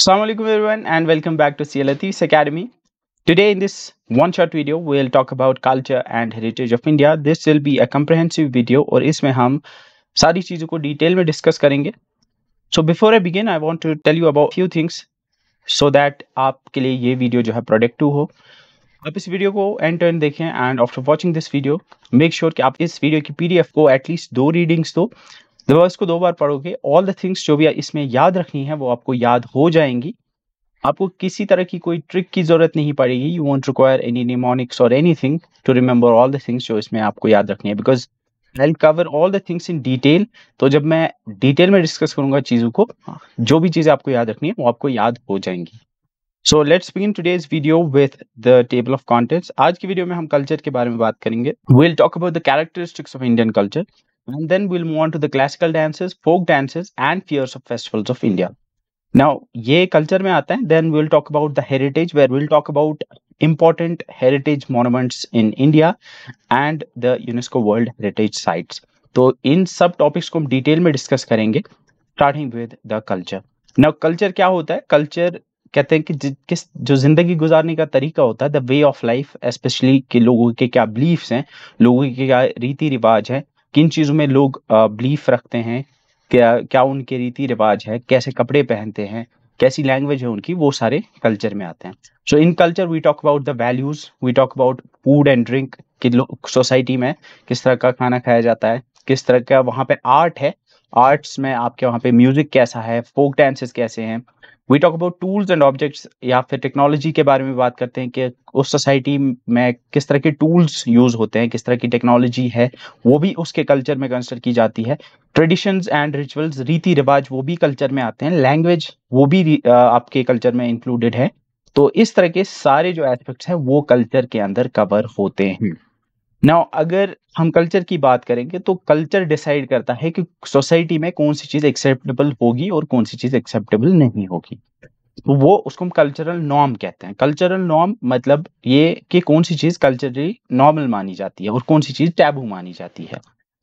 Assalamualaikum everyone and welcome back to CLATIS Academy. Today in this one-shot video, we will talk about culture and heritage of India. This will be a comprehensive video और इसमें हम सारी चीज़ों को detail में discuss करेंगे So before I begin, I want to tell you about few things so that आपके लिए ये वीडियो जो है प्रोडक्टिव हो आप इस वीडियो को एंड टू एंड देखें and after watching this video make sure कि आप इस वीडियो की पीडीएफ को least दो readings दो जब आप इसको दो बार पढ़ोगे ऑल द थिंग्स जो भी इसमें याद रखनी है वो आपको याद हो जाएंगी आपको किसी तरह की कोई ट्रिक की जरूरत नहीं पड़ेगी you won't require any mnemonics और anything to remember all the things जो इसमें आपको याद रखनी है because I cover all the things in detail तो जब मैं डिटेल में डिस्कस करूंगा चीज़ों को जो भी चीज़ें आपको याद रखनी है वो आपको याद हो जाएंगी so let's begin today's video with the table of contents आज की वीडियो में हम कल्चर के बारे में बात करेंगे will talk about the characteristics of Indian culture And then we'll move on to the classical dances, folk dances, and fears of festivals of India. Now, ye culture mein आता है. Then we'll talk about the heritage, where we'll talk about important heritage monuments in India and the UNESCO World Heritage Sites. तो इन सब topics को हम detail में discuss करेंगे starting with the culture now culture क्या होता है कल्चर कहते हैं कि किस जो जिंदगी गुजारने का तरीका होता है the way of life specially कि लोगों के क्या बिलीफ्स हैं लोगों के क्या रीति रिवाज हैं किन चीज़ों में लोग बिलीफ रखते हैं क्या क्या उनके रीति रिवाज है कैसे कपड़े पहनते हैं कैसी लैंग्वेज है उनकी वो सारे कल्चर में आते हैं so in culture we talk about the values we talk about food and drink कि लोग सोसाइटी में किस तरह का खाना खाया जाता है किस तरह का वहाँ पे आर्ट है आर्ट्स में आपके वहाँ पे म्यूजिक कैसा है फोक डांसेस कैसे हैं we talk about tools and objects या फिर टेक्नोलॉजी के बारे में बात करते हैं कि उस सोसाइटी में किस तरह के टूल्स यूज होते हैं किस तरह की टेक्नोलॉजी है वो भी उसके कल्चर में कंसिडर की जाती है ट्रेडिशंस एंड रिचुअल्स रीति रिवाज वो भी कल्चर में आते हैं लैंग्वेज वो भी आपके कल्चर में इंक्लूडेड है तो इस तरह के सारे जो एस्पेक्ट्स हैं वो कल्चर के अंदर कवर होते हैं हम्म। नाउ अगर हम कल्चर की बात करेंगे तो कल्चर डिसाइड करता है कि सोसाइटी में कौन सी चीज़ एक्सेप्टेबल होगी और कौन सी चीज़ एक्सेप्टेबल नहीं होगी तो वो उसको हम कल्चरल नॉर्म कहते हैं कल्चरल नॉर्म मतलब ये कि कौन सी चीज़ कल्चरली नॉर्मल मानी जाती है और कौन सी चीज़ टैबू मानी जाती है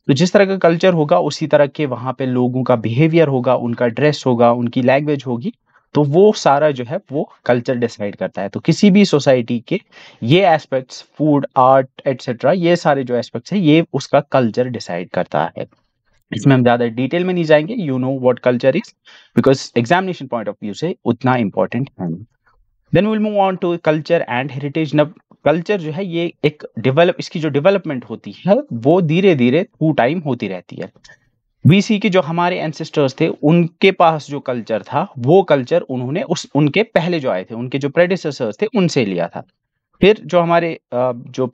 तो जिस तरह का कल्चर होगा उसी तरह के वहाँ पे लोगों का बिहेवियर होगा उनका ड्रेस होगा उनकी लैंग्वेज होगी तो वो सारा जो है वो कल्चर डिसाइड करता है तो किसी भी सोसाइटी के ये एस्पेक्ट्स फूड आर्ट एटसेट्रा ये सारे जो एस्पेक्ट्स है ये उसका कल्चर डिसाइड करता है इसमें हम ज्यादा डिटेल में नहीं जाएंगे you know what culture is because examination point of view से उतना इंपॉर्टेंट है then will move on to culture and heritage नब कल्चर जो है ये एक डेवलप इसकी जो डेवलपमेंट होती है वो धीरे धीरे टू टाइम होती रहती है बीसी के जो हमारे एंसेस्टर्स थे उनके पास जो कल्चर था वो कल्चर उन्होंने उस उनके पहले जो आए थे उनके जो प्रेडिसर्स थे उनसे लिया था फिर जो हमारे जो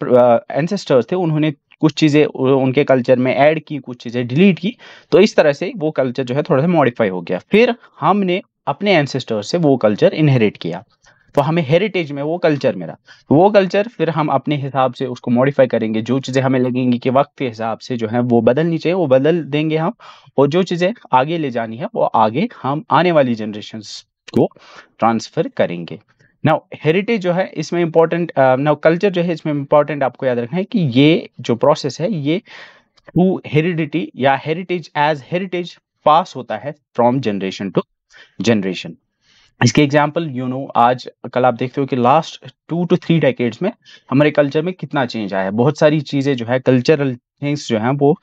एंसेस्टर्स थे उन्होंने कुछ चीज़ें उनके कल्चर में ऐड की कुछ चीज़ें डिलीट की तो इस तरह से वो कल्चर जो है थोड़ा सा मॉडिफाई हो गया फिर हमने अपने एंसेस्टर्स से वो कल्चर इनहेरिट किया तो हमें हेरिटेज में वो कल्चर मेरा तो वो कल्चर फिर हम अपने हिसाब से उसको मॉडिफाई करेंगे जो चीज़ें हमें लगेंगी कि वक्त के हिसाब से जो है वो बदलनी चाहिए वो बदल देंगे हम और जो चीज़ें आगे ले जानी है वो आगे हम आने वाली जनरेशन को ट्रांसफर करेंगे नाउ हेरिटेज जो है इसमें इम्पोर्टेंट नाउ कल्चर जो है इसमें इम्पोर्टेंट आपको याद रखना है कि ये जो प्रोसेस है ये टू हेरिडिटी या हेरिटेज एज हेरिटेज पास होता है फ्रॉम जनरेशन टू जनरेशन इसके एग्जाम्पल यू नो आज कल आप देखते हो कि last two two three decades में हमारे कल्चर में कितना चेंज आया है बहुत सारी चीज़ें जो है कल्चरल थिंग्स जो हैं वो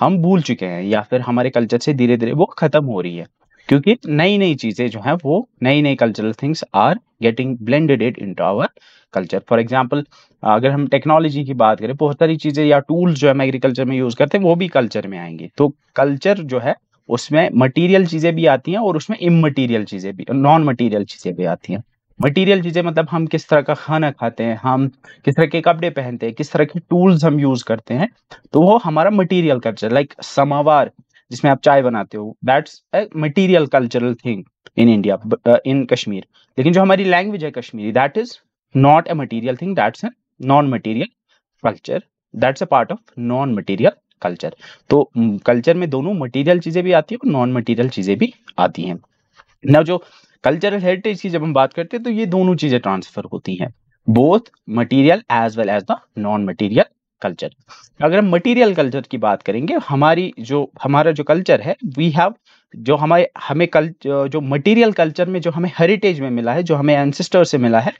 हम भूल चुके हैं या फिर हमारे कल्चर से धीरे धीरे वो ख़त्म हो रही है क्योंकि नई नई चीज़ें जो हैं वो नई नई cultural things are getting blended it into our culture for example अगर हम टेक्नोलॉजी की बात करें बहुत सारी चीज़ें या टूल्स जो हम एग्रीकल्चर में यूज़ करते हैं वो भी कल्चर में आएंगे तो कल्चर जो है उसमें मटेरियल चीजें भी आती हैं और उसमें इमटीरियल चीजें भी नॉन मटेरियल चीजें भी आती हैं मटेरियल चीजें मतलब हम किस तरह का खाना खाते हैं हम किस तरह के कपड़े पहनते हैं किस तरह के टूल्स हम यूज करते हैं तो वो हमारा मटेरियल कल्चर लाइक समावार जिसमें आप चाय बनाते हो that's a material cultural thing in India in Kashmir लेकिन जो हमारी लैंग्वेज है Kashmiri that is not a material thing that's a non material culture that's a part of non material culture तो कल्चर में दोनों मटेरियल चीज़ें भी आती है और नॉन मटेरियल चीज़ें भी आती हैं ना जो कल्चरल हेरिटेज की जब हम बात करते हैं तो ये दोनों चीज़ें ट्रांसफर होती हैं both material as well as the non material culture अगर हम मटीरियल कल्चर की बात करेंगे हमारी जो हमारा जो कल्चर है वी हैव जो हमारे हमें कल जो मटीरियल कल्चर में जो हमें हेरिटेज में मिला है जो हमें एंसेस्टर से मिला है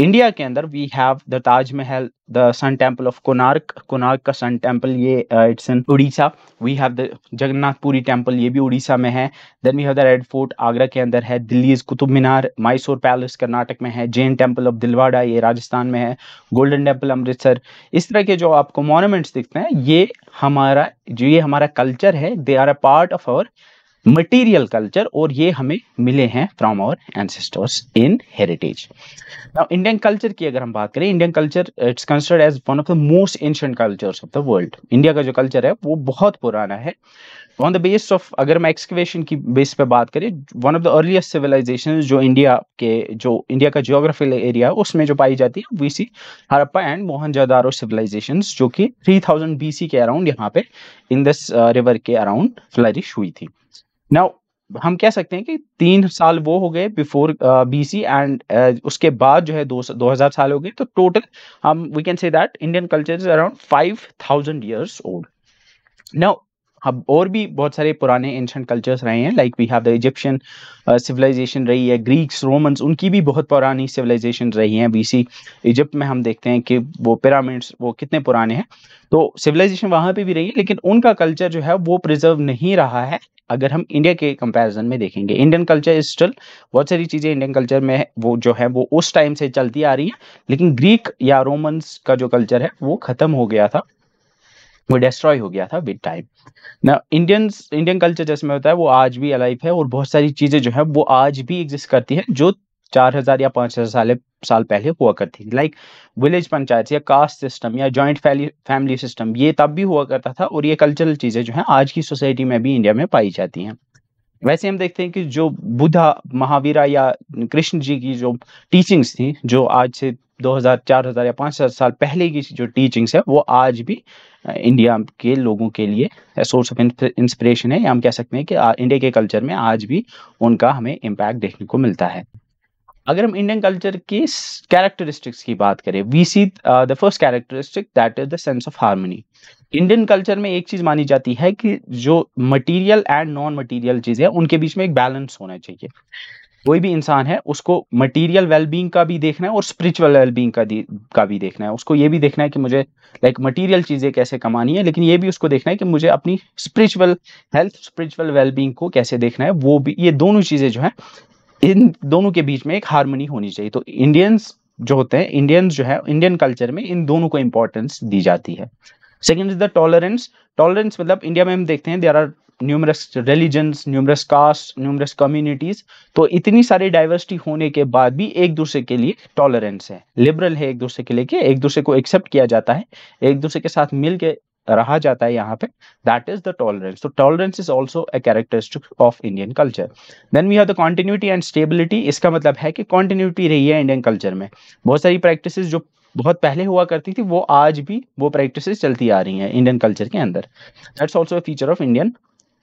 इंडिया के अंदर we have the Taj Mahal the sun temple of Konark Konark का सन टेम्पल ये it's in Orissa we have the Jagannathpuri temple ये भी उड़ीसा में है then we have the red fort Agra के अंदर है दिल्ली इज कुतुब मीनार माइसोर पैलेस कर्नाटक में है जैन टेम्पल ऑफ दिलवाड़ा ये राजस्थान में है गोल्डन टेम्पल अमृतसर इस तरह के जो आपको मोनूमेंट्स दिखते हैं ये हमारा जो ये हमारा कल्चर है they are a part of our material culture और ये हमें मिले हैं from our ancestors in heritage now Indian culture की अगर हम बात करें Indian culture it's considered as one of the most ancient cultures of the world India का जो कल्चर है वो बहुत पुराना है ऑन द बेस ऑफ अगर मैं एक्सकवेशन की बेस पे बात करें one of the earliest civilisation जो इंडिया के जो इंडिया का जियोग्राफिकल एरिया उसमें जो पाई जाती है we see Harappa and Mohenjodaro civilisation जो कि 3000 बीसी के अराउंड यहाँ पे इन दिस रिवर के अराउंड फ्लरिश हुई थी नाउ हम कह सकते हैं कि तीन साल वो हो गए बिफोर बीसी एंड उसके बाद जो है दो दो हजार साल हो गए तो टोटल हम we can say that Indian culture is around five thousand years old now अब और भी बहुत सारे पुराने एंशंट कल्चर्स रहे हैं like we have the Egyptian civilisation रही है ग्रीक्स रोमन्स उनकी भी बहुत पुरानी सिविलाइजेशन रही हैं बीसी इजिप्ट में हम देखते हैं कि वो पिरामिड्स वो कितने पुराने हैं तो सिविलाइजेशन वहाँ पे भी रही है लेकिन उनका कल्चर जो है वो प्रिजर्व नहीं रहा है अगर हम इंडिया के कंपैरिजन में देखेंगे इंडियन कल्चर इज स्टिल बहुत सारी चीज़ें इंडियन कल्चर में वो जो है वो उस टाइम से चलती आ रही है लेकिन ग्रीक या रोमन्स का जो कल्चर है वो ख़त्म हो गया था वो डिस्ट्रॉय हो गया था विद टाइम ना इंडियंस इंडियन कल्चर जैसे में होता है वो आज भी अलाइव है और बहुत सारी चीज़ें जो है वो आज भी एग्जिस्ट करती हैं जो चार हजार या पांच हजार साल साल पहले हुआ करती थी लाइक विलेज पंचायत या कास्ट सिस्टम या जॉइंट फैमिली सिस्टम ये तब भी हुआ करता था और ये कल्चरल चीजें जो है आज की सोसाइटी में भी इंडिया में पाई जाती हैं वैसे हम देखते हैं कि जो बुद्धा महावीरा या कृष्ण जी की जो टीचिंग्स थी जो आज से 2000, 4000 या 5000 साल पहले की जो टीचिंग्स है वो आज भी इंडिया के लोगों के लिए सोर्स ऑफ इंस्पिरेशन है या हम कह सकते हैं कि इंडिया के कल्चर में आज भी उनका हमें इम्पैक्ट देखने को मिलता है अगर हम इंडियन कल्चर के कैरेक्टरिस्टिक्स की बात करें we see the first characteristic that is the sense of harmony Indian culture में एक चीज मानी जाती है कि जो मटेरियल एंड नॉन मटेरियल चीजें उनके बीच में एक बैलेंस होना चाहिए कोई भी इंसान है उसको मटेरियल वेलबींग का भी देखना है और स्पिरिचुअल वेलबींग का का भी देखना है उसको ये भी देखना है कि मुझे लाइक मटेरियल चीज़ें कैसे कमानी है लेकिन ये भी उसको देखना है कि मुझे अपनी स्पिरिचुअल हेल्थ स्पिरिचुअल वेलबींग को कैसे देखना है वो भी ये दोनों चीज़ें जो है इन दोनों के बीच में एक हारमोनी होनी चाहिए तो इंडियंस जो होते हैं इंडियंस जो है इंडियन कल्चर में इन दोनों को इंपॉर्टेंस दी जाती है second is the tolerance tolerance मतलब इंडिया में हम देखते हैं there are numerous religions numerous caste numerous communities तो इतनी सारी डाइवर्सिटी होने के बाद भी एक दूसरे के लिए टॉलरेंस है लिबरल है एक दूसरे के लेके एक दूसरे को एक्सेप्ट किया जाता है एक दूसरे के साथ मिलकर रहा जाता है यहाँ पे दैट इज द टॉलरेंस तो tolerance is also a characteristic of Indian culture then we have the continuity and stability इसका मतलब है कि कॉन्टिन्यूटी रही है इंडियन कल्चर में बहुत सारी प्रैक्टिस जो बहुत पहले हुआ करती थी वो आज भी वो प्रैक्टिसेस चलती आ रही हैं इंडियन कल्चर के अंदर that's also a feature of Indian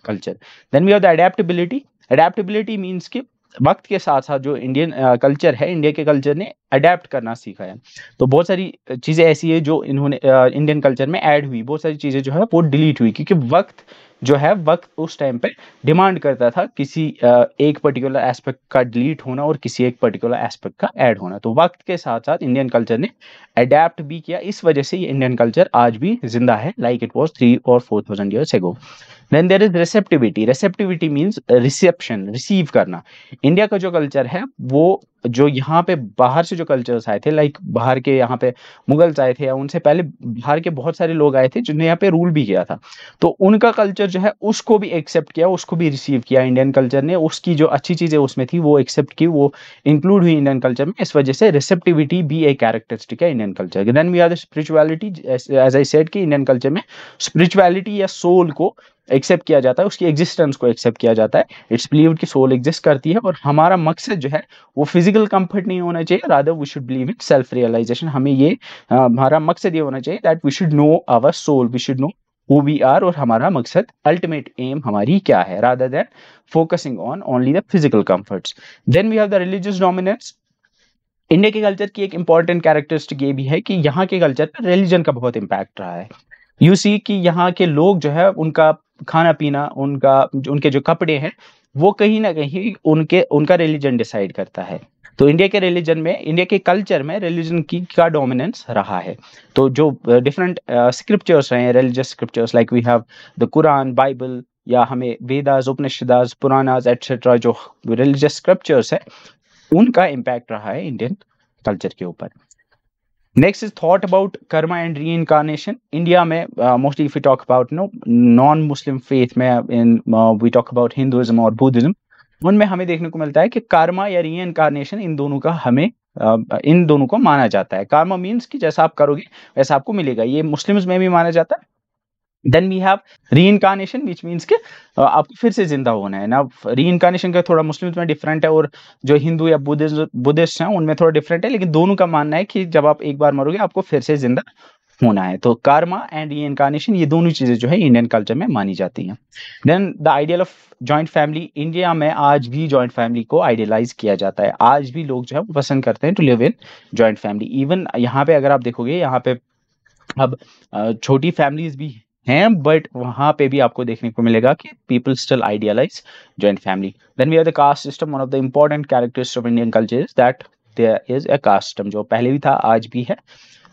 culture then we have the adaptability adaptability means कि वक्त के साथ साथ जो इंडियन कल्चर है इंडिया के कल्चर ने अडेप्ट करना सीखा है तो बहुत सारी चीज़ें ऐसी है जो इन्होंने इंडियन कल्चर में ऐड हुई बहुत सारी चीज़ें जो है वो डिलीट हुई क्योंकि वक्त जो है वक्त उस टाइम पे डिमांड करता था किसी एक पर्टिकुलर एस्पेक्ट का डिलीट होना और किसी एक पर्टिकुलर एस्पेक्ट का ऐड होना तो वक्त के साथ साथ इंडियन कल्चर ने अडेप्ट भी किया इस वजह से ये इंडियन कल्चर आज भी जिंदा है लाइक इट वॉज थ्री और four thousand years ago then there is receptivity receptivity means reception receive करना इंडिया का जो कल्चर है वो जो यहाँ पे बाहर से जो कल्चर्स आए थे लाइक बाहर के यहाँ पे मुगल्स आए थे या उनसे पहले बाहर के बहुत सारे लोग आए थे जिन्होंने यहाँ पे रूल भी किया था तो उनका कल्चर जो है उसको भी एक्सेप्ट किया उसको भी रिसीव किया इंडियन कल्चर ने उसकी जो अच्छी चीज़ें उसमें थी वो एक्सेप्ट की वो इंक्लूड हुई इंडियन कल्चर में इस वजह से रिसेप्टिविटी भी एक कैरेक्टरिस्टिक है इंडियन कल्चर की then we are the spirituality as I said की इंडियन कल्चर में स्पिरिचुअलिटी या सोल को एक्सेप्ट किया जाता है उसकी एग्जिस्टेंस को एक्सेप्ट किया जाता है इट्स बिलीव कि सोल एग्जिस्ट करती है और हमारा मकसद जो है वो फिजिकल कंफर्ट नहीं होना चाहिए rather we should believe in self realisation हमें ये हमारा मकसद ये होना चाहिए that we should know our soul we should know who we are और हमारा मकसद अल्टीमेट एम हमारी क्या है rather than focusing on only the physical comforts then we have the religious dominance India के कल्चर की एक इंपॉर्टेंट कैरेक्टरिस्टिक ये भी है कि यहाँ के कल्चर पर रिलीजन का बहुत इंपैक्ट रहा है यू सी कि यहाँ के लोग जो है उनका खाना पीना उनका उनके जो कपड़े हैं वो कहीं ना कहीं उनके उनका रिलीजन डिसाइड करता है तो इंडिया के रिलीजन में इंडिया के कल्चर में रिलीजन की का डोमिनेंस रहा है तो जो डिफरेंट स्क्रिप्चर्स रहे हैं religious scriptures like we have the Quran Bible या हमें वेदास उपनिषदास पुराना एट्सेट्रा जो रिलीजियस स्क्रिप्चर्स है उनका इम्पैक्ट रहा है इंडियन कल्चर के ऊपर next is thought about karma and reincarnation India में mostly if you talk about no non Muslim faith में in we talk about Hinduism और बुद्धिज्म उनमें हमें देखने को मिलता है कि कर्मा या री इनकारनेशन इन दोनों का हमें uh, इन दोनों को माना जाता है कार्मा मीन्स कि जैसा आप करोगे वैसा आपको मिलेगा ये मुस्लिम्स में भी माना जाता है then we have reincarnation which means के आपको फिर से जिंदा होना है ना री इनकारनेशन का थोड़ा मुस्लिम में डिफरेंट है और जो हिंदू या बुद्धिस्ट हैं उनमें थोड़ा डिफरेंट है लेकिन दोनों का मानना है कि जब आप एक बार मरोगे आपको फिर से जिंदा होना है तो कर्मा एंड री इनकारनेशन ये दोनों चीज़ें जो है इंडियन कल्चर में मानी जाती हैं then the ideal of joint family India में आज भी जॉइंट फैमिली को आइडियलाइज किया जाता है आज भी लोग जो है वो पसंद करते हैं to live in joint family even यहाँ पे अगर आप देखोगे यहाँ पे अब छोटी फैमिलीज भी हैं बट वहां पे भी आपको देखने को मिलेगा कि people still idealize joint family then we are the caste system one of the important characters of Indian culture is that there is a caste system जो पहले भी था आज भी है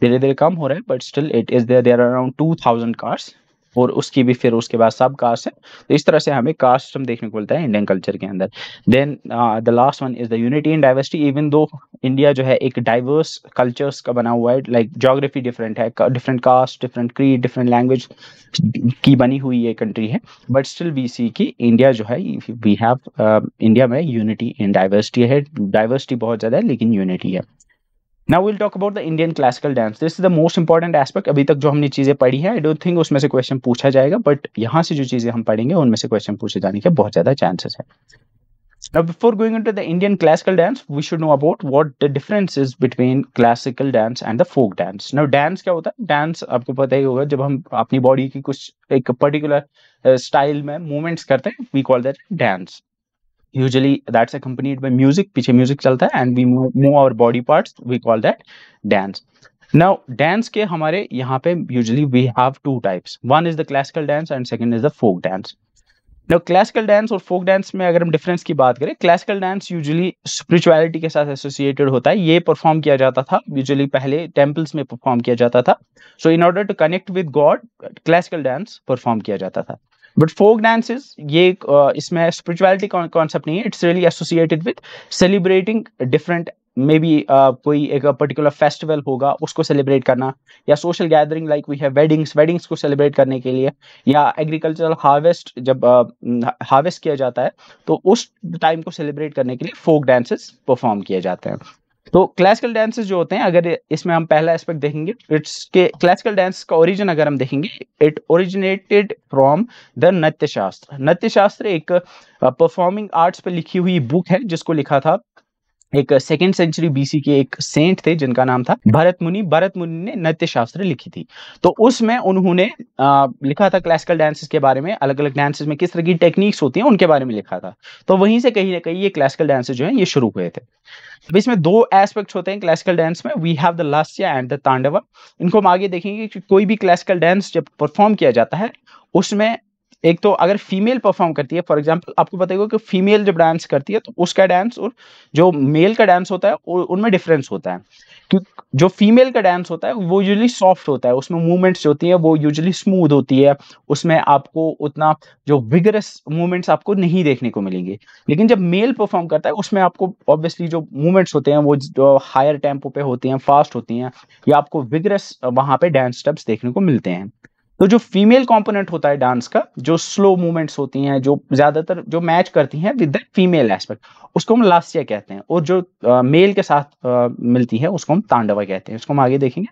धीरे धीरे कम हो रहा है but still it is there there around two thousand cars और उसकी भी फिर उसके बाद सब कास्ट है तो इस तरह से हमें कास्ट हम देखने को मिलता है इंडियन कल्चर के अंदर then the last one is the unity in diversity even though India जो है एक डाइवर्स कल्चर्स का बना हुआ है लाइक जोग्राफी डिफरेंट है different caste different creed different language की बनी हुई ये कंट्री है बट स्टिल वी सी की इंडिया जो है वी हैव इंडिया में यूनिटी इन डाइवर्सिटी है डाइवर्सिटी बहुत ज़्यादा है लेकिन यूनिटी है now will talk about the Indian classical dance this is the most important aspect अभी तक जो हमने चीजें पढ़ी है आई डोंट थिंक उसमें से क्वेश्चन पूछा जाएगा बट यहाँ से जो चीजें हम पढ़ेंगे उनमें से क्वेश्चन पूछे जाने के बहुत ज्यादा चांसेस है Now, before going into the Indian classical dance, we should know about what the difference is between classical dance and the folk dance. Now, dance क्या होता है dance आपको पता ही होगा जब हम अपनी बॉडी की कुछ एक पर्टिकुलर स्टाइल uh, में movements करते हैं we call that dance usually that's accompanied by music piche music chalta hai and we move, move our body parts we call that dance now dance ke hamare yahan pe usually we have two types one is the classical dance and second is the folk dance now classical dance और folk dance में अगर हम difference की बात करें classical dance usually spirituality के साथ associated होता है ये perform किया जाता था usually पहले temples में perform किया जाता था so in order to connect with God classical dance perform किया जाता था बट फोक डांसेस ये इसमें स्पिरिचुअलिटी कॉन्सेप्ट नहीं है it's really associated with celebrating different maybe कोई एक पर्टिकुलर फेस्टिवल होगा उसको सेलिब्रेट करना या social gathering like we have weddings weddings को सेलिब्रेट करने के लिए या एग्रीकल्चरल हार्वेस्ट जब हार्वेस्ट uh, किया जाता है तो उस टाइम को सेलिब्रेट करने के लिए फोक डांसेस परफॉर्म किए जाते हैं तो क्लासिकल डांस जो होते हैं अगर इसमें हम पहला एस्पेक्ट देखेंगे इट्स के क्लासिकल डांस का ओरिजिन अगर हम देखेंगे it originated from the Nritya Shastra नृत्य शास्त्र एक परफॉर्मिंग आर्ट्स पर लिखी हुई बुक है जिसको लिखा था एक सेकेंड सेंचुरी बीसी के एक सेंट थे जिनका नाम था भरत मुनि भरत मुनि ने नृत्य शास्त्र लिखी थी तो उसमें उन्होंने लिखा था क्लासिकल डांसेस के बारे में अलग अलग डांसेस में किस तरह की टेक्निक्स होती हैं उनके बारे में लिखा था तो वहीं से कहीं ना कहीं ये क्लासिकल डांसेस जो है ये शुरू हुए थे अब इसमें दो एस्पेक्ट होते हैं क्लासिकल डांस में we have the last and the tandava इनको हम आगे देखेंगे कि कोई भी क्लासिकल डांस जब परफॉर्म किया जाता है उसमें एक तो अगर फीमेल परफॉर्म करती है फॉर एग्जाम्पल आपको बताइएगा कि फीमेल जब डांस करती है तो उसका डांस और जो मेल का डांस होता है उनमें डिफरेंस होता है क्योंकि जो फीमेल का डांस होता है वो यूजली सॉफ्ट होता है उसमें मूवमेंट्स जो होती है वो यूजली स्मूथ होती है उसमें आपको उतना जो विगरस मूवमेंट्स आपको नहीं देखने को मिलेंगे लेकिन जब मेल परफॉर्म करता है उसमें आपको ऑब्वियसली जो मूवमेंट्स होते हैं वो जो हायर टेम्पो पे होते हैं फास्ट होती हैं या आपको विगरस वहाँ पे डांस स्टेप्स देखने को मिलते हैं तो जो फीमेल कंपोनेंट होता है डांस का जो स्लो मूवमेंट्स होती हैं जो ज्यादातर जो मैच करती हैं विद द फीमेल एस्पेक्ट उसको हम लास्या कहते हैं और जो आ, मेल के साथ आ, मिलती है उसको हम तांडवा कहते हैं उसको हम आगे देखेंगे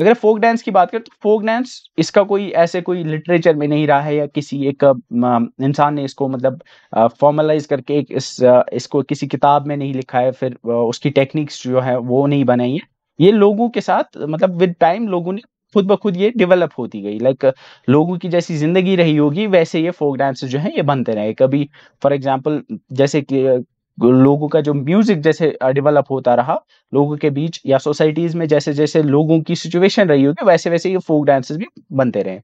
अगर फोक डांस की बात करें तो फोक डांस इसका कोई ऐसे कोई लिटरेचर में नहीं रहा है या किसी एक इंसान ने इसको मतलब फॉर्मलाइज करके एक इस इसको किसी किताब में नहीं लिखा है फिर उसकी टेक्निक्स जो है वो नहीं बनाई है ये लोगों के साथ मतलब विद टाइम लोगों ने खुद ब खुद ये डेवलप होती गई लाइक लोगों की जैसी जिंदगी रही होगी वैसे ये फोक डांसेस जो है ये बनते रहे कभी फॉर एग्जाम्पल जैसे कि लोगों का जो म्यूजिक जैसे डेवलप होता रहा लोगों के बीच या सोसाइटीज में जैसे जैसे लोगों की सिचुएशन रही होगी वैसे वैसे ये फोक डांसेस भी बनते रहे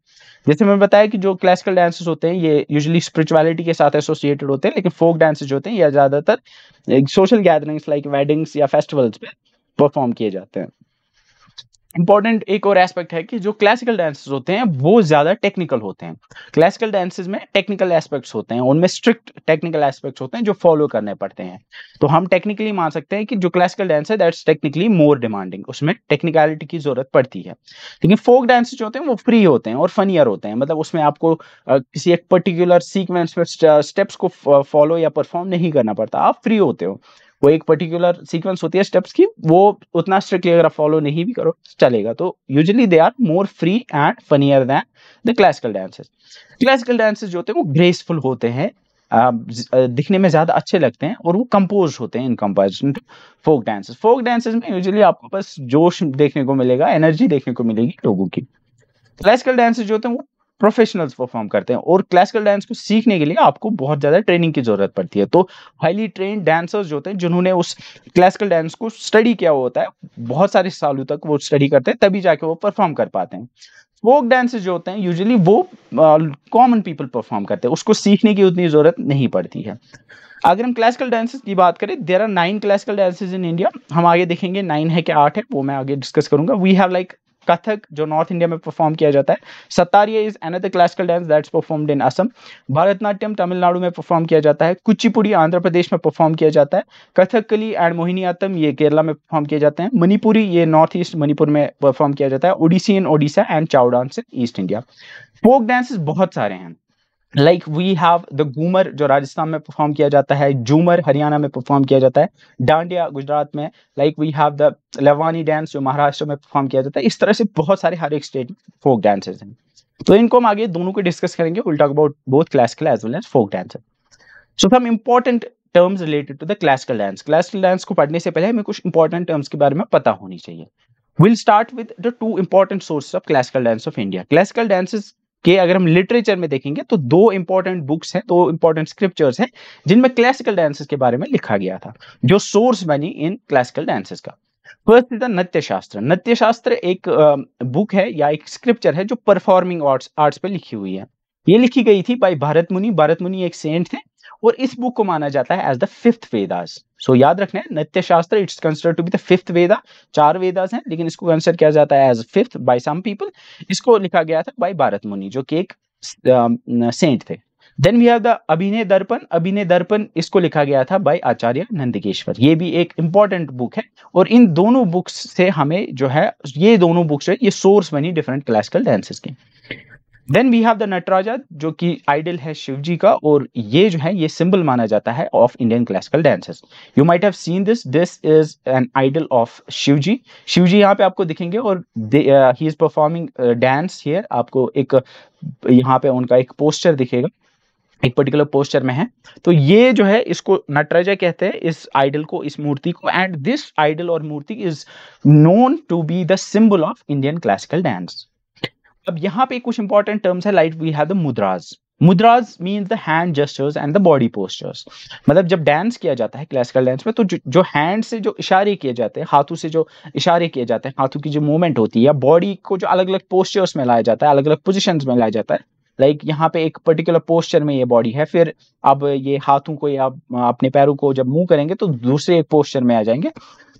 जैसे मैंने बताया कि जो क्लासिकल डांसेस होते हैं ये यूजुअली स्पिरिचुअलिटी के साथ एसोसिएटेड होते हैं लेकिन फोक डांसेस होते हैं या ज़्यादातर सोशल गैदरिंग्स लाइक वेडिंग्स या फेस्टिवल्स पे परफॉर्म किए जाते हैं इंपॉर्टेंट एक और एस्पेक्ट है कि जो क्लासिकल डांसेस होते हैं वो ज्यादा टेक्निकल होते हैं क्लासिकल डांसेस में टेक्निकल एस्पेक्ट्स होते हैं उनमें स्ट्रिक्ट टेक्निकल एस्पेक्ट्स होते हैं जो फॉलो करने पड़ते हैं तो हम टेक्निकली मान सकते हैं कि जो क्लासिकल डांस है दैट्स टेक्निकली मोर डिमांडिंग उसमें टेक्निकलिटी की जरूरत पड़ती है लेकिन फोक जो होते हैं वो फ्री होते हैं और फनियर होते हैं मतलब उसमें आपको किसी एक पर्टिकुलर सीक्वेंस में स्टेप्स को फॉलो या परफॉर्म नहीं करना पड़ता आप फ्री होते हो वो एक पर्टिकुलर सीक्वेंस होती है स्टेप्स की वो उतना स्ट्रिक्टली अगर आप फॉलो नहीं भी करो चलेगा तो usually they are more free and funnier than the classical dances classical dances जो होते हैं वो ग्रेसफुल होते हैं दिखने में ज़्यादा अच्छे लगते हैं और वो कंपोज होते हैं in comparison to folk dances folk dances में यूजली आपको बस जोश देखने को मिलेगा एनर्जी देखने को मिलेगी लोगों की क्लासिकल डांसेस जो होते हैं वो प्रोफेशनल्स परफॉर्म करते हैं और क्लासिकल डांस को सीखने के लिए आपको बहुत ज़्यादा ट्रेनिंग की ज़रूरत पड़ती है तो हाईली ट्रेन डांसर्स जो होते हैं जिन्होंने उस क्लासिकल डांस को स्टडी किया हुआ होता है बहुत सारे सालों तक वो स्टडी करते हैं तभी जाके वो परफॉर्म कर पाते हैं फोक डांसेस जो होते हैं यूजली वो कॉमन पीपल परफॉर्म करते हैं उसको सीखने की उतनी ज़रूरत नहीं पड़ती है अगर हम क्लासिकल डांसेस की बात करें there are nine classical dances in India हम आगे देखेंगे नाइन है क्या आठ है वो मैं आगे डिस्कस करूंगा वी हैव लाइक कथक जो नॉर्थ इंडिया में परफॉर्म किया जाता है सतारिया is an classical dance that's performed in Assam Bharatanatyam Tamil Nadu में परफॉर्म किया जाता है कुचिपुड़ी आंध्र प्रदेश में परफॉर्म किया जाता है कथकली एंड मोहिनीआतम ये केरला में परफॉर्म किए जाते हैं मणिपुरी ये नॉर्थ ईस्ट मणिपुर में परफॉर्म किया जाता है Odissi in Odisha and Chhau dance in East India folk dances बहुत सारे हैं like we have the Ghoomar जो राजस्थान में परफॉर्म किया जाता है झूमर हरियाणा में परफॉर्म किया जाता है डांडिया गुजरात में like we have the Lavani dance जो महाराष्ट्र में परफॉर्म किया जाता है इस तरह से बहुत सारे हर एक स्टेट फोक डांसेस हैं तो इनको हम आगे दोनों को डिस्कस करेंगे will talk about both classical as well as folk dancer so हम important terms related to the classical dance classical dance को पढ़ने से पहले हमें कुछ इंपॉर्टेंट टर्म्स के बारे में पता होनी चाहिए we'll start with the two important sources of classical dance of india classical dance कि अगर हम लिटरेचर में देखेंगे तो दो इंपॉर्टेंट बुक्स हैं दो इंपॉर्टेंट स्क्रिप्चर्स हैं जिनमें क्लासिकल डांसेस के बारे में लिखा गया था जो सोर्स बनी इन क्लासिकल डांसेस का first is the Nritya Shastra नृत्य शास्त्र एक बुक है या एक स्क्रिप्चर है जो परफॉर्मिंग आर्ट्स आर्ट्स पे लिखी हुई है ये लिखी गई थी बाई भारत मुनि भारत मुनि एक सेंट थे और इस बुक को माना जाता है as the fifth Vedas so याद रखना है Nitya Shastra it's consider to be the fifth Veda चार वेदास हैं लेकिन इसको कंसिडर किया जाता है as fifth by some people इसको लिखा गया था बाय भारत मुनि जो कि एक सेंट um, थे then we have the Abhinaya Darpan अभिनय दर्पण इसको लिखा गया था बाय आचार्य नंदकेश्वर ये भी एक इंपॉर्टेंट बुक है और इन दोनों बुक्स से हमें जो है ये दोनों बुक्स है ये सोर्स बनी डिफरेंट क्लासिकल डांसेस के then we have the Nataraja जो कि आइडल है शिव जी का और ये जो है ये सिंबल माना जाता है of Indian classical dances you might have seen this this is an idol of Shiv ji Shiv ji यहाँ पे आपको दिखेंगे और he is performing dance here आपको एक यहाँ पे उनका एक पोस्टर दिखेगा एक पर्टिकुलर पोस्टर में है तो ये जो है इसको नटराजा कहते हैं इस आइडल को इस मूर्ति को एंड दिस आइडल और मूर्ति is known to be the symbol of Indian classical dance अब यहाँ पे कुछ इंपॉर्टेंट टर्म्स है like we have the mudras mudras means the hand gestures and the body postures मतलब जब डांस किया जाता है क्लासिकल डांस में तो जो, जो हैंड से जो इशारे किए जाते हैं हाथों से जो इशारे किए जाते हैं हाथों की जो मूवमेंट होती है या बॉडी को जो अलग अलग पोस्टर्स में लाया जाता है अलग अलग पोजिशन में लाया जाता है लाइक like यहाँ पे एक पर्टिकुलर पोस्चर में ये बॉडी है फिर अब ये हाथों को या अपने पैरों को जब मूव करेंगे तो दूसरे एक पोस्चर में आ जाएंगे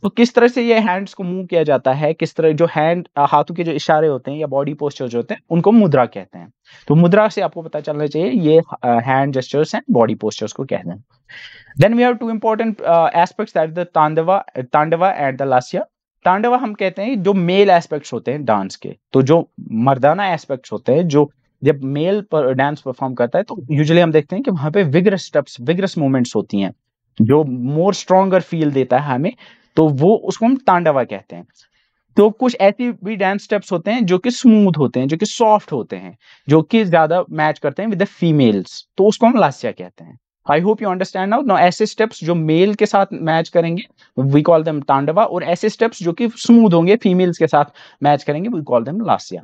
तो किस तरह से ये हैंड्स को मूव किया जाता है किस तरह जो हैंड हाथों के जो इशारे होते हैं या बॉडी पोस्टर्स होते हैं उनको मुद्रा कहते हैं तो मुद्रा से आपको पता चलना चाहिए ये हैंड जेस्टर्स हैं बॉडी पोस्टर्स को कहते हैं then we have two important aspects that the tandava tandava and the lasya tandava हम कहते हैं जो मेल एस्पेक्ट्स होते हैं डांस के तो जो मर्दाना एस्पेक्ट्स होते हैं जो जब मेल पर डांस परफॉर्म करता है तो यूजुअली हम देखते हैं कि वहां पे विग्रस स्टेप्स विग्रस मूवमेंट्स होती हैं जो मोर स्ट्रॉन्गर फील देता है हमें तो वो उसको हम तांडवा कहते हैं तो कुछ ऐसे भी डांस स्टेप्स होते हैं जो कि स्मूथ होते हैं जो कि सॉफ्ट होते हैं जो कि ज्यादा मैच करते हैं विद द फीमेल्स तो उसको हम लास्या कहते हैं I hope you understand now now ऐसे स्टेप्स जो मेल के साथ मैच करेंगे वी कॉल देम तांडवा और ऐसे स्टेप्स जो कि स्मूथ होंगे फीमेल्स के साथ मैच करेंगे we call them lasya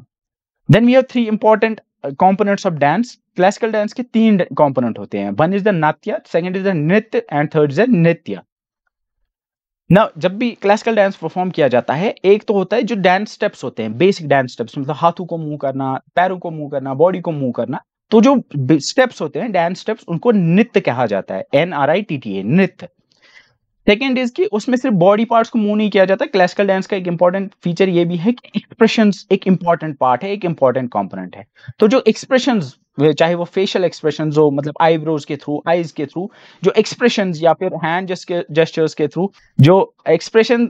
then we have three important components of dance classical dance के तीन कॉम्पोनेंट होते हैं one is the natya second is the nritya and third is the nritya ना जब भी क्लासिकल डांस परफॉर्म किया जाता है एक तो होता है जो डांस स्टेप्स होते हैं बेसिक डांस स्टेप्स मतलब हाथों को मूव करना पैरों को मूव करना बॉडी को मूव करना तो जो स्टेप्स होते हैं डांस स्टेप्स उनको नृत्य कहा जाता है N R I T T A nritya second is की उसमें सिर्फ बॉडी पार्ट्स को मूव नहीं किया जाता क्लासिकल डांस का एक इंपॉर्टेंट फीचर ये भी है कि एक्सप्रेशन एक इंपॉर्टेंट पार्ट है एक इंपॉर्टेंट कॉम्पोनेंट है तो जो एक्सप्रेशन चाहे वो फेशियल एक्सप्रेशन हो मतलब आईब्रोज के थ्रू आईज के थ्रू जो एक्सप्रेशन या फिर हैंड जेस्टर्स के थ्रू जो एक्सप्रेशन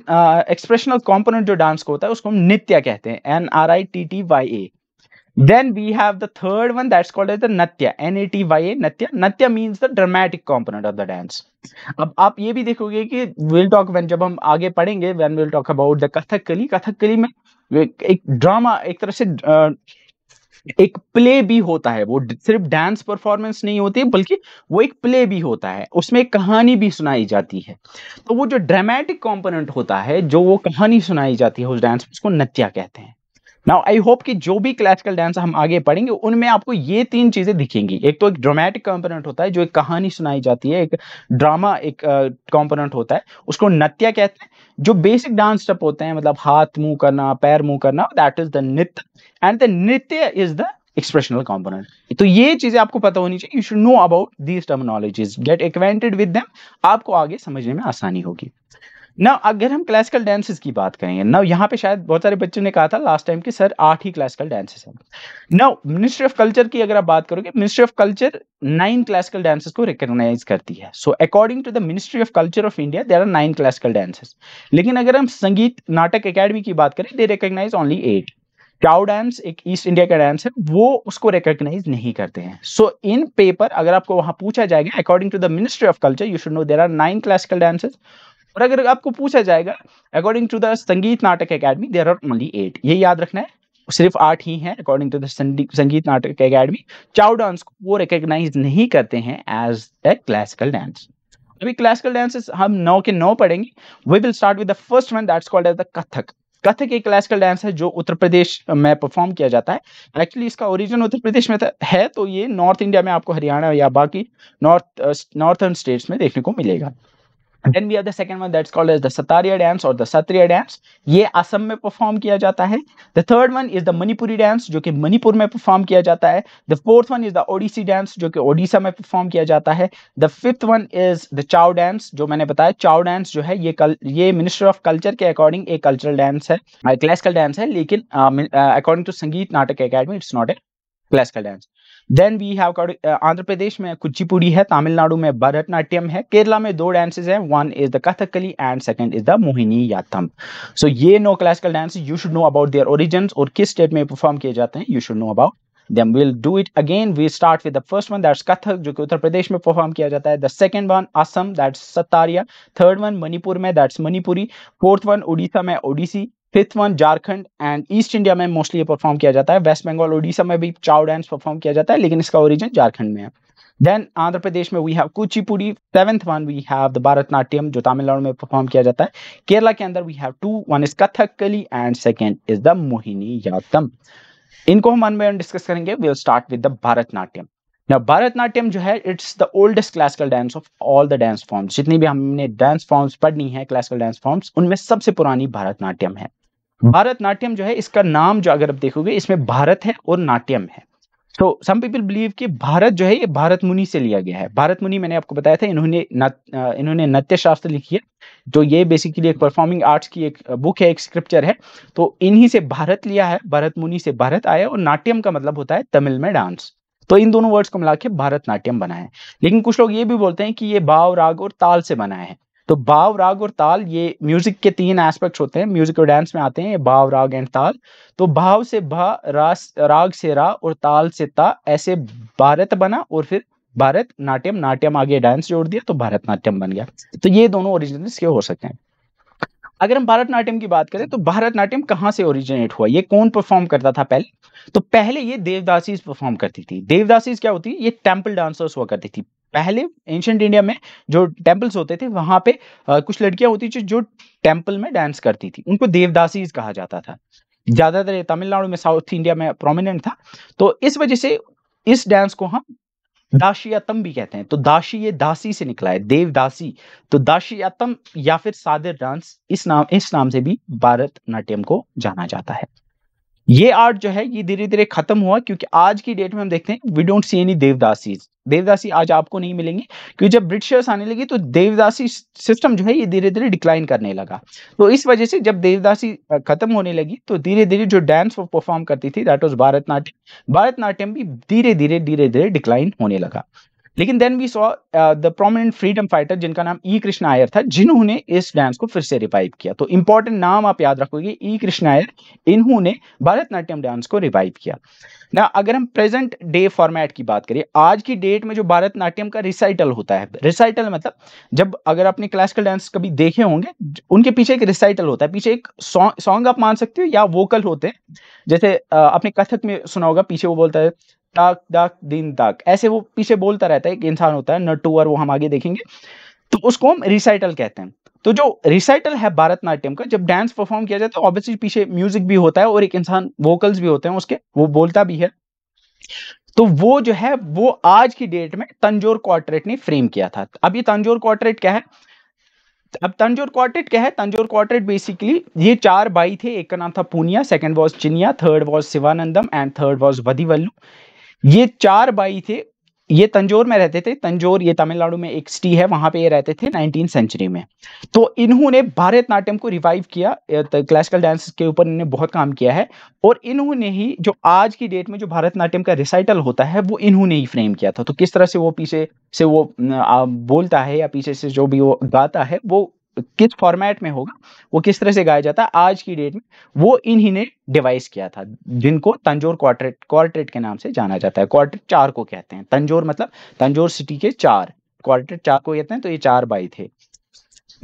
एक्सप्रेशनल कॉम्पोनेंट जो डांस को होता है उसको हम नृत्य कहते हैं N R I T T Y A then we have the third one that's called as the natya N A T Y A natya natya means the dramatic component of the dance अब आप ये भी देखोगे कि will talk when जब हम आगे पढ़ेंगे when will talk about the Kathakali Kathak कली में एक ड्रामा एक तरह से uh, एक प्ले भी होता है वो सिर्फ डांस परफॉर्मेंस नहीं होती बल्कि वो एक प्ले भी होता है उसमें एक कहानी भी सुनाई जाती है तो वो जो ड्रामेटिक कॉम्पोनेंट होता है जो वो कहानी सुनाई जाती है उस डांस में उसको नत्या कहते हैं नाउ आई होप कि जो भी क्लासिकल डांस हम आगे पढ़ेंगे उनमें आपको ये तीन चीज़ें दिखेंगी एक तो एक ड्रामेटिक कंपोनेंट होता है जो एक कहानी सुनाई जाती है एक ड्रामा एक कंपोनेंट होता है उसको नत्या कहते हैं जो बेसिक डांस स्टेप होते हैं मतलब हाथ मुंह करना पैर मुंह करना that is the nritya and the nritya is the expressional component तो ये चीजें आपको पता होनी चाहिए you should know about these terminologies get acquainted with आपको आगे समझने में आसानी होगी ना अगर हम क्लासिकल डांसेस की बात करेंगे ना यहाँ पे शायद बहुत सारे बच्चों ने कहा था लास्ट टाइम कि सर आठ ही क्लासिकल डांसेस हैं ना मिनिस्ट्री ऑफ कल्चर की अगर आप बात करोगे ministry of culture nine classical dances को रिकॉग्नाइज करती है so according to the ministry of culture of India there are nine classical dances लेकिन अगर हम संगीत नाटक अकेडमी की बात करें दे रिकॉग्नाइज ओनली एट टाउ डांस एक ईस्ट इंडिया का डांस है वो उसको रिकॉग्नाइज नहीं करते हैं सो इन पेपर अगर आपको वहां पूछा जाएगा according to the ministry of culture you should know there are nine classical dances और अगर आपको पूछा जाएगा according to the Sangeet Natak academy there are only eight ये याद रखना है सिर्फ आठ ही हैं according to the Sangeet Natak academy Chou dance को वो रिकोगनाइज नहीं करते हैं एज ए क्लासिकल डांस अभी क्लासिकल डांसेस हम नौ के नौ पढ़ेंगे we will start with the first one that's called as the Kathak Kathak एक क्लासिकल डांस है जो उत्तर प्रदेश में परफॉर्म किया जाता है एक्चुअली इसका ओरिजिन उत्तर प्रदेश में है तो ये नॉर्थ इंडिया में आपको हरियाणा या बाकी नॉर्थ नॉर्थर्न स्टेट्स में देखने को मिलेगा then we have the second one that's called as the Sattriya dance और द सत्रिया डांस ये असम में परफॉर्म किया जाता है the third one is the Manipuri dance जो कि मणिपुर में परफॉर्म किया जाता है the fourth one is the Odissi dance जो कि ओडिशा में परफॉर्म किया जाता है the fifth one is the Chhau dance जो मैंने बताया चाओ डांस जो है ये कल ये मिनिस्टर ऑफ कल्चर के अकॉर्डिंग एक कल्चरल डांस है क्लासिकल डांस है लेकिन according to Sangeet Natak academy it's not a classical dance then we have Andhra Pradesh में कुचिपुड़ी है तमिलनाडु में भरतनाट्यम है केरला में दो डांसेस हैं one is the Kathakali and second is the Mohiniyattam so ये no classical dance you should know about their origin और किस स्टेट में परफॉर्म किए जाते हैं you should know about then we'll do it again we start with the first one that's kathak जो कि उत्तर प्रदेश में perform kiya jata hai the second one assam that's satariya third one manipur mein that's manipuri fourth one odisha में odissi fifth one Jharkhand and East India में mostly ये perform किया जाता है waste Bengal Orissa में भी चाव डांस परफॉर्म किया जाता है लेकिन इसका ओरिजिन झारखंड में है देन आंध्र प्रदेश में we have Kuchipudi seventh one we have the Bharatanatyam जो तमिलनाडु में परफॉर्म किया जाता है केरला के अंदर we have two one is Kathakali and second is the Mohiniyattam इनको हम वन बाय वन डिस्कस करेंगे we will start with the Bharatanatyam now Bharatanatyam जो है it's the oldest classical dance of all the dance forms जितनी भी हमने डांस फॉर्म्स पढ़नी है क्लासिकल डांस फॉर्म्स उनमें सबसे पुरानी भारतनाट्यम है भारतनाट्यम जो है इसका नाम जो अगर आप देखोगे इसमें भारत है और नाट्यम है तो सम पीपल बिलीव कि भारत जो है ये भारत मुनि से लिया गया है भारत मुनि मैंने आपको बताया था इन्होंने इन्होंने नृत्य शास्त्र लिखी है जो ये बेसिकली एक परफॉर्मिंग आर्ट्स की एक बुक है एक स्क्रिप्चर है तो इन्हीं से भारत लिया है भारत मुनि से भारत आया और नाट्यम का मतलब होता है तमिल में डांस तो इन दोनों वर्ड्स को मिला के भारतनाट्यम बनाया है लेकिन कुछ लोग ये भी बोलते हैं कि ये भाव राग और ताल से बनाया है तो भाव राग और ताल ये म्यूजिक के तीन एस्पेक्ट्स होते हैं म्यूजिक और डांस में आते हैं ये भाव राग एंड ताल तो भाव से भा रास राग से रा और ताल से ता ऐसे भारत बना और फिर भारत नाट्यम नाट्यम आगे डांस जोड़ दिया तो भारत नाट्यम बन गया तो ये दोनों ओरिजिनल इसके हो सकते हैं अगर हम भारतनाट्यम की बात करें तो भारतनाट्यम कहाँ से ओरिजिनेट हुआ ये कौन परफॉर्म करता था पहले तो पहले ये देवदासीज परफॉर्म करती थी देवदासीज क्या होती है ये टेम्पल डांसर्स हुआ करती थी पहले एंशंट इंडिया में जो टेम्पल्स होते थे वहां पे आ, कुछ लड़कियां होती थी जो टेम्पल में डांस करती थी उनको देवदासीज कहा जाता था ज्यादातर तमिलनाडु में साउथ इंडिया में प्रोमिनेंट था तो इस वजह से इस डांस को हम दाशियातम भी कहते हैं तो दाशी ये दासी से निकला है देवदासी तो दाशियातम या फिर सादिर डांस इस नाम इस नाम से भी भारत नाट्यम को जाना जाता है ये आर्ट जो है ये धीरे धीरे खत्म हुआ क्योंकि आज की डेट में हम देखते हैं we don't see any devadasis devadasi आज आपको नहीं मिलेंगे क्योंकि जब ब्रिटिशर्स आने लगी तो देवदासी सिस्टम जो है ये धीरे धीरे डिक्लाइन करने लगा तो इस वजह से जब देवदासी खत्म होने लगी तो धीरे धीरे जो डांस परफॉर्म करती थी दैट वॉज भारतनाट्यम भारतनाट्यम भी धीरे धीरे धीरे धीरे डिक्लाइन होने लगा लेकिन then we saw the prominent freedom fighter जिनका नाम ई कृष्ण आयर था जिन्होंने इस डांस को फिर से रिवाइव किया तो इंपॉर्टेंट नाम आप याद रखोगे ई कृष्ण आयर इन्होंने भारतनाट्यम डांस को रिवाइव किया ना अगर हम प्रेजेंट डे फॉर्मेट की बात करें आज की डेट में जो भारतनाट्यम का रिसाइटल होता है रिसाइटल मतलब जब अगर आपने क्लासिकल डांस कभी देखे होंगे उनके पीछे एक रिसाइटल होता है पीछे एक सॉन्ग आप मान सकते हो या वोकल होते हैं जैसे आपने कथक में सुना होगा पीछे वो बोलता है ताक डाक दिन ताक ऐसे वो पीछे बोलता रहता है एक इंसान होता है नटू और वो हम आगे देखेंगे तो उसको हम रिसाइटल कहते हैं तो जो रिसाइटल है भारतनाट्यम का जब डांस परफॉर्म किया जाता है ऑब्वियसली पीछे म्यूजिक भी होता है और एक इंसान वोकल्स भी होते हैं उसके वो बोलता भी है तो वो जो है वो आज की डेट में तंजोर क्वार्टरेट ने फ्रेम किया था अब ये तंजोर क्वार्टरेट क्या है अब तंजोर क्वार्टेट क्या है तंजोर क्वार्टेट बेसिकली ये चार भाई थे एक का नाम था Ponnaiah second was Chinnaiah third was Sivanandam and third was Vadivelu ये चार भाई थे ये तंजोर में रहते थे तंजोर ये तमिलनाडु में एक सिटी है वहां पे ये रहते थे नाइनटीन सेंचुरी में तो इन्होंने भारतनाट्यम को रिवाइव किया क्लासिकल डांस के ऊपर इन्होंने बहुत काम किया है और इन्होंने ही जो आज की डेट में जो भारतनाट्यम का रिसाइटल होता है वो इन्होंने ही फ्रेम किया था तो किस तरह से वो पीछे से वो बोलता है या पीछे से जो भी वो गाता है वो किस फॉर्मेट में होगा वो किस तरह से गाया जाता है आज की डेट में वो इन्हीं डिवाइस किया था जिनको तंजोर क्वार्टरेट क्वार्टरेट के नाम से जाना जाता है क्वार्टरेट चार को कहते हैं तंजोर मतलब तंजोर सिटी के चार क्वार्टरेट चार को कहते हैं तो ये चार बाई थे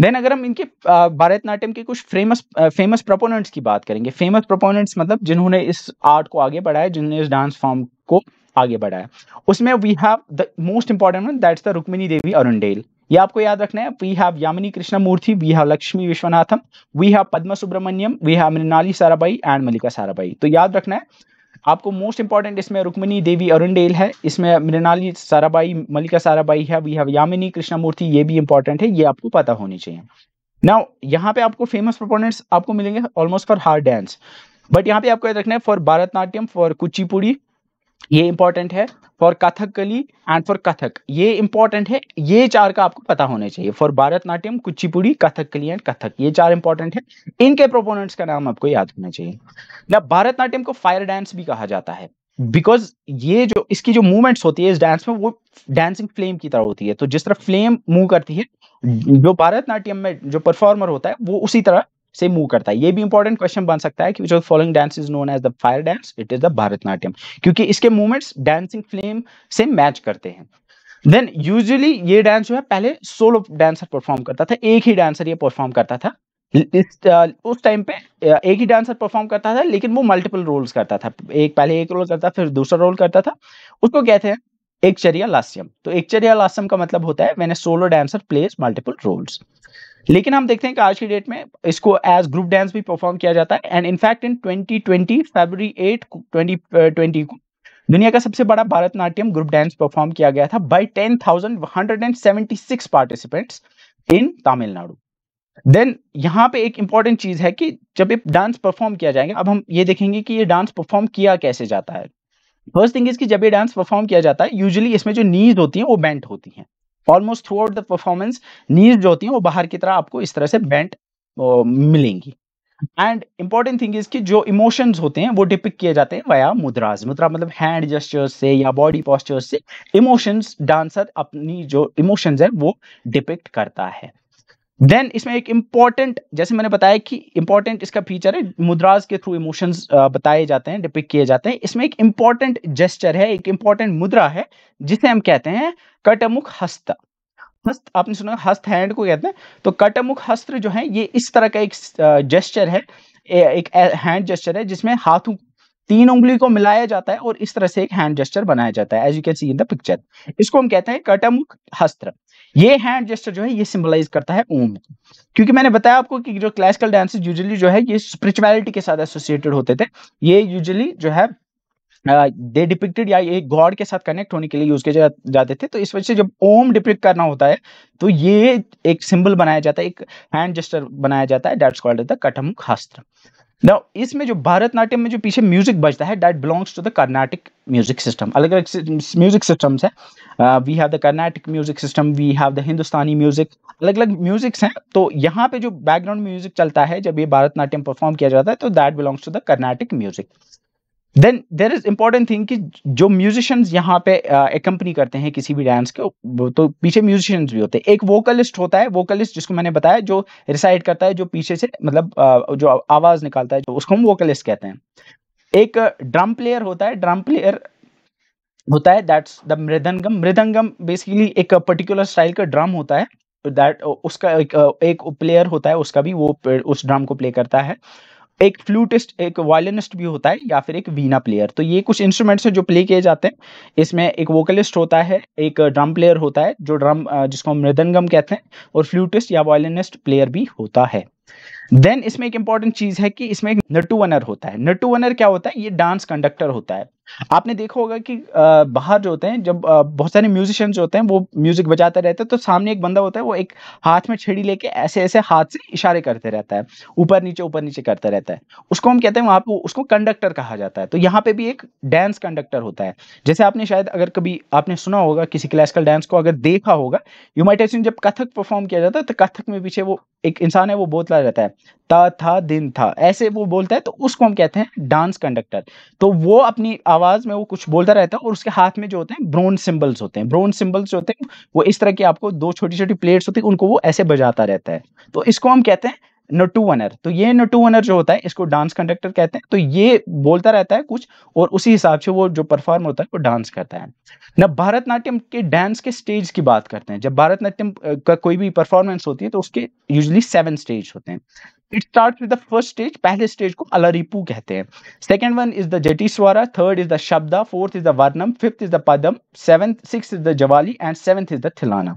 देन अगर हम इनके भारतनाट्यम के कुछ फेमस फेमस प्रोपोनेंट्स की बात करेंगे फेमस प्रोपोनेंट्स मतलब जिन्होंने इस आर्ट को आगे बढ़ाया जिन्होंने इस डांस फॉर्म को आगे बढ़ाया उसमें we have the most important one that's the Rukmini Devi Arundale ये आपको याद रखना है we have Yamini Krishnamurthy we have Lakshmi Viswanatham we have Padma Subrahmanyam we have Mrinali Sarabhai and Mallika Sarabhai तो याद रखना है आपको मोस्ट इंपॉर्टेंट इसमें रुक्मिनी देवी अरुणडेल है इसमें मृणाली साराबाई मलिका साराबाई है वी हैव यामिनी कृष्णमूर्ति ये भी इंपॉर्टेंट है ये आपको पता होनी चाहिए नाउ यहाँ पे आपको फेमस प्रोपोनेंट्स आपको मिलेंगे almost for hard dance but यहाँ पे आपको याद रखना है फॉर भारतनाट्यम फॉर कुचिपुड़ी ये इंपॉर्टेंट है for Kathakali and for Kathak ये इंपॉर्टेंट है ये चार का आपको पता होना चाहिए फॉर भारतनाट्यम कुचिपुड़ी कथकली एंड कथक ये चार इंपॉर्टेंट है इनके प्रोपोनेंट्स का नाम आपको याद होना चाहिए ना भारतनाट्यम को फायर डांस भी कहा जाता है बिकॉज ये जो इसकी जो मूवमेंट्स होती है इस डांस में वो डांसिंग फ्लेम की तरह होती है तो जिस तरह फ्लेम मूव करती है जो भारतनाट्यम में जो परफॉर्मर होता है वो उसी तरह से मूव करता है ये भी इंपॉर्टेंट क्वेश्चन बन सकता है कि जो following dance is known as the fire dance it is the Bharatanatyam क्योंकि इसके मूवमेंट्स डांसिंग फ्लेम से मैच करते हैं देन यूजुअली ये डांस जो है पहले सोलो डांसर परफॉर्म करता था एक ही डांसर ये परफॉर्म करता था इस उस टाइम पे एक ही डांसर परफॉर्म करता था लेकिन वो मल्टीपल रोल्स करता था एक पहले एक रोल करता फिर दूसरा रोल करता था उसको कहते हैं एकचर्या लास्यम तो एकचर्या लास्यम का मतलब होता है मैंने solo dancer place multiple roles लेकिन हम देखते हैं कि आज की डेट में इसको एज ग्रुप डांस भी परफॉर्म किया जाता है एंड इनफैक्ट इन 2020 फरवरी 8 2020 को दुनिया का सबसे बड़ा भारतनाट्यम ग्रुप डांस परफॉर्म किया गया था by 10,176 participants in Tamil Nadu then यहाँ पे एक इंपॉर्टेंट चीज है कि जब ये डांस परफॉर्म किया जाएगा अब हम ये देखेंगे कि ये डांस परफॉर्म किया कैसे जाता है फर्स्ट थिंग इज कि जब ये डांस परफॉर्म किया जाता है यूजुअली इसमें जो नीज होती है वो बेंट होती है almost throughout the performance knees जो होती है वो बाहर की तरह आपको इस तरह से बेंट मिलेंगी एंड इंपॉर्टेंट थिंग इज कि जो इमोशंस होते हैं वो डिपिक किए जाते हैं वाया मुद्राज मुद्रा मतलब हैंड जेस्टर्स से या बॉडी पॉस्चर्स से इमोशंस डांसर अपनी जो इमोशंस है वो डिपिक्ट करता है देन इसमें एक इम्पॉर्टेंट जैसे मैंने बताया कि इम्पॉर्टेंट इसका फीचर है मुद्राज के थ्रू इमोशंस बताए जाते हैं डिपिक किए जाते हैं इसमें एक इम्पॉर्टेंट जेस्चर है एक इम्पॉर्टेंट मुद्रा है जिसे हम कहते हैं कटमुख हस्त हस्त आपने सुना हस्त हैंड को कहते हैं तो कटमुख हस्त्र जो है ये इस तरह का एक जेस्चर है एक हैंड जेस्चर है जिसमें हाथों तीन उंगली को मिलाया जाता है और इस तरह से एक हैंड जेस्चर बनाया जाता है as you can see in the picture इसको हम कहते हैं कटमुख हस्त्र ये हैंड जेस्टर जो है ये सिंबलाइज करता है ओम क्योंकि मैंने बताया आपको कि जो क्लासिकल डांस यूजुअली जो है ये स्पिरिचुअलिटी के साथ एसोसिएटेड होते थे ये यूजुअली जो है दे uh, डिपिक्टेड या ये गॉड के साथ कनेक्ट होने के लिए यूज किए जा, जाते थे तो इस वजह से जब ओम डिपिक्ट करना होता है तो ये एक सिंबल बनाया जाता है एक हैंड जेस्टर बनाया जाता है that's called the Katamukha Hasta now इसमें जो भारतनाट्यम में जो पीछे म्यूजिक बजता है that belongs to the Carnatic music system अलग अलग म्यूजिक सिस्टम्स हैं we have the Carnatic music system we have the Hindustani music अलग अलग म्यूजिक्स हैं तो यहाँ पे जो बैकग्राउंड म्यूजिक चलता है जब ये भारतनाट्यम परफॉर्म किया जाता है तो that belongs to the Carnatic music then there is important thing कि जो म्यूजिशियंस यहाँ पे एकम्पनी करते हैं किसी भी डांस के तो पीछे म्यूजिशियंस भी होते हैं एक वोकलिस्ट होता है वोकलिस्ट जिसको मैंने बताया जो रिसाइड करता है जो पीछे से मतलब जो आवाज निकालता है उसको हम वोकलिस्ट कहते हैं एक ड्रम प्लेयर होता है ड्रम प्लेयर होता है that's the mridangam mridangam basically एक पर्टिकुलर स्टाइल का ड्रम होता है दैट उसका एक, एक प्लेयर होता है उसका भी वो उस ड्रम को प्ले करता है एक फ्लूटिस्ट एक वायलिनिस्ट भी होता है या फिर एक वीना प्लेयर तो ये कुछ इंस्ट्रूमेंट्स हैं जो प्ले किए जाते हैं इसमें एक वोकलिस्ट होता है एक ड्रम प्लेयर होता है जो ड्रम जिसको हम मृदंगम कहते हैं और फ्लूटिस्ट या वायलिनिस्ट प्लेयर भी होता है देन इसमें एक इंपॉर्टेंट चीज है कि इसमें एक वनर होता है वनर क्या होता है ये डांस कंडक्टर होता है आपने देखा होगा कि बाहर जो होते हैं जब बहुत सारे म्यूजिशियंस होते हैं वो म्यूजिक बजाते रहते हैं तो सामने एक बंदा होता है वो एक हाथ में छड़ी लेके ऐसे ऐसे हाथ से इशारे करते रहता है ऊपर नीचे ऊपर नीचे करते रहता है उसको हम कहते हैं वहाँ पर उसको कंडक्टर कहा जाता है तो यहाँ पे भी एक डांस कंडक्टर होता है जैसे आपने शायद अगर कभी आपने सुना होगा किसी क्लासिकल डांस को अगर देखा होगा यू जब कथक परफॉर्म किया जाता है तो कथक में पीछे वो एक इंसान है वो बोलता रहता है ता था दिन था ऐसे वो बोलता है तो उसको हम कहते हैं डांस कंडक्टर तो वो अपनी आवाज आवाज में वो कुछ बोलता रहता है और उसके हाथ में जो होते हैं ब्रोन सिंबल्स होते हैं ब्रोन सिम्बल्स होते हैं वो इस तरह की आपको दो छोटी छोटी प्लेट्स होती है उनको वो ऐसे बजाता रहता है तो इसको हम कहते हैं नटू वनर तो ये नटू वनर जो होता है इसको डांस कंडक्टर कहते हैं तो ये बोलता रहता है कुछ और उसी हिसाब से वो जो परफॉर्म होता है वो डांस करता है ना भारतनाट्यम के डांस के स्टेज की बात करते हैं जब भारतनाट्यम का कोई भी परफॉर्मेंस होती है तो उसके यूजली सेवन स्टेज होते हैं it start with the first stage पहले स्टेज को अलरिपू कहते हैं second one is the Jati Swara third is the Shabda fourth is the Varnam fifth is the Padam seventh six is the Javali and seventh is the Thillana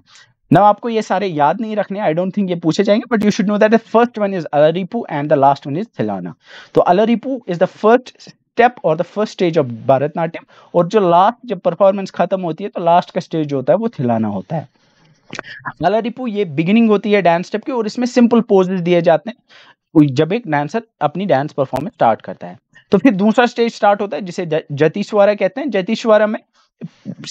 ना आपको ये सारे याद नहीं रखने आई डोंट थिंक ये पूछे जाएंगे but you should know that the first one is Alarippu and the last one is Thillana तो Alarippu is the first step और the first stage of Bharatanatyam और जो लास्ट जब परफॉर्मेंस खत्म होती है तो लास्ट का स्टेज जो होता है वो थिलाना होता है ये बिगिनिंग होती है डांस स्टेप की और इसमें सिंपल पोजेस दिए जाते हैं जब एक डांसर अपनी डांस परफॉर्मेंस स्टार्ट करता है तो फिर दूसरा स्टेज स्टार्ट होता है जिसे जतीश्वारा कहते हैं जतीश्वारा में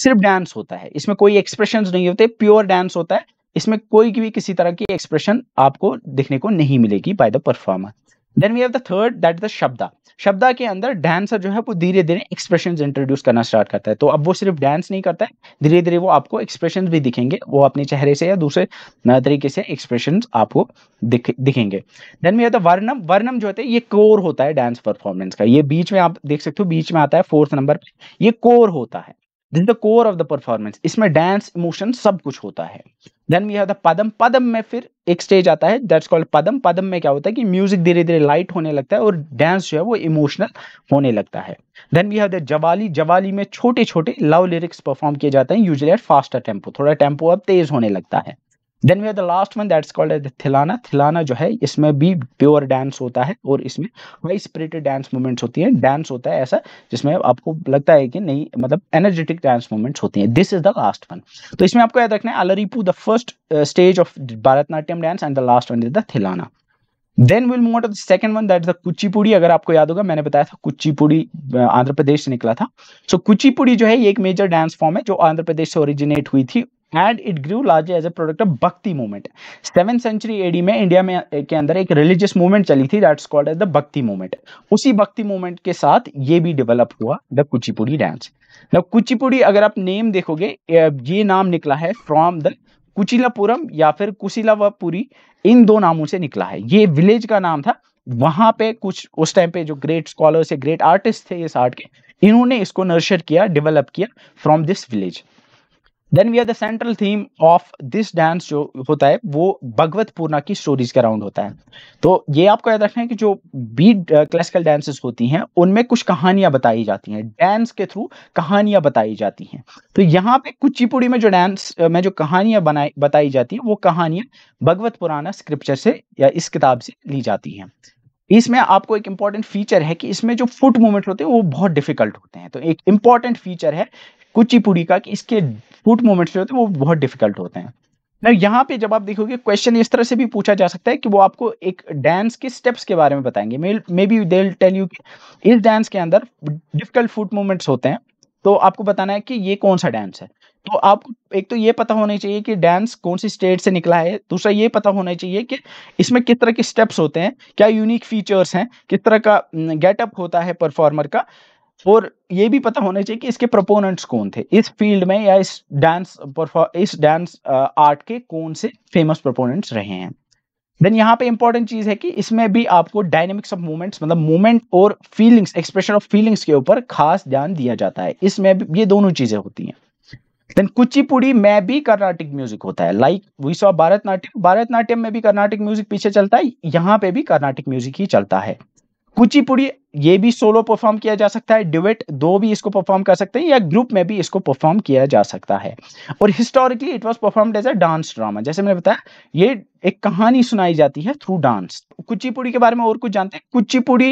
सिर्फ डांस होता है इसमें कोई एक्सप्रेशन नहीं होते प्योर डांस होता है इसमें कोई भी किसी तरह की एक्सप्रेशन आपको देखने को नहीं मिलेगी by the performer then we have the third that the Shabda Shabda के अंदर डांसर जो है वो धीरे धीरे एक्सप्रेशन इंट्रोड्यूस करना स्टार्ट करता है तो अब वो सिर्फ डांस नहीं करता है धीरे धीरे वो आपको एक्सप्रेशन भी दिखेंगे वो अपने चेहरे से या दूसरे तरीके से एक्सप्रेशन आपको दिख, दिखेंगे then we have the Varnam Varnam जो है ये कोर होता है डांस परफॉर्मेंस का ये बीच में आप देख सकते हो बीच में आता है फोर्थ नंबर पर ये कोर होता है this the core of the performance इसमें डांस इमोशन सब कुछ होता है then we have the Padam Padam में फिर एक स्टेज आता है दैट्स कॉल्ड पदम पदम में क्या होता है कि म्यूजिक धीरे धीरे लाइट होने लगता है और डांस जो है वो इमोशनल होने लगता है then we have the Javali Javali में छोटे छोटे लव लिरिक्स परफॉर्म किए जाते हैं यूजली एट फास्टर टेम्पो थोड़ा टेम्पो अब तेज होने लगता है then we are the last one that's called as Thillana Thillana जो है इसमें भी प्योर डांस होता है और इसमें हाई स्पिरिटेड डांस मूवमेंट्स होती हैं डांस होता है ऐसा जिसमें आपको लगता है कि नहीं मतलब एनर्जेटिक डांस मूवमेंट्स होती हैं this is the last one तो इसमें आपको याद रखना है Alarippu the first stage of Bharatanatyam dance and the last one is the Thillana then will move to the second one that is the Kuchipudi अगर आपको याद होगा मैंने बताया था कुचिपुड़ी आंध्र प्रदेश से निकला था सो so, कुचिपुड़ी जो है ये एक मेजर डांस फॉर्म है जो आंध्र प्रदेश से ओरिजिनेट हुई थी and it grew large as a product of bhakti movement seven century AD में इंडिया में eh, के अंदर एक रिलीजियस मूवमेंट चली थी that's called as the bhakti movement उसी भक्ति मूवमेंट के साथ ये भी डेवलप हुआ the Kuchipudi dance the Kuchipudi अगर आप नेम देखोगे eh, ये नाम निकला है फ्रॉम द कुचिलापुरम या फिर कुशिलावापुरी इन दो नामों से निकला है ये विलेज का नाम था वहां पे कुछ उस टाइम पे जो ग्रेट स्कॉलर्स या ग्रेट आर्टिस्ट थे इस आर्ट के इन्होंने इसको नर्शर किया डेवलप किया from this village then we are the central theme of this dance जो होता है वो भगवत पूर्णा की स्टोरीज का राउंड होता है तो ये आपको याद रखना है कि जो बीट क्लासिकल डांसेस होती हैं उनमें कुछ कहानियां बताई जाती हैं डांस के थ्रू कहानियां बताई जाती हैं तो यहाँ पे कुचिपुड़ी में जो डांस uh, में जो कहानियां बनाई बताई जाती हैं वो कहानियां भगवत पुराना स्क्रिप्चर से या इस किताब से ली जाती हैं इसमें आपको एक इंपॉर्टेंट फीचर है कि इसमें जो फुट मूवमेंट होते हैं वो बहुत डिफिकल्ट होते हैं तो एक इंपॉर्टेंट फीचर है कुचिपुड़ी का कि इसके फुट मूवमेंट्स जो होते हैं वो बहुत डिफिकल्ट होते हैं ना यहाँ पे जब आप देखोगे क्वेश्चन इस तरह से भी पूछा जा सकता है कि वो आपको एक डांस के स्टेप्स के बारे में बताएंगे maybe they tell you इस डांस के अंदर डिफिकल्ट फुट मूवमेंट्स होते हैं तो आपको बताना है कि ये कौन सा डांस है तो आपको एक तो ये पता होना चाहिए कि डांस कौन सी स्टेट से निकला है दूसरा ये पता होना चाहिए कि इसमें किस तरह के स्टेप्स होते हैं क्या यूनिक फीचर्स हैं किस तरह का गेटअप होता है परफॉर्मर का और ये भी पता होना चाहिए कि इसके प्रोपोनेंट्स कौन थे इस फील्ड में या इस डांस इस डांस आर्ट के कौन से फेमस प्रोपोनेंट्स रहे हैं देन यहाँ पे इंपॉर्टेंट चीज है कि इसमें भी आपको डायनेमिक्स ऑफ मूवमेंट्स मतलब मूवमेंट और फीलिंग्स एक्सप्रेशन ऑफ फीलिंग्स के ऊपर खास ध्यान दिया जाता है इसमें ये दोनों चीजें होती हैं देन कुचिपुड़ी में भी कर्नाटिक म्यूजिक होता है like we saw Bharatanatyam Bharatanatyam में भी कर्नाटिक म्यूजिक पीछे चलता है यहाँ पे भी कर्नाटिक म्यूजिक ही चलता है कुचिपुड़ी ये भी सोलो परफॉर्म किया जा सकता है डिवेट दो भी इसको परफॉर्म कर सकते हैं या ग्रुप में भी इसको परफॉर्म किया जा सकता है और historically it was perform as a dance drama जैसे मैंने बताया ये एक कहानी सुनाई जाती है थ्रू डांस कुचिपुड़ी के बारे में और कुछ जानते हैं कुचिपुड़ी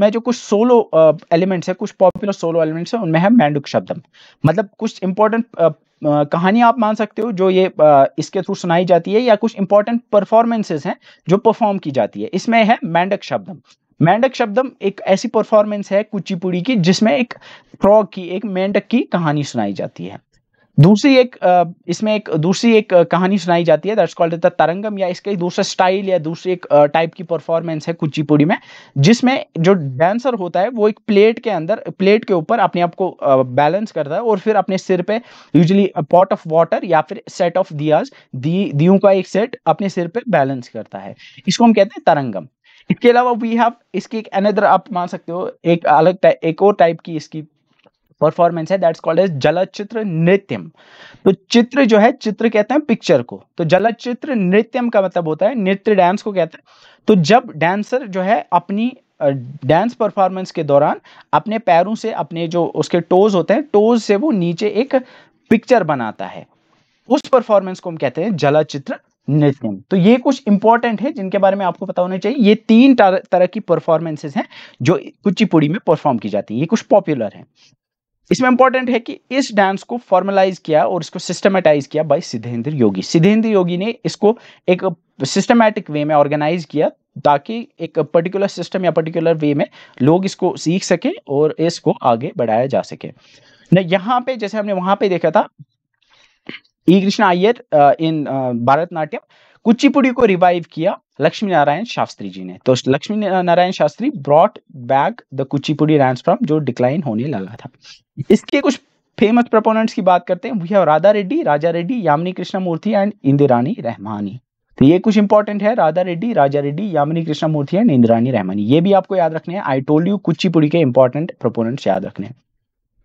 में जो कुछ सोलो एलिमेंट्स है कुछ पॉपुलर सोलो एलिमेंट्स है उनमें है मैंडुक शब्दम मतलब कुछ इंपॉर्टेंट कहानियां आप मान सकते हो जो ये आ, इसके थ्रू सुनाई जाती है या कुछ इंपॉर्टेंट परफॉर्मेंसेस हैं जो परफॉर्म की जाती है इसमें है मैंडक शब्दम मेंढक शब्दम एक ऐसी परफॉर्मेंस है कुचिपुड़ी की जिसमें एक फ्रॉग की एक मेंढक की कहानी सुनाई जाती है दूसरी एक इसमें एक दूसरी एक कहानी सुनाई जाती है दैट्स कॉल्ड द तरंगम या इसका दूसरा स्टाइल या दूसरी एक टाइप की परफॉर्मेंस है कुचिपुड़ी में जिसमें जो डांसर होता है वो एक प्लेट के अंदर प्लेट के ऊपर अपने आप को बैलेंस करता है और फिर अपने सिर पे यूजली पॉट ऑफ वाटर या फिर सेट ऑफ दियाज दी दियो का एक सेट अपने सिर पर बैलेंस करता है इसको हम कहते हैं तरंगम इसके अलावा वी हैव इसकी एक अनदर आप मान सकते हो एक अलग एक और टाइप की इसकी परफॉर्मेंस है that's called as Jalachitra Nrityam तो चित्र जो है चित्र कहते हैं पिक्चर को तो जलचित्र नृत्यम का मतलब होता है नृत्य डांस को कहते हैं तो जब डांसर जो है अपनी डांस परफॉर्मेंस के दौरान अपने पैरों से अपने जो उसके टोज होते हैं टोज से वो नीचे एक पिक्चर बनाता है उस परफॉर्मेंस को हम कहते हैं जलचित्र नितिन तो ये कुछ इंपॉर्टेंट है जिनके बारे में आपको पता होना चाहिए ये तीन तरह की परफॉर्मेंसेज हैं जो कुचिपुड़ी में परफॉर्म की जाती है ये कुछ पॉपुलर है इसमें इंपॉर्टेंट है कि इस डांस को फॉर्मलाइज किया और इसको सिस्टमेटाइज किया बाय सिद्धेंद्र योगी सिद्धेंद्र योगी ने इसको एक सिस्टमैटिक वे में ऑर्गेनाइज किया ताकि एक पर्टिकुलर सिस्टम या पर्टिकुलर वे में लोग इसको सीख सकें और इसको आगे बढ़ाया जा सके न यहाँ पे जैसे हमने वहां पे देखा था ई कृष्णा अय्यर इन भारतनाट्यम कुचिपुड़ी को रिवाइव किया लक्ष्मी नारायण शास्त्री जी ने तो Lakshmi Narayan Shastri brought back the Kuchipudi dance from जो डिक्लाइन होने लगा था इसके कुछ फेमस प्रपोनेंट्स की बात करते हैं we have Radha Reddy Raja Reddy Yamini Murthy and Indirani Rahmani तो ये कुछ इंपॉर्टेंट है राधा रेड्डी राजा रेड्डी यामिनी मूर्ति एंड इंदिरानी रहमानी ये भी आपको याद रखने हैं आई टोल्ड यू कुचिपुड़ी के इंपॉर्टेंट प्रपोनेंट्स याद रखने हैं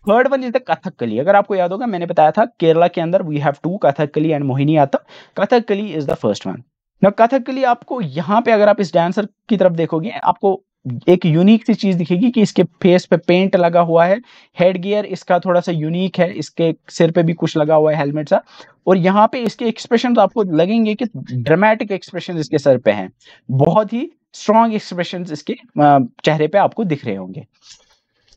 third one is the Kathakali अगर आपको याद होगा मैंने बताया था केरला के अंदर we have two Kathakali and Mohini Attam Kathakali is the first one ना कथकली आपको यहाँ पे अगर आप इस डांसर की तरफ देखोगे आपको एक यूनिक सी चीज दिखेगी कि इसके फेस पे पेंट लगा हुआ है हेड गियर इसका थोड़ा सा यूनिक है इसके सिर पे भी कुछ लगा हुआ है हेलमेट सा और यहाँ पे इसके एक्सप्रेशन तो आपको लगेंगे कि ड्रामेटिक एक्सप्रेशन इसके सर पे हैं बहुत ही स्ट्रॉन्ग एक्सप्रेशन इसके चेहरे पे आपको दिख रहे होंगे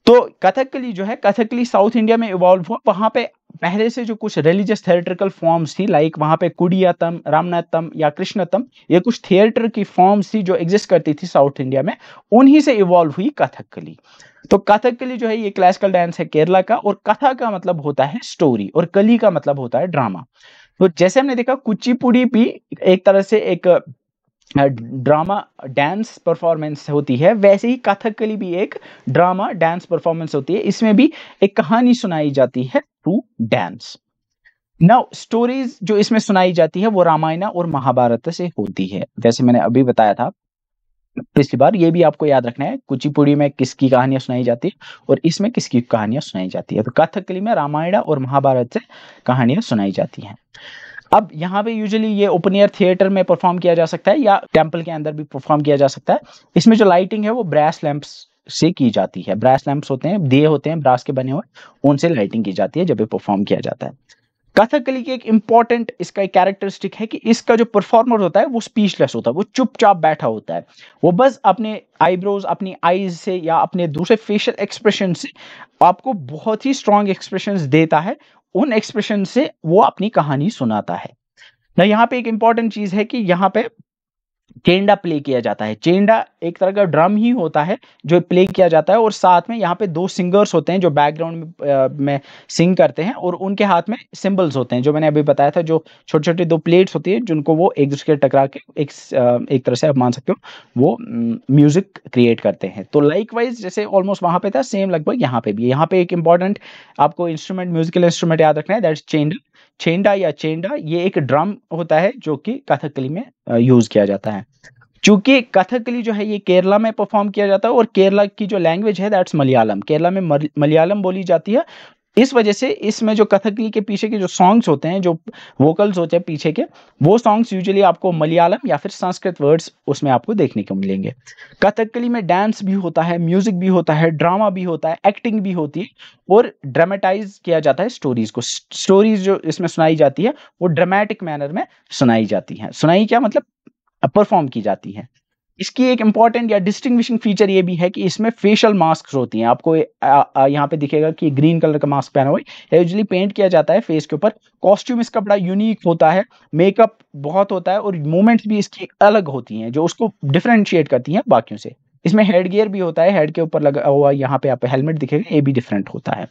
तो कथकली जो है कथकली साउथ इंडिया में इवॉल्व हुआ वहां पे पहले से जो कुछ रिलीजियस थिएट्रिकल फॉर्म्स थी लाइक वहां पे कुडियातम रामनाथम या कृष्णतम ये कुछ थिएटर की फॉर्म्स थी जो एग्जिस्ट करती थी साउथ इंडिया में उन्हीं से इवॉल्व हुई कथकली तो कथकली जो है ये क्लासिकल डांस है केरला का और कथा का मतलब होता है स्टोरी और कली का मतलब होता है ड्रामा तो जैसे हमने देखा कुचिपुड़ी भी एक तरह से एक ड्रामा डांस परफॉर्मेंस होती है वैसे ही कथकली भी एक ड्रामा डांस परफॉर्मेंस होती है इसमें भी एक कहानी सुनाई जाती है टू डांस नाउ स्टोरीज जो इसमें सुनाई जाती है वो रामायणा और महाभारत से होती है जैसे मैंने अभी बताया था पिछली बार ये भी आपको याद रखना है कुचिपुड़ी में किसकी कहानियां सुनाई जाती है और इसमें किसकी कहानियां सुनाई जाती है तो कथकली में रामायण और महाभारत से कहानियां सुनाई जाती हैं अब यहाँ पे यूजुअली ये ओपन एयर थिएटर में परफॉर्म किया जा सकता है या टेम्पल के अंदर भी परफॉर्म किया जा सकता है इसमें जो लाइटिंग है वो ब्रास लैंप्स से की जाती है ब्रास लैंप्स होते हैं दिए होते हैं ब्रास के बने हुए उनसे लाइटिंग की जाती है जब ये परफॉर्म किया जाता है कथकली की एक इंपॉर्टेंट इसका एक कैरेक्टरिस्टिक है कि इसका जो परफॉर्मर होता है वो स्पीचलेस होता है वो चुपचाप बैठा होता है वो बस अपने आईब्रोज अपनी आईज से या अपने दूसरे फेशियल एक्सप्रेशन से आपको बहुत ही स्ट्रांग एक्सप्रेशन देता है उन एक्सप्रेशन से वो अपनी कहानी सुनाता है ना यहाँ पे एक इंपॉर्टेंट चीज है कि यहाँ पे चेंडा प्ले किया जाता है चेंडा एक तरह का ड्रम ही होता है जो प्ले किया जाता है और साथ में यहाँ पे दो सिंगर्स होते हैं जो बैकग्राउंड में, में सिंग करते हैं और उनके हाथ में सिंबल्स होते हैं जो मैंने अभी बताया था जो छोटे छोटे दो प्लेट्स होती है जिनको वो एक दूसरे के टकरा के एक एक तरह से आप मान सकते हो वो म्यूजिक क्रिएट करते हैं तो लाइक वाइज जैसे ऑलमोस्ट वहाँ पे था सेम लगभग यहाँ पे भी यहाँ पे एक इंपॉर्टेंट आपको इंस्ट्रूमेंट म्यूजिकल इंस्ट्रूमेंट याद रखना है दैट चेंडा छेंडा या चेंडा ये एक ड्रम होता है जो कि कथकली में यूज किया जाता है चूंकि कथकली जो है ये केरला में परफॉर्म किया जाता है और केरला की जो लैंग्वेज है दैट्स मलयालम केरला में मलयालम बोली जाती है इस वजह से इसमें जो कथकली के पीछे के जो सॉन्ग्स होते हैं जो वोकल्स होते हैं पीछे के वो सॉन्ग्स यूजुअली आपको मलयालम या फिर संस्कृत वर्ड्स उसमें आपको देखने को मिलेंगे कथकली में डांस भी होता है म्यूजिक भी होता है ड्रामा भी होता है एक्टिंग भी होती है और ड्रामेटाइज किया जाता है स्टोरीज को स्टोरीज जो इसमें सुनाई जाती है वो ड्रामेटिक मैनर में सुनाई जाती है सुनाई क्या मतलब परफॉर्म की जाती है इसकी एक इंपॉर्टेंट या डिस्टिंग्विशिंग फीचर ये भी है कि इसमें फेशियल मास्क होती हैं आपको यहाँ पे दिखेगा कि ग्रीन कलर का मास्क पहना हुआ है यूजली पेंट किया जाता है फेस के ऊपर कॉस्ट्यूम इसका बड़ा यूनिक होता है मेकअप बहुत होता है और मूवमेंट्स भी इसकी अलग होती हैं जो उसको डिफ्रेंशिएट करती हैं बाकियों से इसमें हेड गियर भी होता है हेड के ऊपर लगा हुआ यहाँ पे आप हेलमेट दिखेगा ये भी डिफरेंट होता है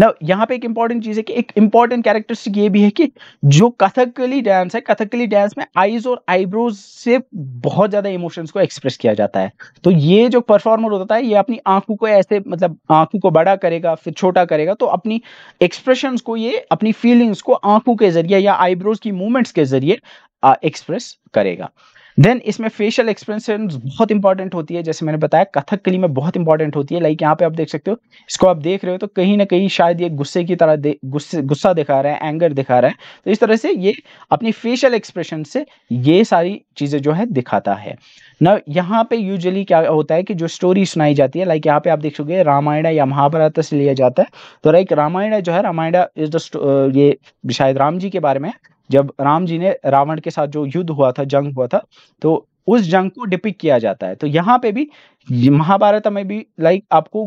ना यहाँ पे एक इंपॉर्टेंट चीज है कि एक इंपॉर्टेंट कैरेक्टरिस्टिक ये भी है कि जो कथकली डांस है कथकली डांस में आईज और आईब्रोज से बहुत ज्यादा इमोशंस को एक्सप्रेस किया जाता है तो ये जो परफॉर्मर होता है ये अपनी आंखों को ऐसे मतलब आंखों को बड़ा करेगा फिर छोटा करेगा तो अपनी एक्सप्रेशन को ये अपनी फीलिंग्स को आंखों के जरिए या आईब्रोज की मूवमेंट्स के जरिए एक्सप्रेस करेगा देन इसमें फेशियल एक्सप्रेशन बहुत इंपॉर्टेंट होती है जैसे मैंने बताया कथक कली में बहुत इंपॉर्टेंट होती है लाइक यहाँ पे आप देख सकते हो इसको आप देख रहे हो तो कहीं ना कहीं शायद ये गुस्से की तरह गुस्सा दिखा रहा है एंगर दिखा रहा है तो इस तरह से ये अपनी फेशियल एक्सप्रेशन से ये सारी चीज़ें जो है दिखाता है न यहाँ पे यूजली क्या होता है कि जो स्टोरी सुनाई जाती है लाइक यहाँ पे आप देख सकोगे रामायण या महाभारत से लिया जाता है तो लाइक रामायण जो है रामायण इज द ये शायद राम जी के बारे में जब राम जी ने रावण के साथ जो युद्ध हुआ था जंग हुआ था तो उस जंग को डिपिक किया जाता है तो यहाँ पे भी महाभारत में भी लाइक आपको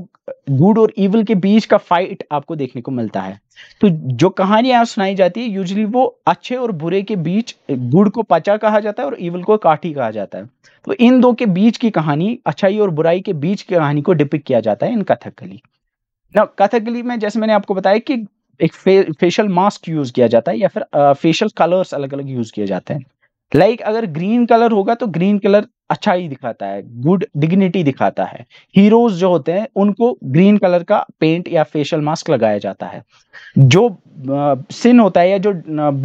गुड और इविल के बीच का फाइट आपको देखने को मिलता है तो जो कहानियां सुनाई जाती है यूजली वो अच्छे और बुरे के बीच गुड को पचा कहा जाता है और इविल को काठी कहा जाता है तो इन दो के बीच की कहानी अच्छाई और बुराई के बीच की कहानी को डिपिक किया जाता है इन कथकली ना कथकली में जैसे मैंने आपको बताया कि एक फे, फेशियल मास्क यूज किया जाता है या फिर फेशियल कलर्स अलग अलग यूज किए जाते हैं लाइक like, अगर ग्रीन कलर होगा तो ग्रीन कलर अच्छा ही दिखाता है गुड डिग्निटी दिखाता है हीरोज जो होते हैं उनको ग्रीन कलर का पेंट या फेशियल मास्क लगाया जाता है जो सिन होता है या जो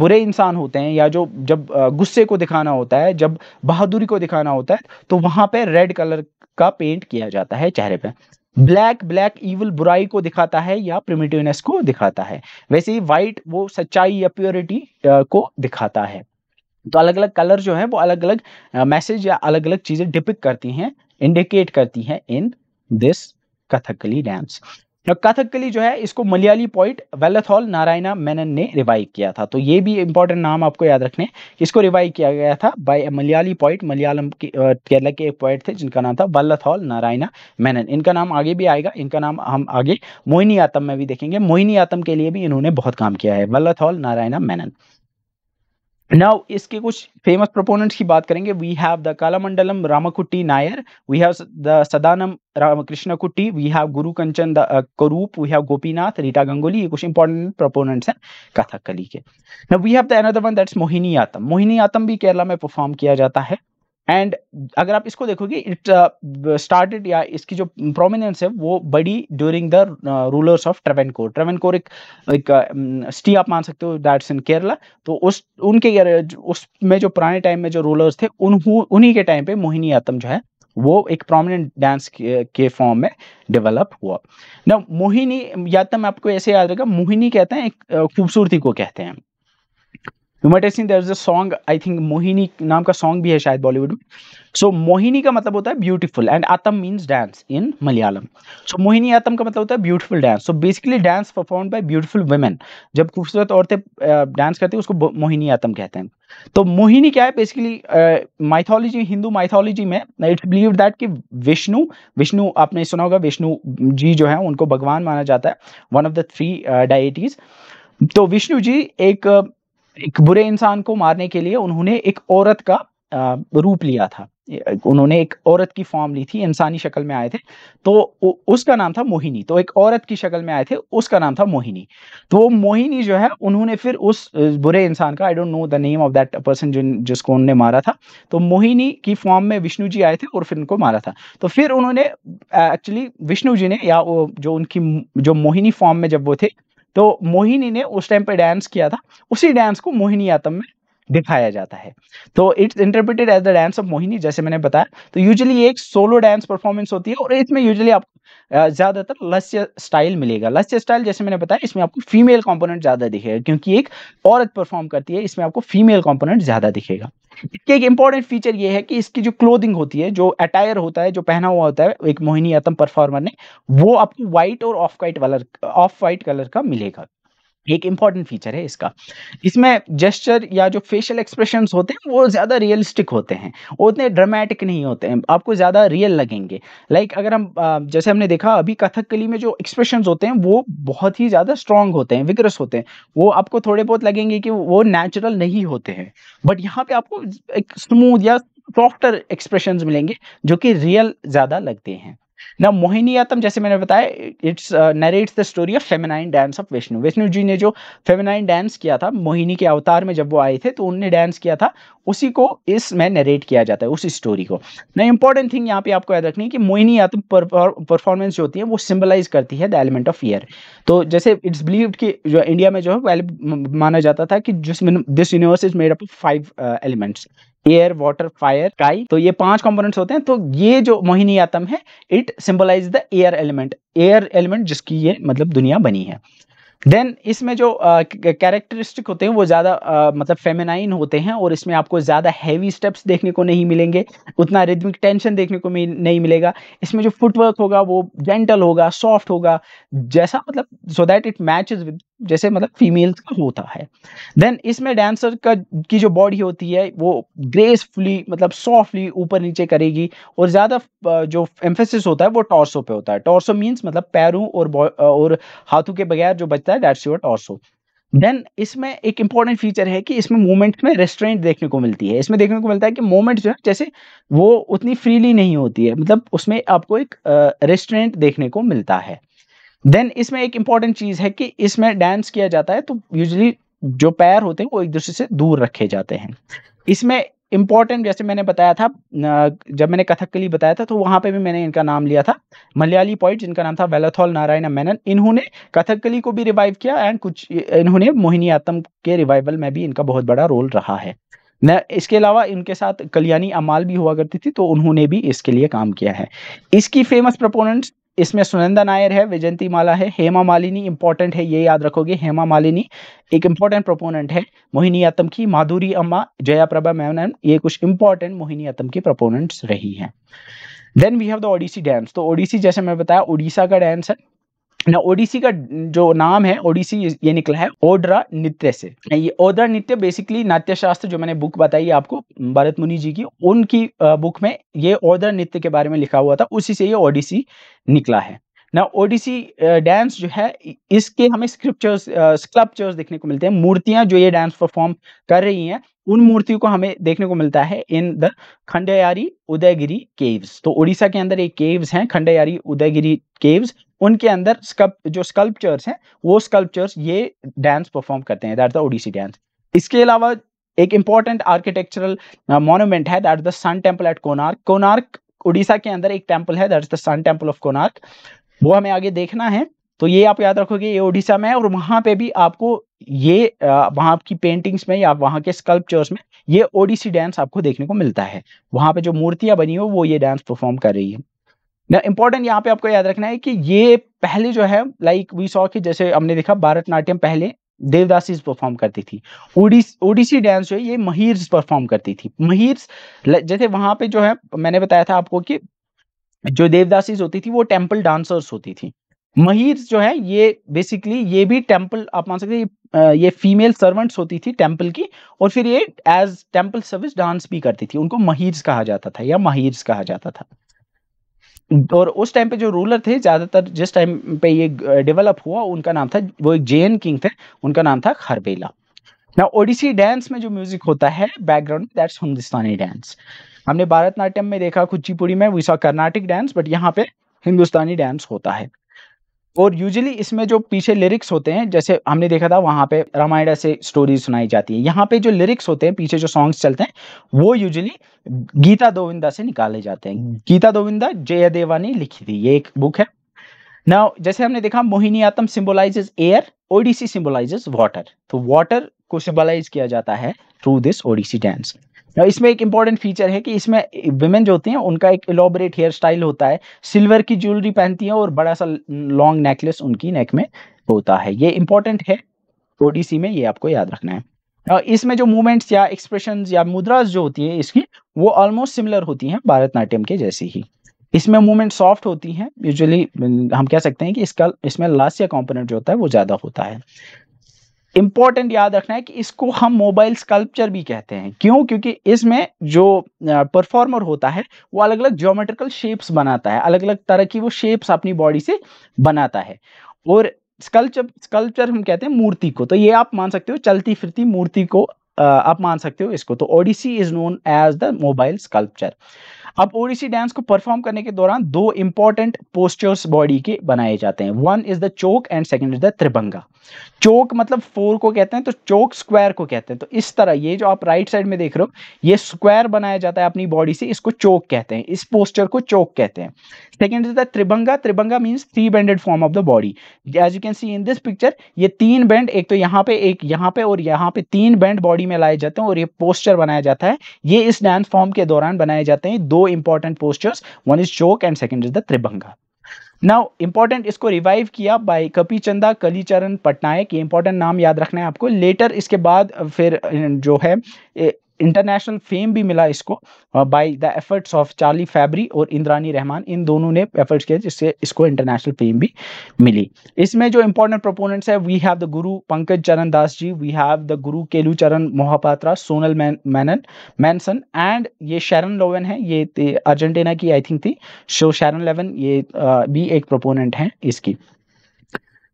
बुरे इंसान होते हैं या जो जब गुस्से को दिखाना होता है जब बहादुरी को दिखाना होता है तो वहां पर रेड कलर का पेंट किया जाता है चेहरे पर ब्लैक ब्लैक ईवल बुराई को दिखाता है या प्रिमिटिवनेस को दिखाता है वैसे ही व्हाइट वो सच्चाई या प्योरिटी को दिखाता है तो अलग अलग कलर जो है वो अलग अलग मैसेज या अलग अलग चीजें डिपिक करती हैं इंडिकेट करती हैं in this Kathakali dance Kathakali जो है इसको मलयाली पॉइंट वेलथॉल नारायणा मेनन ने रिवाइव किया था तो ये भी इंपॉर्टेंट नाम आपको याद रखने इसको रिवाइव किया गया था बाय मलयाली पॉइंट मलयालम केरला के एक पॉइंट थे जिनका नाम था वल्लथॉल नारायणा मेनन इनका नाम आगे भी आएगा इनका नाम हम आगे मोहिनी आतम में भी देखेंगे मोहिनी आतम के लिए भी इन्होंने बहुत काम किया है वल्लथॉल नारायणा मेनन नाउ इसके कुछ फेमस प्रोपोनेंट्स की बात करेंगे we have the Kalamandalam Ramankutty Nair we have the Sadanam Ramakrishna Kutty we have Guru Kanchan Kurup we have Gopinath Rita Ganguly ये कुछ इंपॉर्टेंट प्रोपोनेंट्स हैं कथकली के now we have the another one that's Mohini Attam Mohini Attam भी केरला में परफॉर्म किया जाता है एंड अगर आप इसको देखोगे इट स्टार्टेड uh, या इसकी जो प्रोमिनेंस है वो बड़ी during the rulers of core Travancore एक एक सिटी uh, um, आप मान सकते हो दैट्स इन केरला तो उस उनके उसमें जो पुराने टाइम में जो रूलर्स थे उन्हीं के टाइम पे मोहिनी आतम जो है वो एक प्रोमिनेंट डांस के फॉर्म में डेवलप हुआ ना मोहिनी यातम आपको ऐसे याद रखा मोहिनी कहते हैं एक uh, खूबसूरती को कहते हैं you might seen there is a song I think Mohini नाम का सॉन्ग भी है शायद बॉलीवुड में सो मोहिनी का मतलब होता है beautiful and Attam means dance in Malayalam so Mohini Attam का मतलब होता है beautiful dance so basically dance perform by beautiful women जब खूबसूरत औरतें डांस करती हैं उसको मोहिनी आतम कहते हैं तो मोहिनी क्या है बेसिकली माइथोलॉजी हिंदू माइथोलॉजी में इट बिलीव दैट कि विष्णु विष्णु आपने सुना होगा विष्णु जी जो है उनको भगवान माना जाता है one of the three deities तो विष्णु जी एक uh, एक बुरे इंसान को मारने के लिए उन्होंने एक औरत का रूप लिया था उन्होंने एक औरत की फॉर्म ली थी इंसानी शक्ल में आए थे तो उसका नाम था मोहिनी तो एक औरत की शक्ल में आए थे उसका नाम था मोहिनी तो वो मोहिनी जो है उन्होंने फिर उस बुरे इंसान का I don't know the name of that person जिन जिसको उन्होंने मारा था तो मोहिनी की फॉर्म में विष्णु जी आए थे और फिर उनको मारा था तो फिर उन्होंने एक्चुअली विष्णु जी ने या वो जो उनकी जो मोहिनी फॉर्म में जब वो थे तो मोहिनी ने उस टाइम पे डांस किया था उसी डांस को मोहिनी आतम में दिखाया जाता है तो it's interpreted as the dance of Mohini जैसे मैंने बताया तो यूजली एक सोलो डांस परफॉर्मेंस होती है और इसमें यूजली आपको ज़्यादातर लस्य स्टाइल मिलेगा लस्य स्टाइल जैसे मैंने बताया इसमें आपको फीमेल कंपोनेंट ज़्यादा दिखेगा क्योंकि एक औरत परफॉर्म करती है इसमें आपको फीमेल कंपोनेंट ज़्यादा दिखेगा इसके एक इंपॉर्टेंट फीचर ये है कि इसकी जो क्लोथिंग होती है जो अटायर होता है जो पहना हुआ होता है एक मोहिनी आतम परफॉर्मर ने वो आपको व्हाइट और ऑफ वाइट वाला ऑफ वाइट कलर का मिलेगा एक इम्पॉर्टेंट फीचर है इसका इसमें जेस्चर या जो फेशियल एक्सप्रेशन होते हैं वो ज़्यादा रियलिस्टिक होते हैं वो उतने ड्रामेटिक नहीं होते हैं आपको ज़्यादा रियल लगेंगे लाइक अगर हम जैसे हमने देखा अभी कथकली में जो एक्सप्रेशन होते हैं वो बहुत ही ज़्यादा स्ट्रॉन्ग होते हैं विग्रस होते हैं वो आपको थोड़े बहुत लगेंगे कि वो नेचुरल नहीं होते हैं बट यहाँ पे आपको एक स्मूथ या सॉफ्टर एक्सप्रेशन मिलेंगे जो कि रियल ज़्यादा लगते हैं ना मोहिनीयातम जैसे मैंने बताया it's narrates the story of feminine dance of Vishnu Vishnu ji ने जो फेमिनाइन डांस किया था मोहिनी के अवतार में जब वो आए थे तो उनने डांस किया था उसी को इसमें नरेट किया जाता है उस स्टोरी को ना इंपॉर्टेंट थिंग यहाँ पे आपको याद रखनी है कि मोहिनी यातम परफॉर्मेंस जो होती है वो सिम्बलाइज करती है द एलिमेंट ऑफ ईयर तो जैसे इट्स बिलीव्ड कि जो इंडिया में जो है माना जाता था कि जिस this universe is made up of five elements air water fire sky तो ये पांच कंपोनेंट्स होते हैं तो ये जो मोहिनी आतम है it symbolize the air element air element जिसकी ये मतलब दुनिया बनी है देन इसमें जो कैरेक्टरिस्टिक uh, होते हैं वो ज़्यादा uh, मतलब फेमेनाइन होते हैं और इसमें आपको ज़्यादा हैवी स्टेप्स देखने को नहीं मिलेंगे उतना रिदमिक टेंशन देखने को मिल, नहीं मिलेगा इसमें जो फुटवर्क होगा वो जेंटल होगा सॉफ्ट होगा जैसा मतलब so that it matches with जैसे मतलब फीमेल्स का होता है देन इसमें डांसर का की जो बॉडी होती है वो ग्रेसफुली मतलब सॉफ्टली ऊपर नीचे करेगी और ज़्यादा जो एम्फेसिस होता है वो टॉर्सो पे होता है टॉर्सो मींस मतलब पैरों और और हाथों के बगैर जो बचता है डैट्स योर टॉर्सो देन इसमें एक इंपॉर्टेंट फीचर है कि इसमें मूवमेंट में रेस्टोरेंट देखने को मिलती है इसमें देखने को मिलता है कि मूवमेंट जो है जैसे वो उतनी फ्रीली नहीं होती है मतलब उसमें आपको एक रेस्टोरेंट देखने को मिलता है देन इसमें एक इंपॉर्टेंट चीज है कि इसमें डांस किया जाता है तो यूजली जो पैर होते हैं वो एक दूसरे से दूर रखे जाते हैं इसमें इंपॉर्टेंट जैसे मैंने बताया था जब मैंने कथक के लिए बताया था तो वहां पे भी मैंने इनका नाम लिया था मलयाली पॉइंट जिनका नाम था वेलाथॉल नारायण मेनन इन्होंने कथक कली को भी रिवाइव किया एंड कुछ इन्होंने मोहिनी आतम के रिवाइवल में भी इनका बहुत बड़ा रोल रहा है इसके अलावा इनके साथ कल्याणी अमाल भी हुआ करती थी तो उन्होंने भी इसके लिए काम किया है इसकी फेमस प्रपोनेंट्स इसमें सुनंदा नायर है विजंती माला है हेमा मालिनी इंपॉर्टेंट है ये याद रखोगे हेमा मालिनी एक इंपॉर्टेंट प्रोपोनेंट है मोहिनी आतम की माधुरी अम्मा जया प्रभा मैम ये कुछ इंपॉर्टेंट मोहिनी आतम की प्रोपोनेंट्स रही हैं then we have the Odissi dance तो ओडिसी जैसे मैं बताया उड़ीसा का डांस है ना ओडिसी का जो नाम है ओडिसी ये निकला है ओड्रा नृत्य से ये ओड्रा नृत्य बेसिकली नाट्य शास्त्र जो मैंने बुक बताई आपको भरत मुनि जी की उनकी बुक में ये ओड्रा नृत्य के बारे में लिखा हुआ था उसी से ये ओडिसी निकला है ना ओडिसी डांस जो है इसके हमें स्क्रिप्चर्स स्कल्पचर्स uh, देखने को मिलते हैं मूर्तियां जो ये डांस परफॉर्म कर रही हैं उन मूर्तियों को हमें देखने को मिलता है in the Khandagiri Udayagiri caves तो उड़ीसा के अंदर एक केव्स हैं खंडयारी उदयगिरी केव्स उनके अंदर स्कल्प जो स्कल्पचर्स हैं वो स्कल्पचर्स ये डांस परफॉर्म करते हैं दैट द ओडिसी डांस इसके अलावा एक इंपॉर्टेंट आर्किटेक्चरल मोन्यूमेंट है that the sun temple at Konark Konark Orissa के अंदर एक टेम्पल है that is the sun temple of Konark वो हमें आगे देखना है तो ये आप याद रखोगे ये ओडिशा में है और वहां पे भी आपको ये वहां की पेंटिंग्स में या वहां के स्कल्पचर्स में ये ओडिसी डांस आपको देखने को मिलता है वहां पे जो मूर्तियां बनी हो वो ये डांस परफॉर्म कर रही है ना इंपॉर्टेंट यहाँ पे आपको याद रखना है कि ये पहले जो है लाइक वी सॉ की जैसे हमने देखा भारतनाट्यम पहले देवदासी परफॉर्म करती थी ओडिस ओडिसी डांस जो है ये महिर्स परफॉर्म करती थी महिर्स जैसे वहां पे जो है मैंने बताया था आपको कि जो देवदासीज होती थी वो टेम्पल डांसर्स होती थी महिर जो है ये बेसिकली ये भी टेम्पल आप मान सकते ये फीमेल सर्वेंट्स होती थी टेम्पल की और फिर ये एज टेम्पल सर्विस डांस भी करती थी उनको महिर कहा जाता था या महीर्स कहा जाता था और उस टाइम पे जो रूलर थे ज्यादातर जिस टाइम पे ये डेवलप हुआ उनका नाम था वो एक जेन किंग थे उनका नाम था खरबेला ना ओडिसी डांस में जो म्यूजिक होता है बैकग्राउंड दैट्स हिंदुस्तानी डांस हमने भारतनाट्यम में देखा कुचिपुड़ी में वी कर्नाटिक डांस बट यहाँ पे हिंदुस्तानी डांस होता है और यूजुअली इसमें जो पीछे लिरिक्स होते हैं जैसे हमने देखा था वहाँ पे रामायण से स्टोरी सुनाई जाती है यहाँ पे जो लिरिक्स होते हैं पीछे जो सॉन्ग्स चलते हैं वो यूजुअली गीता गोविंदा से निकाले जाते हैं गीता दोविंदा जयदेवा ने लिखी थी ये एक बुक है ना जैसे हमने देखा Mohiniyattam symbolises air Odissi symbolises water तो वाटर को सिम्बोलाइज किया जाता है थ्रू दिस ओडिसी डांस इसमें एक इंपॉर्टेंट फीचर है कि इसमें वुमेन जो होती हैं उनका एक एलोबरेट हेयर स्टाइल होता है सिल्वर की ज्वेलरी पहनती हैं और बड़ा सा लॉन्ग नेकलेस उनकी नेक में होता है ये इंपॉर्टेंट है ओडीसी में ये आपको याद रखना है इसमें जो मूवमेंट्स या एक्सप्रेशन या मुद्रास जो होती है इसकी वो ऑलमोस्ट सिमिलर होती हैं भारतनाट्यम के जैसी ही इसमें मूवमेंट सॉफ्ट होती हैं यूजुअली हम कह सकते हैं कि इसका इसमें लास्या कंपोनेंट जो होता है वो ज़्यादा होता है इम्पॉर्टेंट याद रखना है कि इसको हम मोबाइल स्कल्पचर भी कहते हैं क्यों क्योंकि इसमें जो परफॉर्मर होता है वो अलग अलग ज्योमेट्रिकल शेप्स बनाता है अलग अलग तरह की वो शेप्स अपनी बॉडी से बनाता है और स्कल्पचर स्कल्पचर हम कहते हैं मूर्ति को तो ये आप मान सकते हो चलती फिरती मूर्ति को आप मान सकते हो इसको तो Odissi is known as the mobile sculpture अब ओडिसी डांस को परफॉर्म करने के दौरान दो इंपॉर्टेंट पोस्टर्स बॉडी के बनाए जाते हैं one is the chowk and second is the Tribhanga chowk मतलब फोर को कहते हैं तो चोक स्क्वायर को कहते हैं तो इस तरह ये जो आप राइट साइड में देख रहे हो ये स्क्वायर बनाया जाता है अपनी बॉडी से इसको चोक कहते हैं इस पोस्टर को चोक कहते हैं second is the Tribhanga Tribhanga means three bended form of the body as you can see in this picture ये तीन बैंड एक तो यहाँ पे एक यहाँ पे और यहाँ पे तीन बैंड बॉडी में लाए जाते हैं और ये पोस्टर बनाया जाता है ये इस डांस फॉर्म के दौरान बनाए जाते हैं दो important postures one is chowk and second is the Tribhanga now important इसको रिवाइव किया बाय कपी चंदा कलीचरण पटनायक ये इंपॉर्टेंट नाम याद रखना है आपको लेटर इसके बाद फिर जो है इंटरनेशनल फेम भी मिला इसको by the efforts of Charlie Fabri और इंद्रानी रहमान इन दोनों ने एफर्ट्स किए जिससे इसको इंटरनेशनल फेम भी मिली इसमें जो इंपॉर्टेंट प्रोपोनेंट्स है we have the guru Pankaj Charan Das ji we have the guru Kelu Charan Mohapatra Sonal मैनन मैनसन एंड ये शेरन लोवन है ये अर्जेंटीना की आई थिंक थी शो शेरन लेवन ये आ, uh, भी एक प्रोपोनेंट हैं इसकी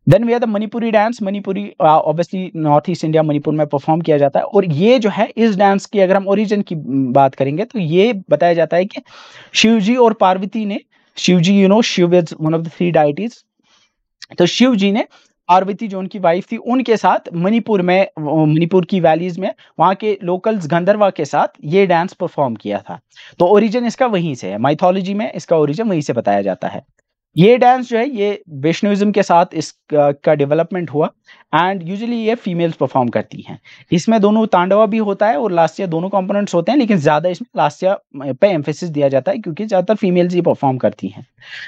then we are the Manipuri dance Manipuri obviously north east India Manipur में परफॉर्म किया जाता है और ये जो है इस डांस की अगर हम ओरिजिन की बात करेंगे तो ये बताया जाता है कि शिवजी और पार्वती ने Shivji you know Shiva is one of the three deities तो शिव जी ने पार्वती जो उनकी वाइफ थी उनके साथ मणिपुर में मणिपुर की वैलीज में वहाँ के लोकल्स गंधर्वा के साथ ये डांस परफॉर्म किया था तो ओरिजिन इसका वहीं से है माइथोलॉजी में इसका ओरिजिन वहीं से बताया जाता है ये डांस जो है ये वैष्णविज्म के साथ इसका डेवलपमेंट हुआ एंड यूजुअली ये फीमेल्स परफॉर्म करती हैं इसमें दोनों तांडवा भी होता है और लास्या दोनों कंपोनेंट्स होते हैं लेकिन ज़्यादा इसमें लास्या पे एम्फेसिस दिया जाता है क्योंकि ज़्यादातर फीमेल्स ये परफॉर्म करती हैं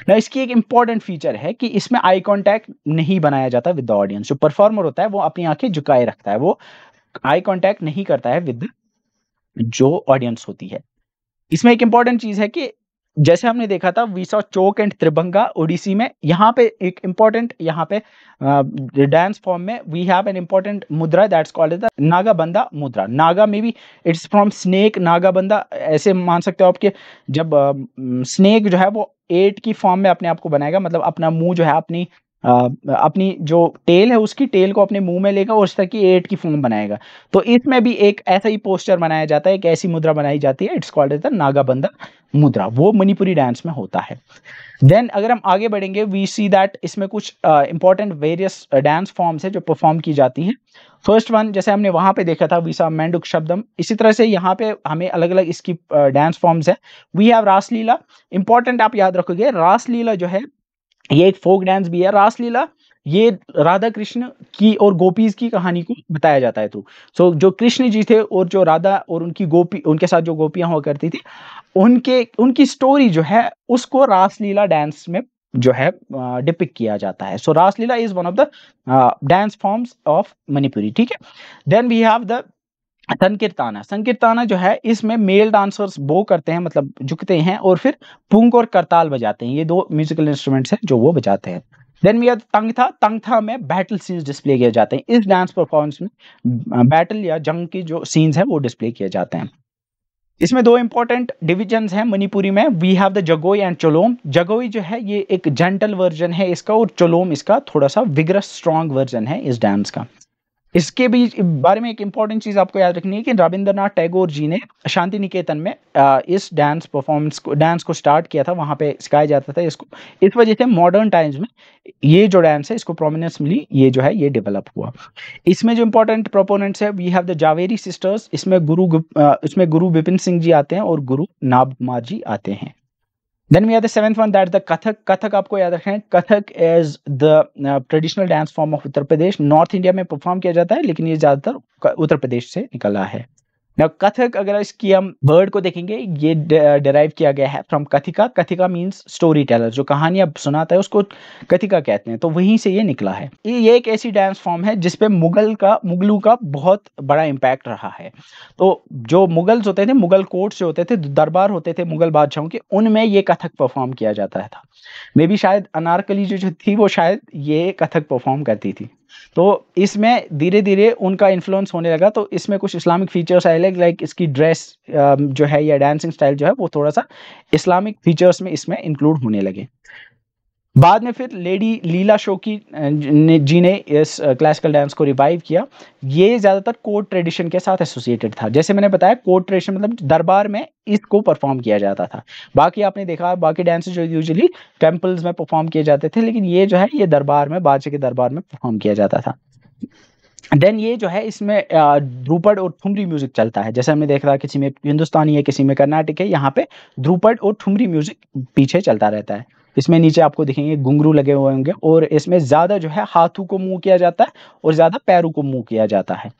ना इसकी एक इंपॉर्टेंट फीचर है कि इसमें आई कॉन्टैक्ट नहीं बनाया जाता विद द ऑडियंस जो परफॉर्मर होता है वो अपनी आंखें झुकाए रखता है वो आई कॉन्टैक्ट नहीं करता है विद जो ऑडियंस होती है इसमें एक इंपॉर्टेंट चीज़ है कि जैसे हमने देखा था we saw chowk and Tribhanga Odissi में यहाँ पे एक इम्पॉर्टेंट यहाँ पे डांस फॉर्म में we have an important mudra that's called the Naga Bandha mudra Naga में भी इट्स फ्रॉम स्नेक नागा बंदा ऐसे मान सकते हो आपके जब स्नेक जो है वो एट की फॉर्म में अपने आप को बनाएगा मतलब अपना मुंह जो है अपनी अपनी जो टेल है उसकी टेल को अपने मुंह में लेगा और उस तरह की एट की फॉर्म बनाएगा तो इसमें भी एक ऐसा ही पोस्टर बनाया जाता है एक ऐसी मुद्रा बनाई जाती है it's called as the Nagabandha mudra वो मणिपुरी डांस में होता है देन अगर हम आगे बढ़ेंगे वी सी दैट इसमें कुछ इंपॉर्टेंट वेरियस डांस फॉर्म्स है जो परफॉर्म की जाती है फर्स्ट वन जैसे हमने वहाँ पे देखा था विसा मेंडुक शब्दम इसी तरह से यहाँ पे हमें अलग अलग इसकी डांस फॉर्म्स है वी हैव रासलीला इंपॉर्टेंट आप याद रखोगे रासलीला जो है ये एक फोक डांस भी है रासलीला ये राधा कृष्ण की और गोपीज की कहानी को बताया जाता है थ्रू सो तो। so, जो कृष्ण जी थे और जो राधा और उनकी गोपी उनके साथ जो गोपियां हुआ करती थी उनके उनकी स्टोरी जो है उसको रासलीला डांस में जो है डिपिक किया जाता है so Raslila is one of the dance forms of Manipuri ठीक है then we have the Sankirtana Sankirtana जो है इसमें मेल डांसर्स बो करते हैं मतलब झुकते हैं और फिर पुंग और करताल बजाते हैं ये दो म्यूजिकल इंस्ट्रूमेंट्स हैं जो वो बजाते हैं देन वी था तंगथा तंगथा में बैटल सीन्स डिस्प्ले किए जाते हैं इस डांस परफॉर्मेंस में बैटल या जंग की जो सीन्स हैं वो डिस्प्ले किए जाते हैं इसमें दो इंपॉर्टेंट डिविजन्स हैं मणिपुरी में we have the Jagoi and Cholom Jagoi जो है ये एक जेंटल वर्जन है इसका और चोलोम इसका थोड़ा सा विग्रस स्ट्रॉन्ग वर्जन है इस डांस का इसके भी बारे में एक इंपॉर्टेंट चीज़ आपको याद रखनी है कि रविंद्रनाथ टैगोर जी ने शांति निकेतन में इस डांस परफॉर्मेंस को डांस को स्टार्ट किया था वहाँ पे सिखाया जाता था इसको इस वजह से मॉडर्न टाइम्स में ये जो डांस है इसको प्रोमिनेंस मिली ये जो है ये डेवलप हुआ इसमें जो इंपॉर्टेंट प्रोपोनेंट्स है we have the Jhaveri sisters इसमें गुरु इसमें गुरु विपिन सिंह जी आते हैं और गुरु नाभ कुमार जी आते हैं Then we have the seventh one that the Kathak. Kathak आपको याद रखना है Kathak is the uh, traditional dance form of Uttar Pradesh. North India में perform किया जाता है लेकिन ये ज़्यादातर उत्तर प्रदेश से निकला है नाउ कथक अगर इसकी हम वर्ड को देखेंगे ये डेराइव किया गया है from Kathika Kathika means storyteller जो कहानियां सुनाता है उसको कथिका कहते हैं तो वहीं से ये निकला है ये एक ऐसी डांस फॉर्म है जिसपे मुगल का मुगलों का बहुत बड़ा इम्पैक्ट रहा है तो जो मुगल्स होते थे मुगल कोर्ट जो होते थे दरबार होते थे मुगल बादशाहों के उनमें ये कथक परफॉर्म किया जाता था मे बी शायद अनारकली जो थी वो शायद ये कथक परफॉर्म करती थी तो इसमें धीरे धीरे उनका इन्फ्लुएंस होने लगा तो इसमें कुछ इस्लामिक फीचर्स आए लाइक इसकी ड्रेस जो है या डांसिंग स्टाइल जो है वो थोड़ा सा इस्लामिक फीचर्स में इसमें इंक्लूड होने लगे बाद में फिर लेडी लीला शोकी ने जी ने इस क्लासिकल डांस को रिवाइव किया ये ज़्यादातर कोर्ट ट्रेडिशन के साथ एसोसिएटेड था जैसे मैंने बताया कोर्ट ट्रेडिशन मतलब दरबार में इसको परफॉर्म किया जाता था बाकी आपने देखा बाकी डांस जो यूजली टेम्पल्स में परफॉर्म किए जाते थे लेकिन ये जो है ये दरबार में बादशाह के दरबार में परफॉर्म किया जाता था देन ये जो है इसमें ध्रुपद और ठुमरी म्यूजिक चलता है जैसे हमने रहा किसी में हिंदुस्तानी है किसी में कर्नाटक है यहाँ पे ध्रुपद और ठुमरी म्यूजिक पीछे चलता रहता है इसमें नीचे आपको दिखेंगे घुंगरू लगे हुए होंगे और इसमें ज़्यादा जो है हाथों को मूव किया जाता है और ज़्यादा पैरों को मूव किया जाता है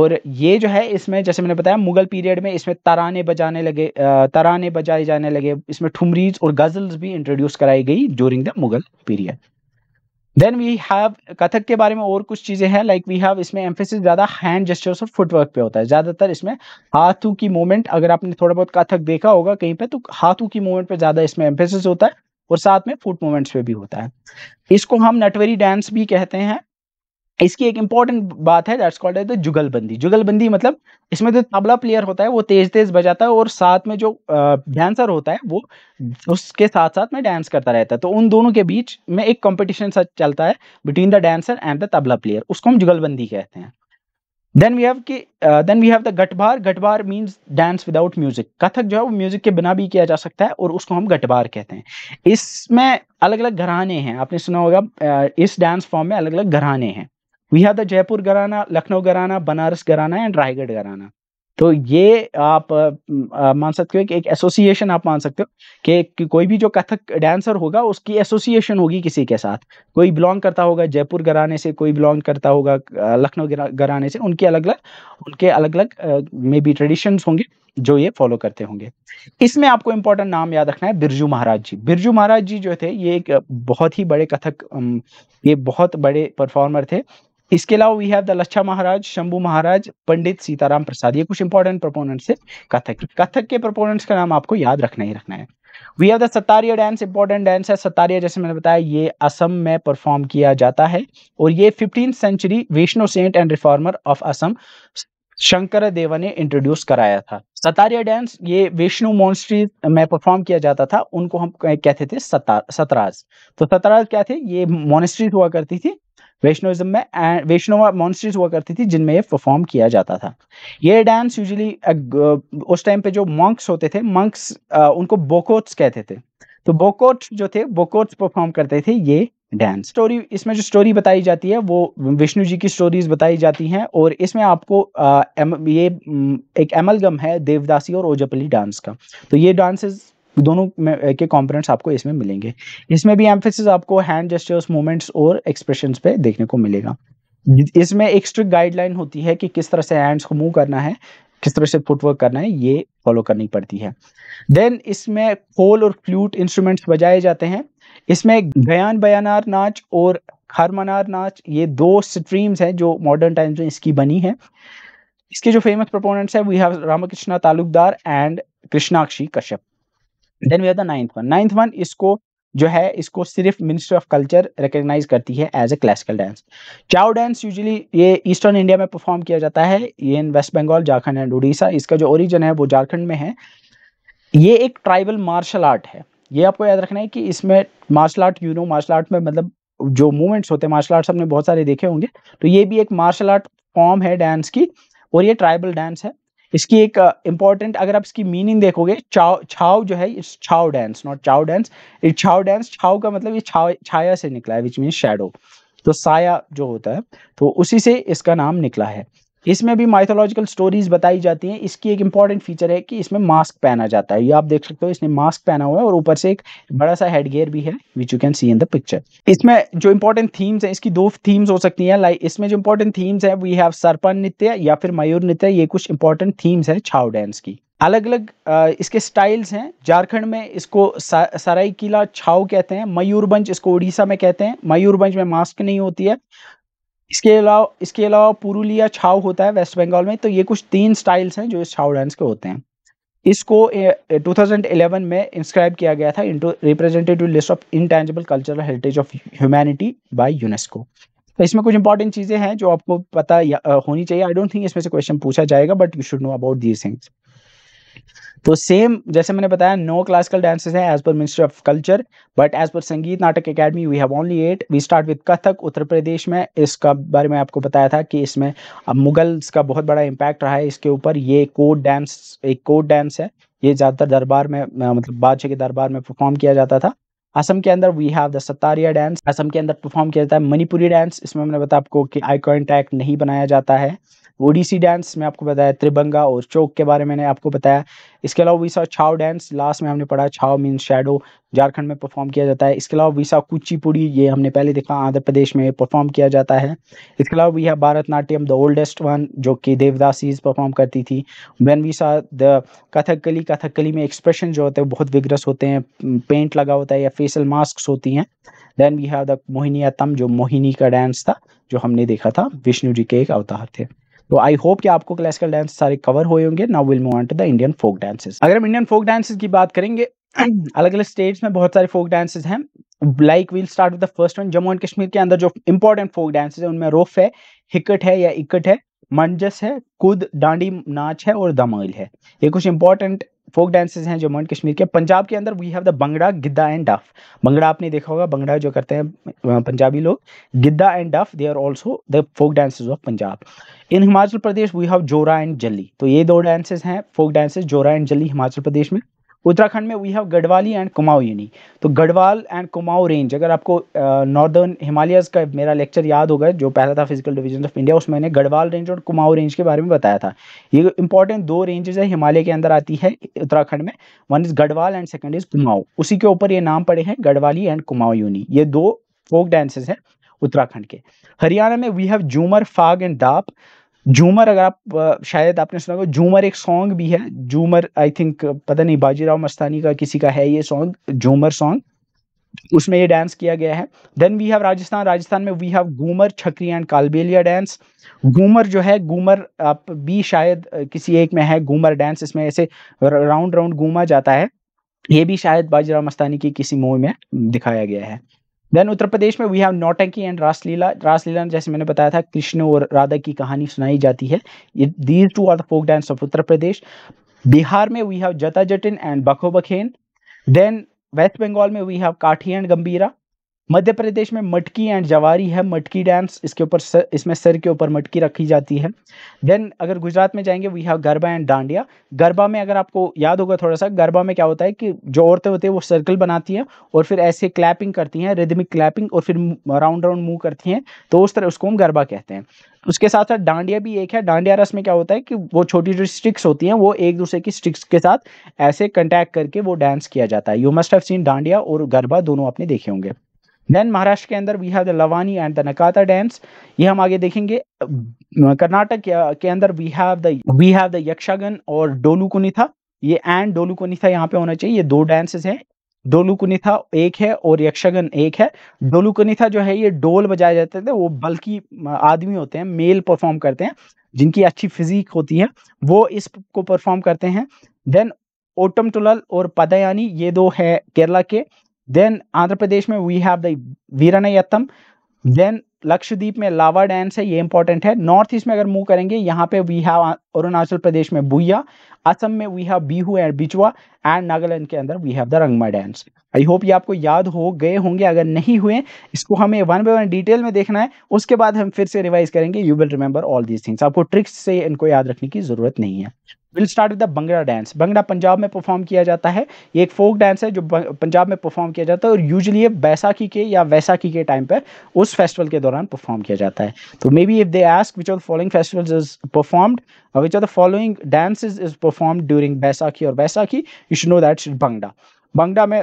और ये जो है इसमें जैसे मैंने बताया मुगल पीरियड में इसमें तराने बजाने लगे तराने बजाए जाने लगे इसमें ठुमरीज और गज़ल्स भी इंट्रोड्यूस कराई गई during the Mughal period then we have Kathak के बारे में और कुछ चीज़ें हैं लाइक वी हैव इसमें एम्फेसिस ज़्यादा हैंड जेस्टर्स और फुटवर्क पे होता है ज़्यादातर इसमें हाथों की मूवमेंट अगर आपने थोड़ा बहुत कथक देखा होगा कहीं पे तो हाथों की मूवमेंट पे ज़्यादा इसमें एम्फेसिस होता है और साथ में फुट मूवमेंट्स पे भी होता है इसको हम नटवेरी डांस भी कहते हैं इसकी एक इंपॉर्टेंट बात है दैट्स कॉल्ड जुगलबंदी जुगलबंदी मतलब इसमें जो तबला प्लेयर होता है वो तेज तेज बजाता है और साथ में जो डांसर होता है वो उसके साथ साथ में डांस करता रहता है तो उन दोनों के बीच में एक कॉम्पिटिशन चलता है between the dancer and the tabla player उसको हम जुगलबंदी कहते हैं देन वी हैव कि then we have the gatbhav gatbhav means dance without music Kathak जो है वो म्यूजिक के बिना भी किया जा सकता है और उसको हम गटबार कहते हैं इसमें अलग अलग घराने हैं आपने सुना होगा uh, इस डांस फॉर्म में अलग अलग घराने हैं वी हैव द जयपुर घराना लखनऊ घराना बनारस घराना एंड रायगढ़ घराना तो ये आप मान सकते हो कि एक एसोसिएशन आप मान सकते हो कि, कोई भी जो कथक डांसर होगा उसकी एसोसिएशन होगी किसी के साथ कोई बिलोंग करता होगा जयपुर घराने से कोई बिलोंग करता होगा लखनऊ घराने से उनके अलग अलग उनके अलग अलग मे बी ट्रेडिशंस होंगे जो ये फॉलो करते होंगे इसमें आपको इंपॉर्टेंट नाम याद रखना है बिरजू महाराज जी बिरजू महाराज जी जो थे ये एक बहुत ही बड़े कथक ये बहुत बड़े परफॉर्मर थे इसके अलावा we have the Lachhu Maharaj Shambhu Maharaj Pandit Sitaram Prasad ये कुछ इंपॉर्टेंट प्रोपोनेंट्स है कथक कथक के प्रोपोनेंट्स का नाम आपको याद रखना ही रखना है we have the Sattriya dance important dance है सतारिया जैसे मैंने बताया ये असम में परफॉर्म किया जाता है और ये fifteen century Vaishnava saint and reformer of Assam Shankar Deva ने इंट्रोड्यूस कराया था सतारिया डांस ये विष्णु मोन्स्ट्री में परफॉर्म किया जाता था उनको हम कहते थे सतार सतराज तो सतराज क्या थे ये मॉनेस्ट्रीज हुआ करती थी वैष्णविज्म में वैष्णव मॉन्स्ट्रीज हुआ करती थी जिनमें ये परफॉर्म किया जाता था ये डांस यूजली उस टाइम पे जो मॉन्क्स होते थे मॉन्क्स उनको बोकोट्स कहते थे तो बोकोट जो थे बोकोट्स परफॉर्म करते थे ये डांस स्टोरी इसमें जो स्टोरी बताई जाती है वो विष्णु जी की स्टोरीज बताई जाती हैं और इसमें आपको आ, एम, ये एक एमलगम है देवदासी और ओजपली डांस का तो ये डांसेस दोनों में के कॉम्पोनेंट्स आपको इसमें मिलेंगे इसमें भी एम्फेसिस आपको हैंड जेस्टर्स मूवमेंट्स और एक्सप्रेशन पे देखने को मिलेगा इसमें एक स्ट्रिक्ट गाइडलाइन होती है कि किस तरह से हैंड्स को मूव करना है किस तरह से फुटवर्क करना है ये फॉलो करनी पड़ती है देन इसमें होल और फ्लूट इंस्ट्रूमेंट्स बजाए जाते हैं इसमें गयान बयानार नाच और हरमनार नाच ये दो स्ट्रीम्स हैं जो मॉडर्न टाइम्स में इसकी बनी है इसके जो फेमस प्रोपोनेंट्स हैं we have Ramakrishna Talukdar and Krishnakshi Kashyap then we have the ninth one ninth one इसको जो है इसको सिर्फ मिनिस्ट्री ऑफ कल्चर रिकोगनाइज करती है as a classical dance Chhau dance usually ये ईस्टर्न इंडिया में परफॉर्म किया जाता है ये in waste Bengal Jharkhand and Orissa इसका जो ओरिजन है वो झारखंड में है ये एक ट्राइबल मार्शल आर्ट है ये आपको याद रखना है कि इसमें martial art you know martial art में मतलब जो मूवमेंट्स होते हैं मार्शल आर्ट्स हमने बहुत सारे देखे होंगे तो ये भी एक मार्शल आर्ट फॉर्म है डांस की और ये ट्राइबल डांस है इसकी एक इंपॉर्टेंट uh, अगर आप इसकी मीनिंग देखोगे छाव छाव जो है it's Chhau dance not Chhau dance it Chhau dance Chhau का मतलब ये छाव छाया से निकला है विच मीन शेडो तो साया जो होता है तो उसी से इसका नाम निकला है इसमें भी माइथोलॉजिकल स्टोरीज बताई जाती हैं इसकी एक इंपॉर्टेंट फीचर है कि इसमें मास्क पहना जाता है ये आप देख सकते हो इसने मास्क पहना हुआ है और ऊपर से एक बड़ा सा हेड गियर भी है which you can see in the picture इसमें जो इंपॉर्टेंट थीम्स हैं इसकी दो थीम्स हो सकती हैं लाइक इसमें जो इंपॉर्टेंट थीम्स है वी हैव सरपन नृत्य या फिर मयूर नृत्य ये कुछ इंपॉर्टेंट थीम्स है छाव डांस की अलग अलग इसके स्टाइल्स हैं झारखंड में इसको सराई किला छाव कहते हैं मयूरबंज इसको उड़ीसा में कहते हैं मयूरबंज में मास्क नहीं होती है इसके अलावा इसके अलावा पुरुलिया छाव होता है वेस्ट बंगाल में तो ये कुछ तीन स्टाइल्स हैं जो इस छाव डांस के होते हैं इसको 2011 में इंस्क्राइब किया गया था into representative list of intangible cultural heritage of humanity by UNESCO तो इसमें कुछ इंपॉर्टेंट चीज़ें हैं जो आपको पता होनी चाहिए आई डोंट थिंक इसमें से क्वेश्चन पूछा जाएगा but you should know about these things तो सेम जैसे मैंने बताया नो क्लासिकल डांसेस हैं as per ministry of culture but as per Sangeet Natak academy we have only eight we start with Kathak Uttar Pradesh में इसका बारे में आपको बताया था कि इसमें मुगल्स का बहुत बड़ा इम्पैक्ट रहा है इसके ऊपर ये कोट डांस एक कोट डांस है ये ज़्यादातर दरबार में मतलब बादशाह के दरबार में परफॉर्म किया जाता था असम के अंदर we have the Sattriya dance Assam के अंदर परफॉर्म किया जाता है मणिपुरी डांस इसमें मैंने बताया आपको कि आई कॉन्टैक्ट नहीं बनाया जाता है ओडिसी डांस में आपको बताया त्रिबंगा और चौक के बारे में आपको बताया इसके अलावा वीसा छाव डांस लास्ट में हमने पढ़ा छाव मीन शेडो झारखंड में परफॉर्म किया जाता है इसके अलावा वीसा कुचिपुड़ी ये हमने पहले देखा आंध्र प्रदेश में परफॉर्म किया जाता है इसके अलावा वी है भारतनाट्यम द ओल्डेस्ट वन जो कि देवदासीज परफॉर्म करती थी van visa the Kathakali Kathakali में एक्सप्रेशन जो होते हैं बहुत विग्रस होते हैं पेंट लगा होता है या फेसल मास्क होती हैं then we have the Mohini जो मोहिनी का डांस था जो हमने देखा था विष्णु जी के एक अवतार थे तो आई होप कि आपको क्लासिकल डांस सारे कवर हुए होंगे now will move on to the Indian folk dances अगर हम इंडियन फोक डांसेस की बात करेंगे अलग अलग स्टेट्स में बहुत सारे फोक डांसेस हैं like will start with the first one Jammu and Kashmir के अंदर जो इंपॉर्टेंट फोक डांसेस हैं उनमें रोफ है हिकट है या इकट है मंजस है कुद डांडी नाच है और दमाइल है ये कुछ इंपॉर्टेंट फोक डांसेस हैं जम्मू एंड कश्मीर के पंजाब के अंदर we have the Bhangra Giddha and डफ बंगड़ा आपने देखा होगा बंगड़ा जो करते हैं पंजाबी लोग Giddha and Daf they are also the folk dances of Punjab in Himachal Pradesh we have Jhora and Jhali तो ये दो डांसेस हैं फोक डांसेस जोरा एंड जली हिमाचल प्रदेश में उत्तराखंड में we have Garhwali and Kumaoni तो गढ़वाल एंड कुमाऊ रेंज अगर आपको नॉर्दर्न हिमालयस का मेरा लेक्चर याद होगा जो पहला था फिजिकल डिवीजन ऑफ इंडिया उसमें मैंने गढ़वाल रेंज और कुमाऊ रेंज के बारे में बताया था ये इंपॉर्टेंट दो रेंजेज है हिमालय के अंदर आती है उत्तराखंड में one is Garhwal and second is Kumaon उसी के ऊपर ये नाम पड़े हैं गढ़वाली एंड कुमाऊ यूनी ये दो फोक डांसेस हैं उत्तराखंड के हरियाणा में वी हैव जूमर फाग एंड दाप झूमर अगर आप शायद आपने सुना होगा झूमर एक सॉन्ग भी है झूमर आई थिंक पता नहीं बाजीराव मस्तानी का किसी का है ये सॉन्ग झूमर सॉन्ग उसमें ये डांस किया गया है then we have Rajasthan Rajasthan में we have Ghoomar Chakri and Kalbelia dance Ghoomar जो है घूमर आप भी शायद किसी एक में है घूमर डांस इसमें ऐसे राउंड राउंड घूमा जाता है ये भी शायद बाजीराव मस्तानी की किसी मूवी में दिखाया गया है देन उत्तर प्रदेश में we have Nautanki and Raslila Raslila जैसे मैंने बताया था कृष्ण और राधा की कहानी सुनाई जाती है these two are the folk dance of Uttar Pradesh Bihar में we have Jata Jatin and Bakho Bakhain then West Bengal में we have Kathi and Gambhira Madhya Pradesh में मटकी एंड जवारी है मटकी डांस इसके ऊपर सर, इसमें सर के ऊपर मटकी रखी जाती है देन अगर गुजरात में जाएंगे we have Garba and Dandiya Garba में अगर आपको याद होगा थोड़ा सा गरबा में क्या होता है कि जो औरतें होती है वो सर्कल बनाती हैं और फिर ऐसे क्लैपिंग करती हैं रिदमिक क्लैपिंग और फिर राउंड राउंड मूव करती हैं तो उस तरह उसको हम गरबा कहते हैं उसके साथ साथ डांडिया भी एक है डांडिया रस में क्या होता है कि वो छोटी छोटी स्टिक्स होती हैं वो एक दूसरे की स्टिक्स के साथ ऐसे कंटैक्ट करके वो डांस किया जाता है you must have seen Dandiya और गरबा दोनों आपने देखे होंगे देन महाराष्ट्र के अंदर we have the Lavani and the नकाता डैम्स ये हम आगे देखेंगे कर्नाटक के अंदर we have the we have the Yakshagana और डोलू कुनिथा ये एंड डोलू कुनिथा यहाँ पे होना चाहिए ये दो डैम्सेस हैं डोलू कुनिथा एक है और यक्षगन एक है डोलू कुनिथा जो है ये डोल बजाए जाते थे वो बल्कि आदमी होते हैं मेल परफॉर्म करते हैं जिनकी अच्छी फिजिक होती है वो इसको परफॉर्म करते हैं देन ओटम टुलल और पदयानी ये दो है केरला के देन आंध्र प्रदेश में we have the Veeranayattam. Then Lakshadweep में लावा डांस है ये इंपॉर्टेंट है नॉर्थ ईस्ट में अगर मूव करेंगे यहाँ पे वी हैव अरुणाचल प्रदेश में बुया असम में we have Bihu and Bichua and Nagaland के अंदर we have the Rengma dance I hope ये आपको याद हो गए होंगे अगर नहीं हुए इसको हमें वन बाय वन डिटेल में देखना है उसके बाद हम फिर से रिवाइज करेंगे you will remember all these things आपको ट्रिक्स से इनको याद रखने की जरूरत नहीं है will start with the Bhangra dance Bhangra Punjab में परफॉर्म किया जाता है ये एक फोक डांस है जो पंजाब में परफॉर्म किया जाता है और यूजली ये बैसाखी के या वैसाखी के टाइम पर उस फेस्टिवल के दौरान परफॉर्म किया जाता है तो maybe if they ask which of the following festivals is performed which of the following dance is perform during Baisakhi और Baisakhi you should know that Bhangra Bhangra में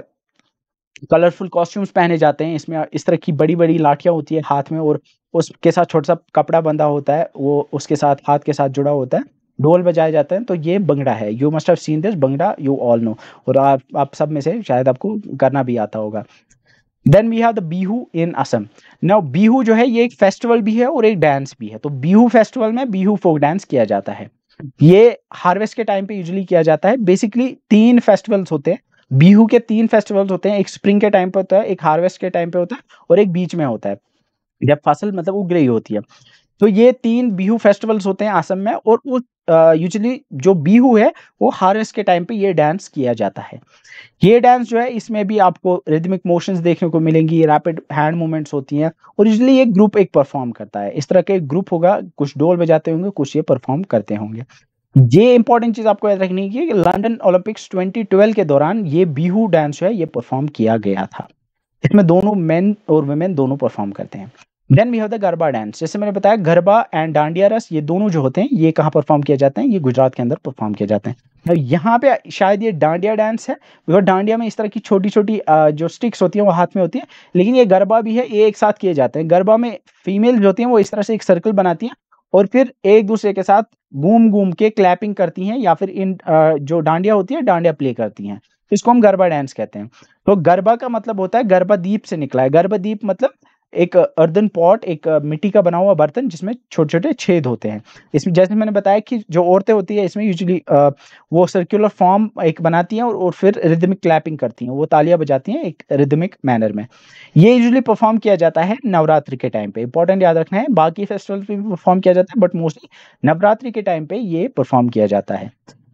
कलरफुल कॉस्ट्यूम्स पहने जाते हैं इसमें इस तरह की बड़ी बड़ी लाठियाँ होती है हाथ में और उसके साथ छोटा सा कपड़ा बंधा होता है वो उसके साथ हाथ के साथ जुड़ा होता है ढोल बजाए जाते हैं तो ये बंगड़ा है you must have seen this Bhangra you all know और आप आप सब में से शायद आपको करना भी आता होगा then we have the Bihu in Assam now Bihu जो है ये एक फेस्टिवल भी है और एक डांस भी है तो बीहू फेस्टिवल में बीहू फोक डांस किया जाता है ये हार्वेस्ट के टाइम पे यूजली किया जाता है बेसिकली तीन फेस्टिवल्स होते हैं बीहू के तीन फेस्टिवल्स होते हैं एक स्प्रिंग के टाइम पे होता है एक हार्वेस्ट के टाइम पे होता है और एक बीच में होता है जब फसल मतलब उग रही होती है तो ये तीन बिहू फेस्टिवल्स होते हैं आसम में और उस यूजली जो बिहू है वो हार्वेस्ट के टाइम पे ये डांस किया जाता है ये डांस जो है इसमें भी आपको रिदमिक मोशंस देखने को मिलेंगी रैपिड हैंड मूवमेंट्स होती हैं और यूजली ये ग्रुप एक परफॉर्म करता है इस तरह के ग्रुप होगा कुछ डोल बजाते होंगे कुछ ये परफॉर्म करते होंगे ये इंपॉर्टेंट चीज आपको याद रखनी है कि लंडन ओलंपिक्स 2012 के दौरान ये बिहू डांस जो है ये परफॉर्म किया गया था इसमें दोनों मेन और वुमेन दोनों परफॉर्म करते हैं then we have the Garba dance जैसे मैंने बताया गरबा एंड डांडिया रस ये दोनों जो होते हैं ये कहाँ परफॉर्म किए जाते हैं ये गुजरात के अंदर परफॉर्म किए जाते हैं यहाँ पे शायद ये डांडिया डांस है बिकॉज डांडिया में इस तरह की छोटी छोटी जो स्टिक्स होती हैं वो हाथ में होती है लेकिन ये गरबा भी है ये एक साथ किए जाते हैं गरबा में फीमेल जो होती हैं वो इस तरह से एक सर्कल बनाती हैं और फिर एक दूसरे के साथ घूम घूम के क्लैपिंग करती हैं या फिर इन जो डांडिया होती है डांडिया प्ले करती हैं इसको हम गरबा डांस कहते हैं तो गरबा का मतलब होता है गरबा दीप से निकला है गरबा दीप मतलब एक अर्दन पॉट एक मिट्टी का बना हुआ बर्तन जिसमें छोटे छोटे छेद होते हैं इसमें जैसे मैंने बताया कि जो औरतें होती है इसमें यूजली वो सर्कुलर फॉर्म एक बनाती हैं और, और फिर रिदमिक क्लैपिंग करती हैं वो तालियां बजाती हैं एक रिदमिक मैनर में ये यूजली परफॉर्म किया जाता है नवरात्रि के टाइम पे इंपॉर्टेंट याद रखना है बाकी फेस्टिवल पे भी परफॉर्म किया जाता है बट मोस्टली नवरात्रि के टाइम पे ये परफॉर्म किया जाता है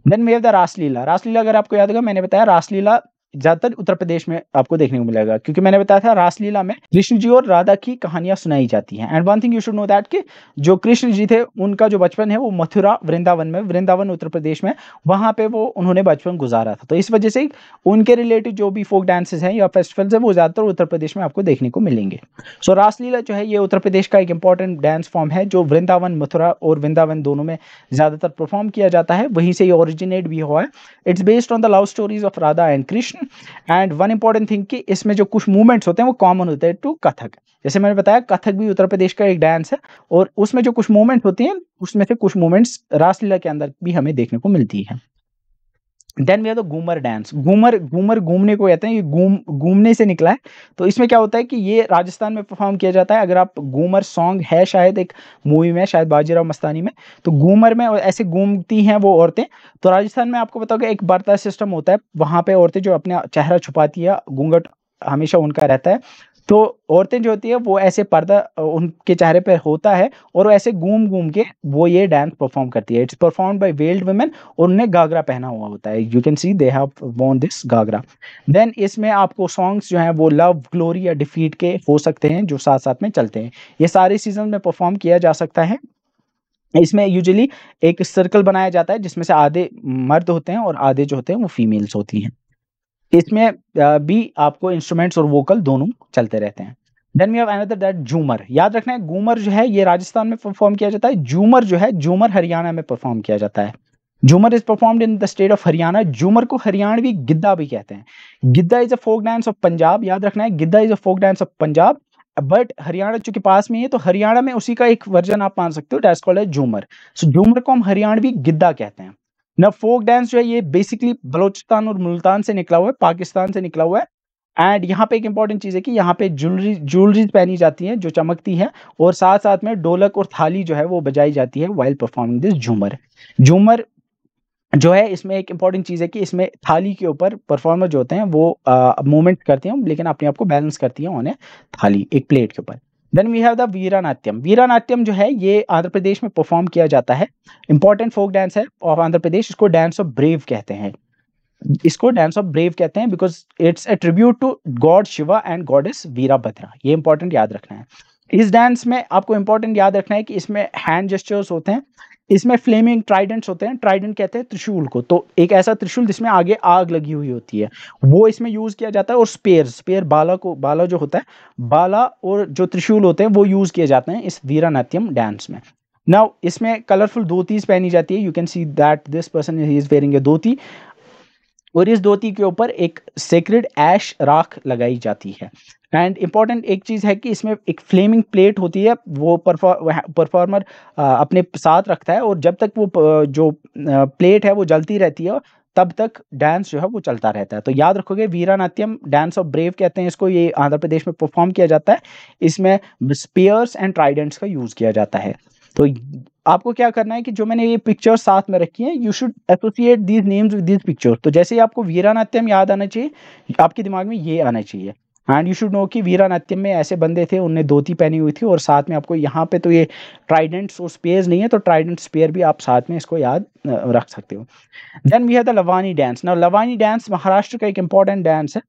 then we have the Raslila Raslila अगर आपको याद होगा मैंने बताया रासलीला ज्यादातर उत्तर प्रदेश में आपको देखने को मिलेगा क्योंकि मैंने बताया था रासलीला में कृष्ण जी और राधा की कहानियां सुनाई जाती हैं and one thing you should know that कि जो कृष्ण जी थे उनका जो बचपन है वो मथुरा वृंदावन में वृंदावन उत्तर प्रदेश में वहां पे वो उन्होंने बचपन गुजारा था तो इस वजह से उनके रिलेटेड जो भी फोक डांसेस हैं या फेस्टिवल्स हैं वो ज़्यादातर उत्तर प्रदेश में आपको देखने को मिलेंगे सो so, रासलीला जो है ये उत्तर प्रदेश का एक इंपॉर्टेंट डांस फॉर्म है जो वृंदावन मथुरा और वृंदावन दोनों में ज़्यादातर परफॉर्म किया जाता है वहीं से ये ओरिजिनेट भी हुआ है it's based on the love stories of Radha and Krishna and one important thing कि इसमें जो कुछ मूवमेंट्स होते हैं वो कॉमन होते हैं टू कथक जैसे मैंने बताया कथक भी उत्तर प्रदेश का एक डांस है और उसमें जो कुछ मूवमेंट होती हैं उसमें से कुछ मूवमेंट्स रासलीला के अंदर भी हमें देखने को मिलती है then we have the Ghoomar dance Ghoomar Ghoomar घूमने को कहते हैं ये घूम घूमने से निकला है तो इसमें क्या होता है कि ये राजस्थान में परफॉर्म किया जाता है अगर आप घूमर सॉन्ग है शायद एक मूवी में शायद बाजीराव मस्तानी में तो घूमर में ऐसे घूमती हैं वो औरतें तो राजस्थान में आपको बताओगे एक बर्ता सिस्टम होता है वहाँ पर औरतें जो अपना चेहरा छुपाती है घूंघट हमेशा उनका रहता है तो औरतें जो होती है वो ऐसे पर्दा उनके चेहरे पर होता है और वो ऐसे घूम घूम के वो ये डांस परफॉर्म करती है it's perform by veiled women और उन्हें घाघरा पहना हुआ होता है you can see they have worn this ghagra then इसमें आपको सॉन्ग्स जो हैं वो लव ग्लोरी या डिफीट के हो सकते हैं जो साथ साथ में चलते हैं ये सारे सीजन में परफॉर्म किया जा सकता है इसमें यूजली एक सर्कल बनाया जाता है जिसमें से आधे मर्द होते हैं और आधे जो होते हैं वो फीमेल्स होती हैं इसमें भी आपको इंस्ट्रूमेंट्स और वोकल दोनों चलते रहते हैं then we have another that Jhumar याद रखना है घूमर जो है ये राजस्थान में परफॉर्म किया जाता है झूमर जो है झूमर हरियाणा में परफॉर्म किया जाता है Jhumar is performed in the state of Haryana Jhumar को हरियाणवी गिद्दा भी कहते हैं Giddha is a folk dance of Punjab याद रखना है Giddha is a folk dance of Punjab but Haryana चूंकि पास में है तो हरियाणा में उसी का एक वर्जन आप मान सकते हो डैस कॉल है झूमर सो झूमर को हम हरियाणवी गिद्दा कहते हैं ना फोक डांस जो है ये बेसिकली बलोचिस्तान और मुल्तान से निकला हुआ है पाकिस्तान से निकला हुआ है एंड यहाँ पे एक इंपॉर्टेंट चीज़ है कि यहाँ पे ज्वेलरी ज्वेलरी पहनी जाती है जो चमकती है और साथ साथ में ढोलक और थाली जो है वो बजाई जाती है वाइल्ड परफॉर्मिंग दिस झूमर झूमर जो है इसमें एक इंपॉर्टेंट चीज़ है कि इसमें थाली के ऊपर परफॉर्मर जो होते हैं वो मूवमेंट करते हैं लेकिन अपने आप को बैलेंस करती है उन्हें थाली एक प्लेट के ऊपर then we have the Veera Natyam Veera Natyam जो है ये आंध्र प्रदेश में परफॉर्म किया जाता है इंपॉर्टेंट फोक डांस है ऑफ आंध्र प्रदेश इसको डांस ऑफ ब्रेव कहते हैं इसको डांस ऑफ ब्रेव कहते हैं because it's a tribute to god Shiva and goddess Veera Bhadra ये इंपॉर्टेंट याद रखना है इस डांस में आपको इंपॉर्टेंट याद रखना है कि इसमें हैंड जेस्टर्स होते हैं इसमें फ्लेमिंग ट्राइडेंट्स होते हैं ट्राइडेंट कहते हैं त्रिशूल को तो एक ऐसा त्रिशूल जिसमें आगे आग लगी हुई होती है वो इसमें यूज किया जाता है और स्पेयर स्पेयर बाला को बाला जो होता है बाला और जो त्रिशूल होते हैं वो यूज किए जाते हैं इस धीरा नाट्यम डांस में नाउ इसमें कलरफुल धोतीज पहनी जाती है you can see that this person is wearing a dhoti और इस धोती के ऊपर एक सेक्रेड ऐश राख लगाई जाती है एंड इम्पॉर्टेंट एक चीज़ है कि इसमें एक फ्लेमिंग प्लेट होती है वो परफॉर्मर अपने साथ रखता है और जब तक वो जो प्लेट है वो जलती रहती है तब तक डांस जो है वो चलता रहता है तो याद रखोगे Veera Natyam dance of brave कहते हैं इसको ये आंध्र प्रदेश में परफॉर्म किया जाता है इसमें स्पेयर्स एंड ट्राइडेंट्स का यूज़ किया जाता है तो आपको क्या करना है कि जो मैंने ये पिक्चर साथ में रखी है you should associate these names with these picture तो जैसे ही आपको वीरा नाट्यम याद आना चाहिए आपके दिमाग में ये आना चाहिए एंड यू शुड नो कि वीरा नाट्यम में ऐसे बंदे थे उनने धोती पहनी हुई थी और साथ में आपको यहाँ पे तो ये ट्राइडेंट्स और स्पेयर नहीं है तो ट्राइडेंट स्पेयर भी आप साथ में इसको याद रख सकते हो देन वी है द लवानी डांस ना लवानी डांस महाराष्ट्र का एक इंपॉर्टेंट डांस है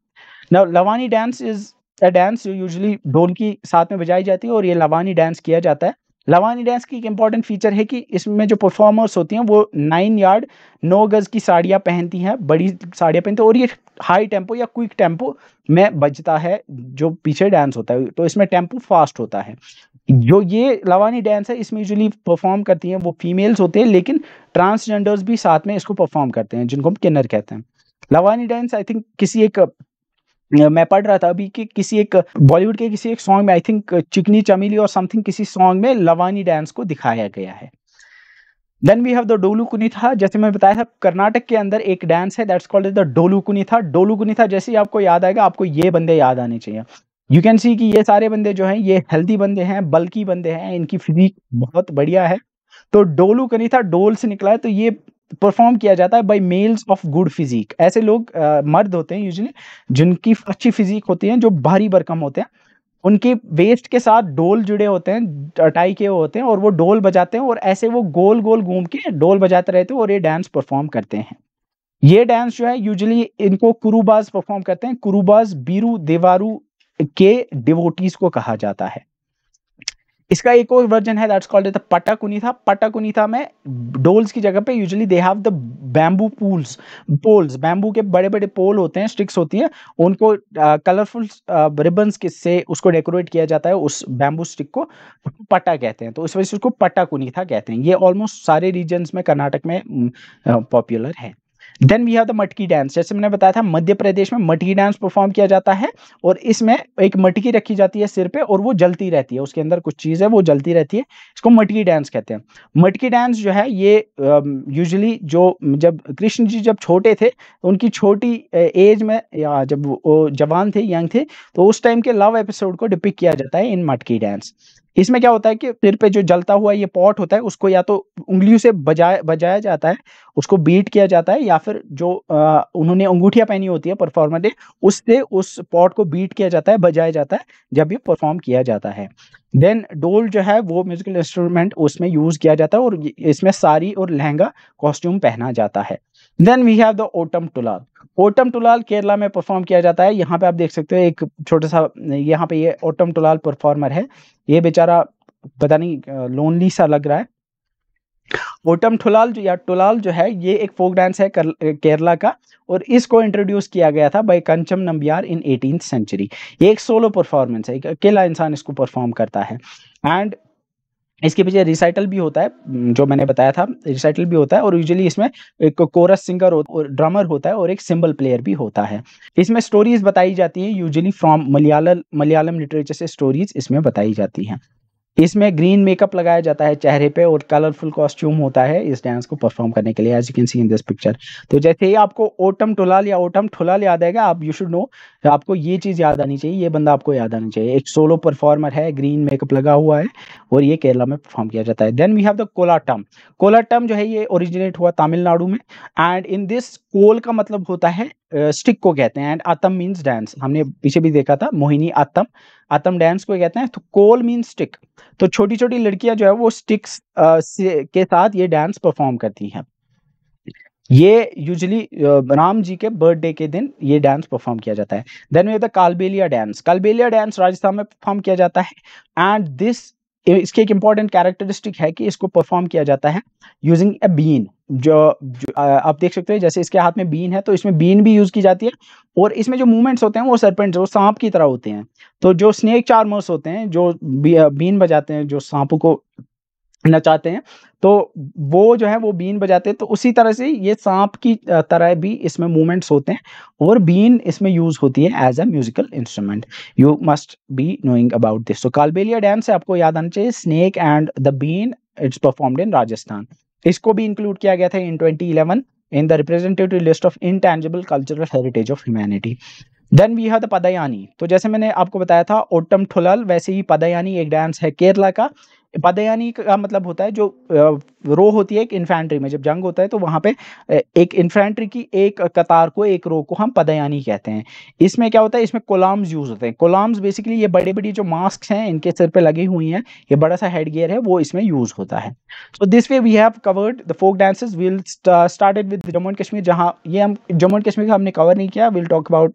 ना Lavani dance is a dance usually dhol की साथ में बजाई जाती है और ये लवानी डांस किया जाता है लवानी डांस की एक इम्पॉर्टेंट फीचर है कि इसमें जो परफॉर्मर्स होती हैं वो नाइन यार्ड नौ गज़ की साड़ियाँ पहनती हैं बड़ी साड़ियाँ पहनती हैं और ये हाई टेम्पो या क्विक टेम्पो में बजता है जो पीछे डांस होता है तो इसमें टेम्पो फास्ट होता है जो ये लवानी डांस है इसमें यूजली परफॉर्म करती हैं वो फीमेल्स होते हैं लेकिन ट्रांसजेंडर्स भी साथ में इसको परफॉर्म करते हैं जिनको हम किन्नर कहते हैं लवानी डांस आई थिंक किसी एक मैं पढ़ रहा था अभी कि किसी एक बॉलीवुड के किसी एक सॉन्ग में आई थिंक चिकनी चमेली और समथिंग किसी सॉन्ग में लवानी डांस को दिखाया गया है then we have the Dollu Kunitha जैसे मैं बताया था कर्नाटक के अंदर एक डांस है that's called the Dollu Kunitha Dollu Kunitha जैसे ही आपको याद आएगा आपको ये बंदे याद आने चाहिए यू कैन सी कि ये सारे बंदे जो हैं ये हेल्दी बंदे हैं बल्कि बंदे हैं इनकी फिजिक बहुत बढ़िया है तो डोलू कनीथा डोल से निकला है तो ये परफॉर्म किया जाता है by males of good physique ऐसे लोग आ, मर्द होते हैं यूजली जिनकी अच्छी फिजिक होती है जो भारी भरकम होते हैं उनके वेस्ट के साथ डोल जुड़े होते हैं अटाई के होते हैं और वो डोल बजाते हैं और ऐसे वो गोल गोल घूम के डोल बजाते रहते हैं और ये डांस परफॉर्म करते हैं ये डांस जो है यूजली इनको कुरूबाज परफॉर्म करते हैं कुरूबाज बीरू देवारू के डिवोटीज को कहा जाता है इसका एक और वर्जन है दैट्स कॉल्ड द पटा कुनीथा पटा कुनीथा में डोल्स की जगह पे usually they have the bamboo pools poles bamboo के बड़े बड़े पोल होते हैं स्टिक्स होती हैं उनको कलरफुल रिबन्स किस से उसको डेकोरेट किया जाता है उस बैम्बू स्टिक को पटा कहते हैं तो इस वजह से उसको पटा कुनीथा कहते हैं ये ऑलमोस्ट सारे रीजन्स में कर्नाटक में पॉपुलर mm, uh, है then we have the Matki dance जैसे मैंने बताया था मध्य प्रदेश में मटकी डांस परफॉर्म किया जाता है और इसमें एक मटकी रखी जाती है सिर पे और वो जलती रहती है उसके अंदर कुछ चीज़ है वो जलती रहती है इसको मटकी डांस कहते हैं मटकी डांस जो है ये यूजली जो जब कृष्ण जी जब छोटे थे तो उनकी छोटी एज में या जब वो जवान थे यंग थे तो उस टाइम के लव एपिसोड को डिपिक किया जाता है इन मटकी डांस इसमें क्या होता है कि सिर पे जो जलता हुआ ये पॉट होता है उसको या तो उंगलियों से बजाया बजाया जाता है उसको बीट किया जाता है या फिर जो आ, उन्होंने अंगूठिया पहनी होती है परफॉर्मर ने उससे उस पॉट को बीट किया जाता है बजाया जाता है जब ये परफॉर्म किया जाता है देन डोल जो है वो म्यूजिकल इंस्ट्रूमेंट उसमें यूज किया जाता है और इसमें साड़ी और लहंगा कॉस्ट्यूम पहना जाता है then we have the Ottam Thullal Ottam Thullal Kerala में परफॉर्म किया जाता है यहाँ पे आप देख सकते हो एक छोटा सा यहाँ पे ये ओटम टुलाल परफॉर्मर है ये बेचारा पता नहीं लोनली सा लग रहा है ओटम टुलाल जो या टुलाल जो है ये एक फोक डांस है कर, केरला का और इसको इंट्रोड्यूस किया गया था by Kunchan Nambiar in eighteen century ये एक सोलो परफॉर्मेंस है एक अकेला इंसान इसको परफॉर्म करता है एंड इसके पीछे रिसाइटल भी होता है जो मैंने बताया था रिसाइटल भी होता है और यूजुअली इसमें एक कोरस सिंगर हो, ड्रमर होता है और एक सिंबल प्लेयर भी होता है इसमें स्टोरीज बताई जाती है usually from Malayalam Malayalam literature से स्टोरीज इसमें बताई जाती हैं इसमें ग्रीन मेकअप लगाया जाता है चेहरे पे और कलरफुल कॉस्ट्यूम होता है इस डांस को परफॉर्म करने के लिए as you can see in this picture तो जैसे ही आपको ओटम टोलाल या ओटम ठोलाल याद आएगा आप यू शुड नो आपको ये चीज़ याद आनी चाहिए ये बंदा आपको याद आना चाहिए एक सोलो परफॉर्मर है ग्रीन मेकअप लगा हुआ है और ये केरला में परफॉर्म किया जाता है then we have the Kolattam Kolattam जो है ये ओरिजिनेट हुआ तमिलनाडु में एंड इन दिस कोल का मतलब होता है स्टिक को कहते हैं एंड आतम मीन्स डांस हमने पीछे भी देखा था मोहिनी आतम आतम डांस को कहते हैं तो कोल मीन्स स्टिक तो छोटी छोटी लड़कियां जो है वो स्टिक्स के साथ ये डांस परफॉर्म करती हैं ये यूजली राम जी के बर्थडे के दिन ये डांस परफॉर्म किया जाता है then we the Kalbelia dance Kalbelia dance Rajasthan में परफॉर्म किया जाता है एंड दिस इसकी एक इंपॉर्टेंट कैरेक्टरिस्टिक है कि इसको परफॉर्म किया जाता है यूजिंग ए बीन जो, जो आ, आप देख सकते हो जैसे इसके हाथ में बीन है तो इसमें बीन भी यूज की जाती है और इसमें जो मूवमेंट्स होते हैं वो सरपेंट वो सांप की तरह होते हैं तो जो स्नेक चार्मर्स होते हैं जो बीन बजाते हैं जो सांपों को नचाते हैं तो वो जो है वो बीन बजाते हैं तो उसी तरह से ये सांप की तरह भी इसमें मूवमेंट्स होते हैं और बीन इसमें यूज होती है as a musical instrument you must be knowing about this तो कालबेलिया डांस से आपको याद आना चाहिए snake and the been it's performed in Rajasthan इसको भी इंक्लूड किया गया था in twenty in the list of in intangible cultural heritage of humanity then we have Padayani तो जैसे मैंने आपको बताया था ओटम ठुलल वैसे ही पदयानी एक डांस है केरला का पदयानी का मतलब होता है जो रो होती है एक इन्फेंट्री में जब जंग होता है तो वहाँ पे एक इन्फेंट्री की एक कतार को एक रो को हम पदयानी कहते हैं इसमें क्या होता है इसमें कोलाम्स यूज होते हैं कोलाम्स बेसिकली ये बड़े बड़ी जो मास्क हैं इनके सिर पे लगी हुई हैं ये बड़ा सा हेड गियर है वो इसमें यूज होता है so this way we have covered the folk dances will started with Jammu and Kashmir जहाँ ये हम जम्मू एंड कश्मीर का हमने कवर नहीं किया will talk about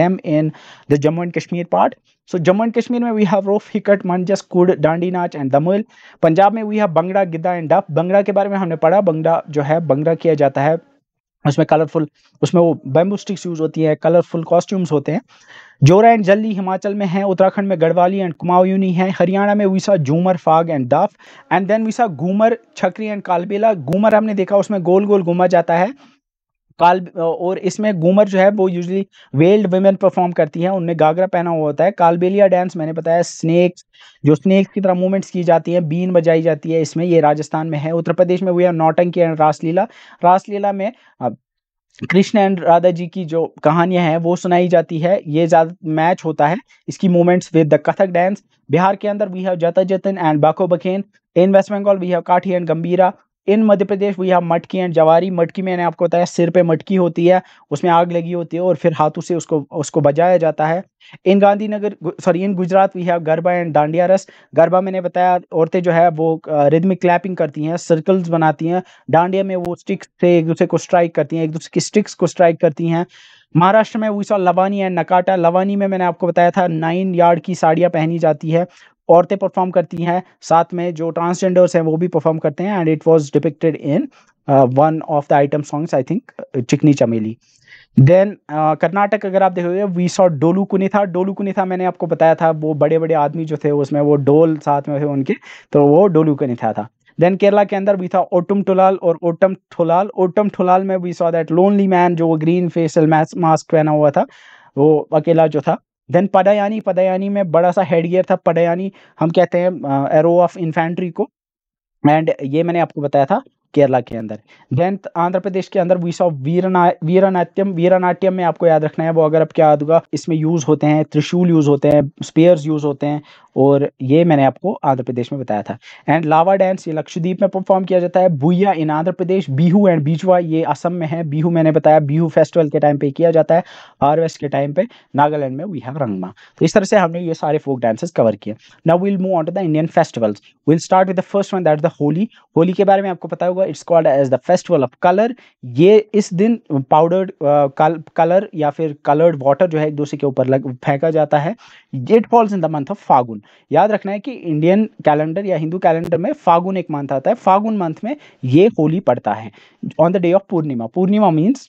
them in the Jammu and Kashmir part so Jammu and Kashmir में we have Rouf Hikat Manjas Kud Dandi Nach and Damol Punjab में we have Bhangra Giddha and डफ बंगड़ा के बारे में हमने पढ़ा बंगड़ा जो है बंगड़ा किया जाता है उसमें कलरफुल उसमें वो बैम्बू स्टिक्स यूज़ होती हैं कलरफुल कॉस्ट्यूम्स होते हैं जोरा एंड जल्ली हिमाचल में है उत्तराखंड में गढ़वाली एंड कुमाऊनी है हरियाणा में we saw Jhumar Phag and Daf and then we saw Ghoomar Chakri and Kalbelia Ghoomar हमने देखा उसमें गोल गोल घूमा जाता है काल और इसमें घूमर जो है वो यूजली वेल्ड वेमेन परफॉर्म करती हैं उनमें गागरा पहना हुआ होता है कालबेलिया डांस मैंने बताया स्नेक्स जो स्नेक्स की तरह मूवमेंट्स की जाती हैं बीन बजाई जाती है इसमें ये राजस्थान में है उत्तर प्रदेश में हुई है नौटंकी एंड रासलीला रासलीला में कृष्ण एंड राधा जी की जो कहानियां हैं वो सुनाई जाती है ये ज़्यादा मैच होता है इसकी movements with the Kathak dance Bihar के अंदर we have Jata Jatin and Bakho Bakhain in waste Bengal we have Kathi and Gambhira in Madhya Pradesh we have Matki and Jawara Matki मैंने आपको बताया सिर पे मटकी होती है उसमें आग लगी होती है और फिर हाथों से उसको उसको बजाया जाता है in Gandhinagar sorry in Gujarat we have Garba and Dandiya Ras Garba मैंने बताया औरतें जो है वो रिदमिक क्लैपिंग करती हैं सर्कल्स बनाती हैं डांडिया में वो स्टिक्स से एक दूसरे को स्ट्राइक करती हैं एक दूसरे की स्टिक्स को स्ट्राइक करती हैं महाराष्ट्र में we saw Lavani and Nakata Lavani में मैंने आपको बताया था नाइन यार्ड की साड़ियाँ पहनी जाती है औरतें परफॉर्म करती हैं साथ में जो ट्रांसजेंडर्स हैं वो भी परफॉर्म करते हैं and it was depicted in one of the item songs I think Chikni Chameli then uh, Karnataka अगर आप देखोगे वी सॉ डोलू कुनिथा डोलू कुनिथा मैंने आपको बताया था वो बड़े बड़े आदमी जो थे उसमें वो डोल साथ में थे उनके तो वो डोलू कुनिथा था देन केरला के अंदर भी था ओटम टोलाल और ओटम ठोलाल ओटम ठोलाल में we saw that lonely man जो ग्रीन फेसल मास्क पहना हुआ था वो अकेला जो था देन पदयानी पदयानी में बड़ा सा हेड गियर था पदयानी हम कहते हैं एरो ऑफ इन्फेंट्री को एंड ये मैंने आपको बताया था केरला के अंदर देन आंध्र प्रदेश के अंदर वी सॉ वीरना वीरनाट्यम वीरनाट्यम में आपको याद रखना है वो अगर आपके क्या याद होगा इसमें यूज़ होते हैं त्रिशूल यूज़ होते हैं स्पेयर्स यूज़ होते हैं और ये मैंने आपको आंध्र प्रदेश में बताया था एंड लावा डांस ये लक्षद्वीप में परफॉर्म किया जाता है बुया इन आंध्र प्रदेश बिहू एंड बीजवा ये असम में है बीहू मैंने बताया बीहू फेस्टिवल के टाइम पे किया जाता है हार्वेस्ट के टाइम पे नागालैंड में वी हैव रंगमा तो इस तरह से हमने ये सारे फोक डांसेस कवर किए now will move on to the Indian festivals will start with the first one that is the Holi Holi के बारे में आपको पता होगा it's called as the festival of colour ये इस दिन पाउडर्ड कलर uh, या फिर कलर्ड वाटर जो है एक दूसरे के ऊपर फेंका जाता है it falls in the month of Phagun याद रखना है कि इंडियन कैलेंडर या हिंदू कैलेंडर में फागुन एक मंथ आता है फागुन मंथ में ये होली पड़ता है on the day of Purnima Purnima means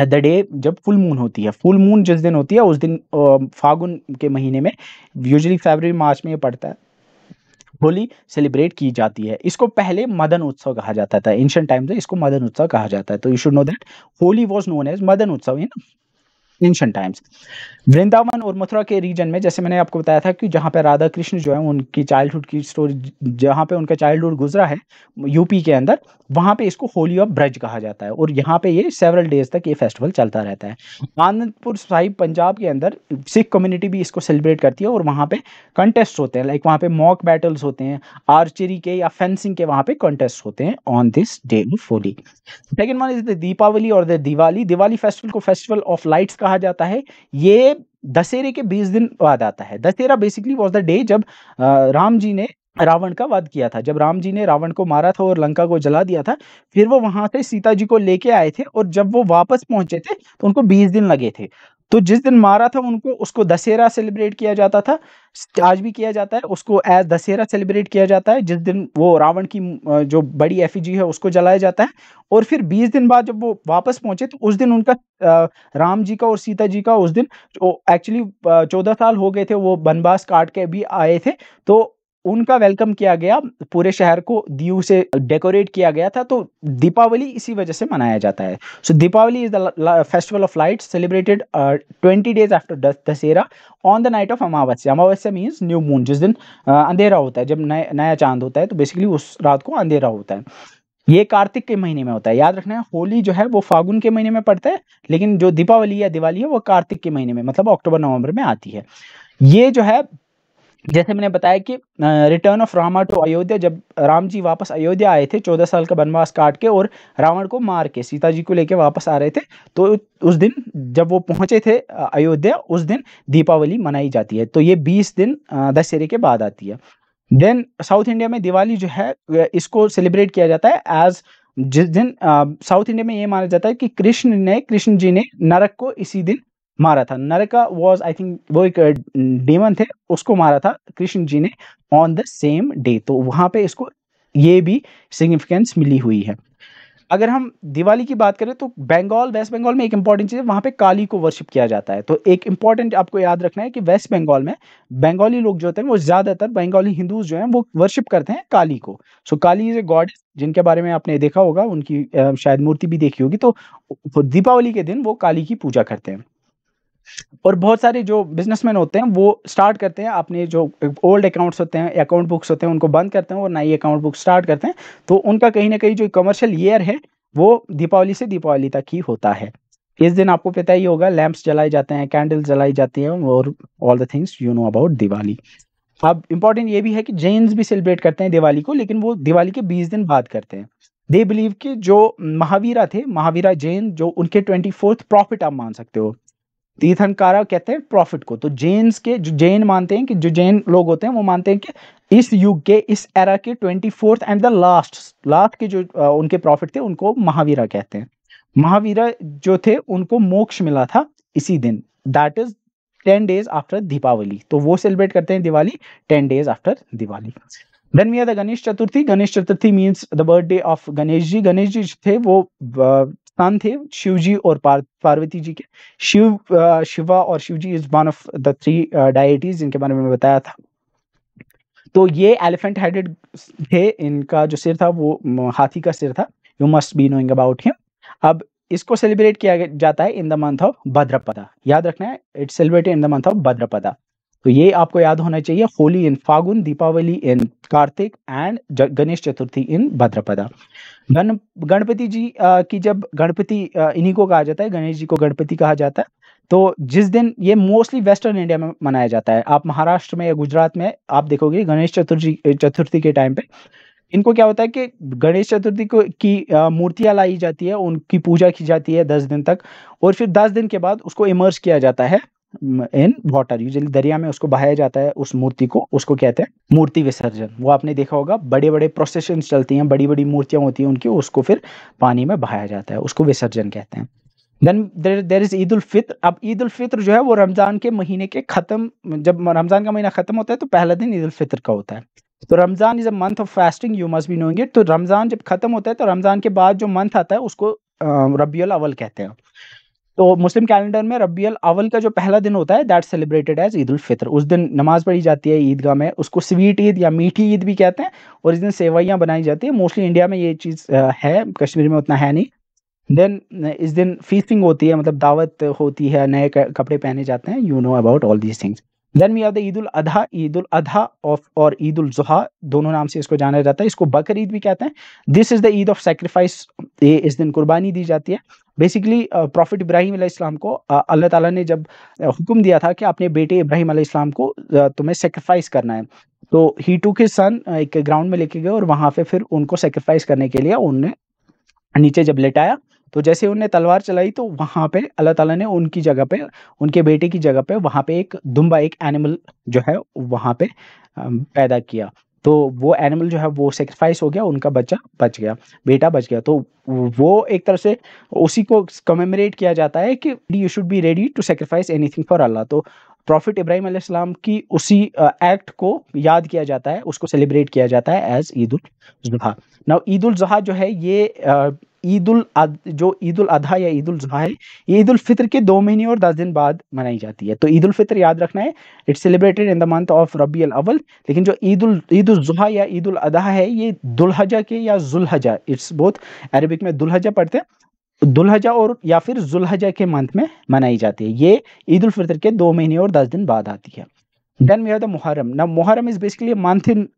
the day जब फुल मून होती है फुल मून जिस दिन होती है उस दिन फागुन के महीने में यूजली फरवरी मार्च में ये पड़ता है होली सेलिब्रेट की जाती है इसको पहले मदन उत्सव कहा जाता था एंशियंट टाइम्स इसको मदन उत्सव कहा जाता है तो you should know that Holi was known as Madan Utsav in एंशन times Vrindavan और मथुरा के रीजन में जैसे मैंने आपको बताया था कि जहाँ पे राधा कृष्ण जो है उनकी चाइल्डहुड की स्टोरी जहाँ पे उनका चाइल्डहुड गुजरा है यूपी के अंदर वहाँ पे इसको होली ऑफ ब्रज कहा जाता है और यहाँ पे ये सेवरल डेज तक ये फेस्टिवल चलता रहता है आनंदपुर साहिब पंजाब के अंदर सिख कम्युनिटी भी इसको सेलिब्रेट करती है और वहाँ पे कंटेस्ट होते हैं लाइक वहाँ पे मॉक बैटल्स होते हैं आर्चरी के या फेंसिंग के वहाँ पे कॉन्टेस्ट होते हैं on this day of Holi second one is the Deepavali और द दिवाली दिवाली फेस्टिवल को फेस्टिवल ऑफ लाइट्स कहा जाता है ये दशहरे के बीस दिन बाद आता है Dussehra basically was the day जब राम जी ने रावण का वध किया था जब राम जी ने रावण को मारा था और लंका को जला दिया था फिर वो वहां से सीता जी को लेके आए थे और जब वो वापस पहुंचे थे तो उनको 20 दिन लगे थे तो जिस दिन मारा था उनको उसको दशहरा सेलिब्रेट किया जाता था आज भी किया जाता है उसको एज दशहरा सेलिब्रेट किया जाता है जिस दिन वो रावण की जो बड़ी एफिजी है उसको जलाया जाता है और फिर 20 दिन बाद जब वो वापस पहुंचे तो उस दिन उनका राम जी का और सीता जी का उस दिन एक्चुअली तो चौदह साल हो गए थे वो वनवास काट के भी आए थे तो उनका वेलकम किया गया पूरे शहर को दीव से डेकोरेट किया गया था तो दीपावली इसी वजह से मनाया जाता है so Deepavali is the festival of light celebrated twenty days after Dussehra on the night of Amavasya Amavasya means new moon जिस दिन uh, अंधेरा होता है जब नया नया चांद होता है तो बेसिकली उस रात को अंधेरा होता है ये कार्तिक के महीने में होता है याद रखना है होली जो है वो फागुन के महीने में पड़ता है लेकिन जो दीपावली या दिवाली है वो कार्तिक के महीने में मतलब अक्टूबर नवंबर में आती है ये जो है जैसे मैंने बताया कि return of Rama to Ayodhya जब राम जी वापस अयोध्या आए थे चौदह साल का वनवास काट के और रावण को मार के सीता जी को लेके वापस आ रहे थे तो उस दिन जब वो पहुंचे थे अयोध्या उस दिन दीपावली मनाई जाती है तो ये बीस दिन दशहरे के बाद आती है देन साउथ इंडिया में दिवाली जो है इसको सेलिब्रेट किया जाता है एज जिस दिन साउथ इंडिया में ये माना जाता है कि कृष्ण ने कृष्ण जी ने नरक को इसी दिन मारा था नरका वॉज आई थिंक वो एक डेमन थे उसको मारा था कृष्ण जी ने ऑन द सेम डे तो वहाँ पे इसको ये भी सिग्निफिकेंस मिली हुई है अगर हम दिवाली की बात करें तो बंगाल वेस्ट बंगाल में एक इंपॉर्टेंट चीज़ है वहाँ पे काली को वर्शिप किया जाता है तो एक इंपॉर्टेंट आपको याद रखना है कि वेस्ट बंगाल में बंगाली लोग जो होते हैं वो ज़्यादातर बंगाली हिंदूज जो हैं वो वर्शिप करते हैं काली को so so, Kali is a god जिनके बारे में आपने देखा होगा उनकी शायद मूर्ति भी देखी होगी तो दीपावली के दिन वो काली की पूजा करते हैं और बहुत सारे जो बिजनेसमैन होते हैं वो स्टार्ट करते हैं अपने जो ओल्ड अकाउंट्स होते हैं अकाउंट बुक्स होते हैं उनको बंद करते हैं और नई अकाउंट बुक स्टार्ट करते हैं तो उनका कहीं ना कहीं जो कमर्शियल ईयर है वो दीपावली से दीपावली तक ही होता है इस दिन आपको पता ही होगा लैंप्स जलाए जाते हैं कैंडल्स जलाई जाती हैं और all the things you know about Diwali अब इम्पॉर्टेंट ये भी है कि जैन भी सेलिब्रेट करते हैं दिवाली को लेकिन वो दिवाली के बीस दिन बाद करते हैं दे बिलीव कि जो महावीरा थे महावीरा जैन जो उनके ट्वेंटी फोर्थ प्रॉफिट आप मान सकते हो तीर्थंकारा कहते हैं प्रॉफिट को तो जेन्स के जो जैन मानते हैं कि जो जैन लोग होते हैं वो मानते हैं कि इस युग के इस एरा के twenty fourth and the last last के जो उनके प्रॉफिट थे उनको महावीरा कहते हैं महावीरा जो थे उनको मोक्ष मिला था इसी दिन that is ten days after Deepavali तो वो सेलिब्रेट करते हैं Diwali ten days after Diwali then we are the Ganesh Chaturthi Ganesh Chaturthi means the birthday of Ganesh ji Ganesh ji थे वो स्थान थे शिवजी और पार, पार्वती जी के शिव शिवा और Shivji is one of the three deities जिनके बारे में बताया था तो ये एलिफेंट हेडेड थे इनका जो सिर था वो हाथी का सिर था you must be knowing about him अब इसको सेलिब्रेट किया जाता है in the month of Bhadrapada याद रखना है it's celebrated in the month of Bhadrapada तो ये आपको याद होना चाहिए Holi in Phagun Deepavali in Kartik and Ganesh Chaturthi in Bhadrapada Gan Ganpati जी आ, की जब गणपति इन्हीं को कहा जाता है गणेश जी को गणपति कहा जाता है तो जिस दिन ये मोस्टली वेस्टर्न इंडिया में मनाया जाता है आप महाराष्ट्र में या गुजरात में आप देखोगे गणेश चतुर्थी चतुर्थी के टाइम पे इनको क्या होता है कि गणेश चतुर्थी को की मूर्तियां लाई जाती है उनकी पूजा की जाती है दस दिन तक और फिर दस दिन के बाद उसको इमर्श किया जाता है इन वाटर यूजली दरिया में उसको बहाया जाता है उस मूर्ति को उसको कहते हैं मूर्ति विसर्जन वो आपने देखा होगा बड़े बड़े प्रोसेशन चलती हैं बड़ी बड़ी मूर्तियां होती हैं उनकी उसको फिर पानी में बहाया जाता है उसको विसर्जन कहते हैं then there there is Eid ul Fitr अब ईद उलफ़ित्र जो है वो रमज़ान के महीने के ख़त्म जब रमज़ान का महीना ख़त्म होता है तो पहला दिन ईद उलफ़ित्र का होता है तो Ramzan is a month of fasting you must be knowing it तो रमज़ान जब ख़त्म होता है तो रमज़ान के बाद जो मंथ आता है उसको रबी अवल कहते हैं तो मुस्लिम कैलेंडर में रबी अवल का जो पहला दिन होता है that celebrated as Eid ul Fitr उस दिन नमाज पढ़ी जाती है ईदगाह में उसको स्वीट ईद या मीठी ईद भी कहते हैं और इस दिन सेवैयाँ बनाई जाती है मोस्टली इंडिया में ये चीज़ है कश्मीर में उतना है नहीं देन इस दिन फीसिंग होती है मतलब दावत होती है नए कपड़े पहने जाते हैं you know about all these things then we have the Eid ul Adha Eid ul अधा ऑफ और ईद उल जुहा दोनों नाम से इसको जाना जाता है इसको बकर ईद भी कहते हैं this is the Eid of sacrifice इस दिन कुर्बानी दी जाती है बेसिकली प्रॉफिट इब्राहिम इस्लाम को uh, अल्लाह ताला ने जब uh, हुक्म दिया था कि अपने बेटे इब्राहिम इस्लाम को uh, तुम्हें सेक्रीफाइस करना है तो ही टू के सन एक ग्राउंड में लेके गए और वहां पे फिर उनको सेक्रीफाइस करने के लिए उनने नीचे जब लेटाया तो जैसे उनने तलवार चलाई तो वहाँ पे अल्लाह ताला ने उनकी जगह पे उनके बेटे की जगह पे वहाँ पे एक दुम्बा एक एनिमल जो है वहाँ पे um, पैदा किया तो वो एनिमल जो है वो सेक्रीफाइस हो गया उनका बच्चा बच गया बेटा बच गया तो वो एक तरह से उसी को कमेमरेट किया जाता है कि you should be ready to sacrifice anything for Allah तो प्रॉफिट इब्राहिम आसमाम की उसी एक्ट को याद किया जाता है उसको सेलिब्रेट किया जाता है एज ईद उल जुहा नाउ ईद उल जुहा जो है ये ईद जो ईद उल या ईद उल जुहा है ये ईद उल फितर के दो महीने और दस दिन बाद मनाई जाती है तो ईद उल याद रखना है it's celebrated in the month of Rabi Awwal लेकिन जो ईद उल ईद उल जुहा या ईद उल है ये दुल्हजा के या जुल्हजा इट्स बोथ अरबिक में दुल्हजा पढ़ते हैं दुल्हजा और या फिर जुल्हजा के मंथ में मनाई जाती है ये ईद उल फितर के दो महीने और दस दिन बाद आती है then we have the Muharram now Muharram is basically month in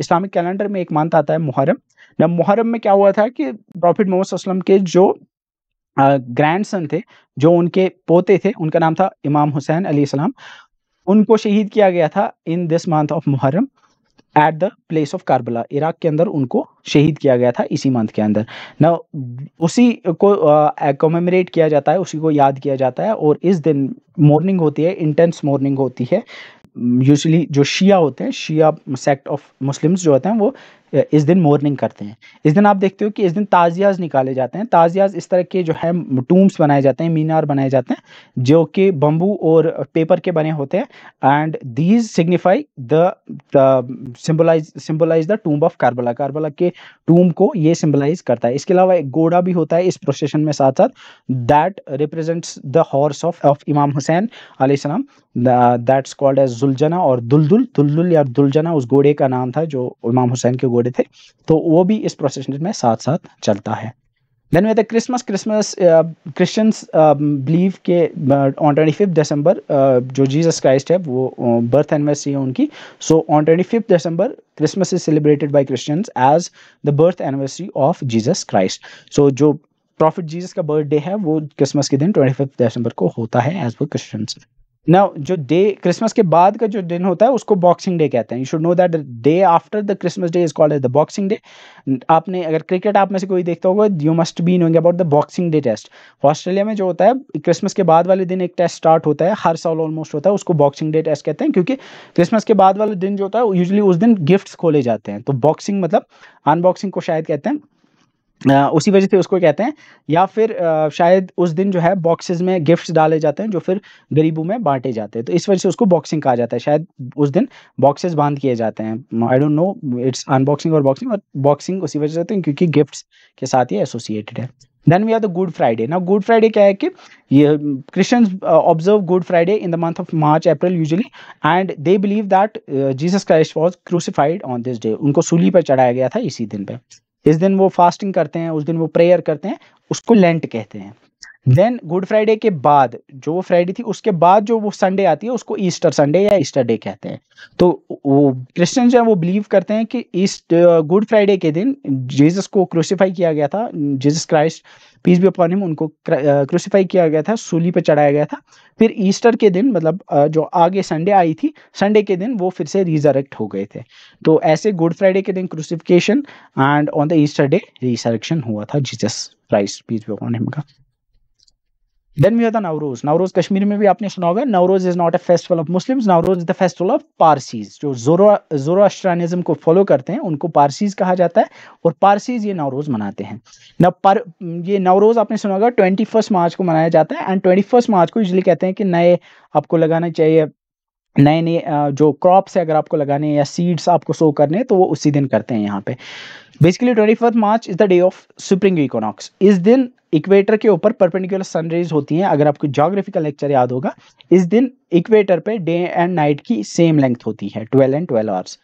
Islamic calendar में एक मंथ आता है मुहर्रम नाउ मुहर्रम में क्या हुआ था कि प्रॉफिट मोहम्मद वसल्लम के जो ग्रैंड uh, सन थे जो उनके पोते थे उनका नाम था इमाम हुसैन अली सलाम उनको शहीद किया गया था in this month of Muharram at the place of Karbala Iraq के अंदर उनको शहीद किया गया था इसी मंथ के अंदर न उसी को कमेमोरेट uh, किया जाता है उसी को याद किया जाता है और इस दिन मॉर्निंग होती है इंटेंस मॉर्निंग होती है यूजली जो शिया होते हैं शिया सेक्ट ऑफ मुस्लिम्स जो होते हैं वो इस दिन मोर्निंग करते हैं इस दिन आप देखते हो कि इस दिन ताजियाज निकाले जाते हैं ताजियाज इस तरह के जो है टूम्स बनाए जाते हैं मीनार बनाए जाते हैं जो कि बम्बू और पेपर के बने होते हैं and these signify the symbolize the tomb of Karbala Karbala के टूम को ये सिम्बलाइज करता है इसके अलावा एक घोड़ा भी होता है इस प्रोसेशन में साथ साथ that represent the horse of of Imam Hussain alam that's called as Zuljana और दुलदुल दुलदुल या दुलजना उस घोड़े का नाम था जो इमाम हुसैन के घोड़े बोले थे तो वो भी इस प्रोसेस में साथ साथ चलता है then with Christmas Christmas Christians believe के ऑन ट्वेंटी फिफ्थ दिसंबर जो जीसस क्राइस्ट है वो बर्थ uh, एनिवर्सरी है उनकी so on twenty fifth December Christmas is celebrated by Christians as the birth anniversary of Jesus Christ so जो prophet Jesus का birthday है वो क्रिसमस के दिन ट्वेंटी फिफ्थ दिसंबर को होता है एज पर क्रिश्चियंस ना जो डे क्रिसमस के बाद का जो दिन होता है उसको बॉक्सिंग डे कहते हैं you should know that day after the Christmas Day is called as the Boxing Day आपने अगर क्रिकेट आप में से कोई देखता होगा you must be knowing about the Boxing Day test Australia में जो होता है क्रिसमस के बाद वाले दिन एक टेस्ट स्टार्ट होता है हर साल ऑलमोस्ट होता है उसको बॉक्सिंग डे टेस्ट कहते हैं क्योंकि क्रिसमस के बाद वाले दिन जो होता है यूजली उस दिन गिफ्ट खोले जाते हैं तो बॉक्सिंग मतलब अनबॉक्सिंग को शायद कहते हैं उसी वजह से उसको कहते हैं या फिर शायद उस दिन जो है बॉक्सेस में गिफ्ट्स डाले जाते हैं जो फिर गरीबों में बांटे जाते हैं तो इस वजह से उसको बॉक्सिंग कहा जाता है शायद उस दिन बॉक्सेस बांध किए जाते हैं I don't know it's unboxing और बॉक्सिंग और बॉक्सिंग उसी वजह से होते हैं क्योंकि गिफ्ट्स के साथ ही एसोसिएटेड है then we are the Good Friday ना गुड फ्राइडे क्या है कि ये Christians observe Good Friday in the month of March April usually and they believe that Jesus Christ was crucified on this day उनको सूली पर चढ़ाया गया था इसी दिन पे जिस दिन वो फास्टिंग करते हैं उस दिन वो प्रेयर करते हैं उसको लेंट कहते हैं देन गुड फ्राइडे के बाद जो वो फ्राइडे थी उसके बाद जो वो संडे आती है उसको ईस्टर संडे या ईस्टर डे कहते हैं तो वो क्रिश्चियन जो है वो बिलीव करते हैं कि ईस्ट गुड फ्राइडे के दिन जीसस को क्रूसीफाई किया गया था Jesus Christ peace be upon him उनको क्रूसीफाई किया गया था सूली पे चढ़ाया गया था फिर ईस्टर के दिन मतलब जो आगे संडे आई थी संडे के दिन वो फिर से रिजरेक्ट हो गए थे तो ऐसे गुड फ्राइडे के दिन crucifixion and on the Easter day resurrection हुआ था Jesus Christ peace be upon him का then we have the Navroz Navroz Kashmir में भी आपने सुना होगा Navroz is not a festival of Muslims Navroz is the festival of Parsis जो जोरोस्ट्रानिज्म को फॉलो करते हैं उनको पारसीज कहा जाता है और पारसीज ये नवरोज मनाते हैं न पर ये नवरोज आपने सुना होगा ट्वेंटी मार्च को मनाया जाता है एंड ट्वेंटी मार्च को यूजली कहते हैं कि नए आपको लगाना चाहिए नए नए जो क्रॉप्स है अगर आपको लगाने या सीड्स आपको सो करने तो वो उसी दिन करते हैं यहाँ पे basically twenty fourth March is the day of spring equinox इस दिन इक्वेटर के ऊपर परपेंडिकुलर सनरेज होती हैं अगर आपको जोग्राफिकल लेक्चर याद होगा इस दिन इक्वेटर पे डे एंड नाइट की सेम लेंथ होती है twelve and twelve hours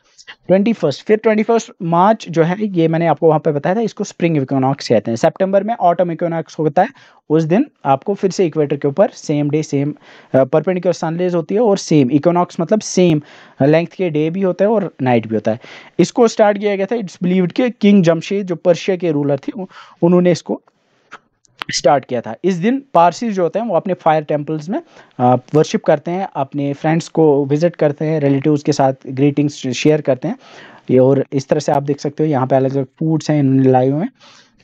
twenty first फिर ट्वेंटी फर्स्ट मार्च जो है ये मैंने आपको वहाँ पे बताया था इसको स्प्रिंग इकोनॉक्स कहते हैं सितंबर में ऑटम इकोनॉक्स होता है उस दिन आपको फिर से इक्वेटर के ऊपर same day same perpendicular sun rays होती है और सेम इकोनॉक्स मतलब सेम लेंथ के डे भी होता है और नाइट भी होता है इसको स्टार्ट किया गया था इट्स बिलीव्ड के किंग जमशेद जो पर्शिया के रूलर थे उन्होंने इसको स्टार्ट किया था इस दिन पारसी जो होते हैं वो अपने फायर टेंपल्स में वर्शिप करते हैं अपने फ्रेंड्स को विजिट करते हैं रिलेटिव्स के साथ ग्रीटिंग्स शेयर करते हैं ये और इस तरह से आप देख सकते हो यहाँ पे अलग अलग फूड्स हैं इन लाइव में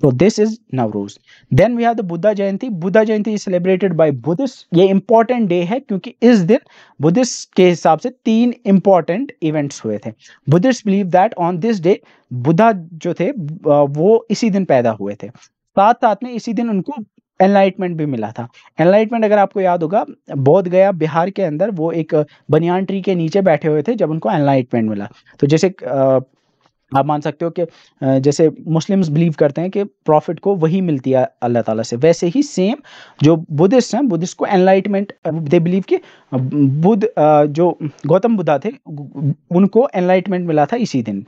तो this is Navroz then we have the Buddha Jayanti Buddha Jayanti is celebrated by Buddhist ये इंपॉर्टेंट डे है क्योंकि इस दिन बुद्धिस्ट के हिसाब से तीन इंपॉर्टेंट इवेंट्स हुए थे Buddhist believe that on this day Buddha जो थे वो इसी दिन पैदा हुए थे साथ साथ में इसी दिन उनको एनलाइटमेंट भी मिला था एनलाइटमेंट अगर आपको याद होगा बौद्ध गया बिहार के अंदर वो एक बनियान ट्री के नीचे बैठे हुए थे जब उनको एनलाइटमेंट मिला तो जैसे आप मान सकते हो कि जैसे मुस्लिम्स बिलीव करते हैं कि प्रॉफिट को वही मिलती है अल्लाह ताला से वैसे ही सेम जो बुद्धिस्ट हैं बुद्धिस्ट को एनलाइटमेंट दे बिलीव कि बुद्ध जो गौतम बुद्धा थे उनको एनलाइटमेंट मिला था इसी दिन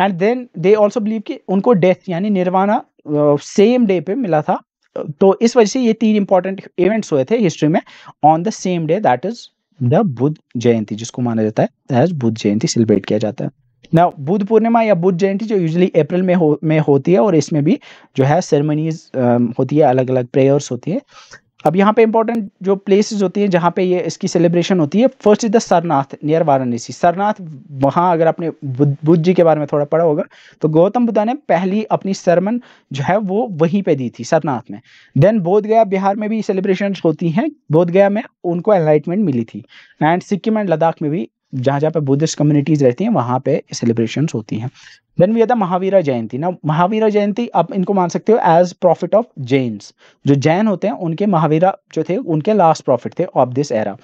and then they also believe कि उनको डेथ यानी निर्वाणा सेम डे पे मिला था तो इस वजह से ये तीन इंपॉर्टेंट इवेंट्स हुए थे हिस्ट्री में on the same day that is the Buddha Jayanti जिसको माना जाता है बुद्ध जयंती सेलिब्रेट किया जाता है ना बुद्ध पूर्णिमा या बुद्ध जयंती जो यूजली अप्रैल में हो में होती है और इसमें भी जो है सेरेमनीज होती है अलग अलग प्रेयर्स होती है अब यहाँ पे इंपॉर्टेंट जो प्लेसेस होती हैं जहाँ पे ये इसकी सेलिब्रेशन होती है first is the Sarnath near Varanasi Sarnath वहाँ अगर आपने बुद्ध जी के बारे में थोड़ा पढ़ा होगा तो गौतम बुद्धा ने पहली अपनी सरमन जो है वो वहीं पे दी थी सरनाथ में देन बोधगया बिहार में भी सेलिब्रेशन होती हैं बोधगया में उनको एनलाइटमेंट मिली थी एंड सिक्किम एंड लद्दाख में भी जहाँ जहाँ पे बुद्धिस्ट कम्युनिटीज रहती हैं वहाँ पे सेलिब्रेशन होती हैं then we are the Mahavira Jayanti ना महावीरा जयंती आप इनको मान सकते हो एज प्रॉफिट ऑफ जैन्स जो जैन होते हैं उनके महावीरा जो थे उनके लास्ट प्रॉफिट थे of this era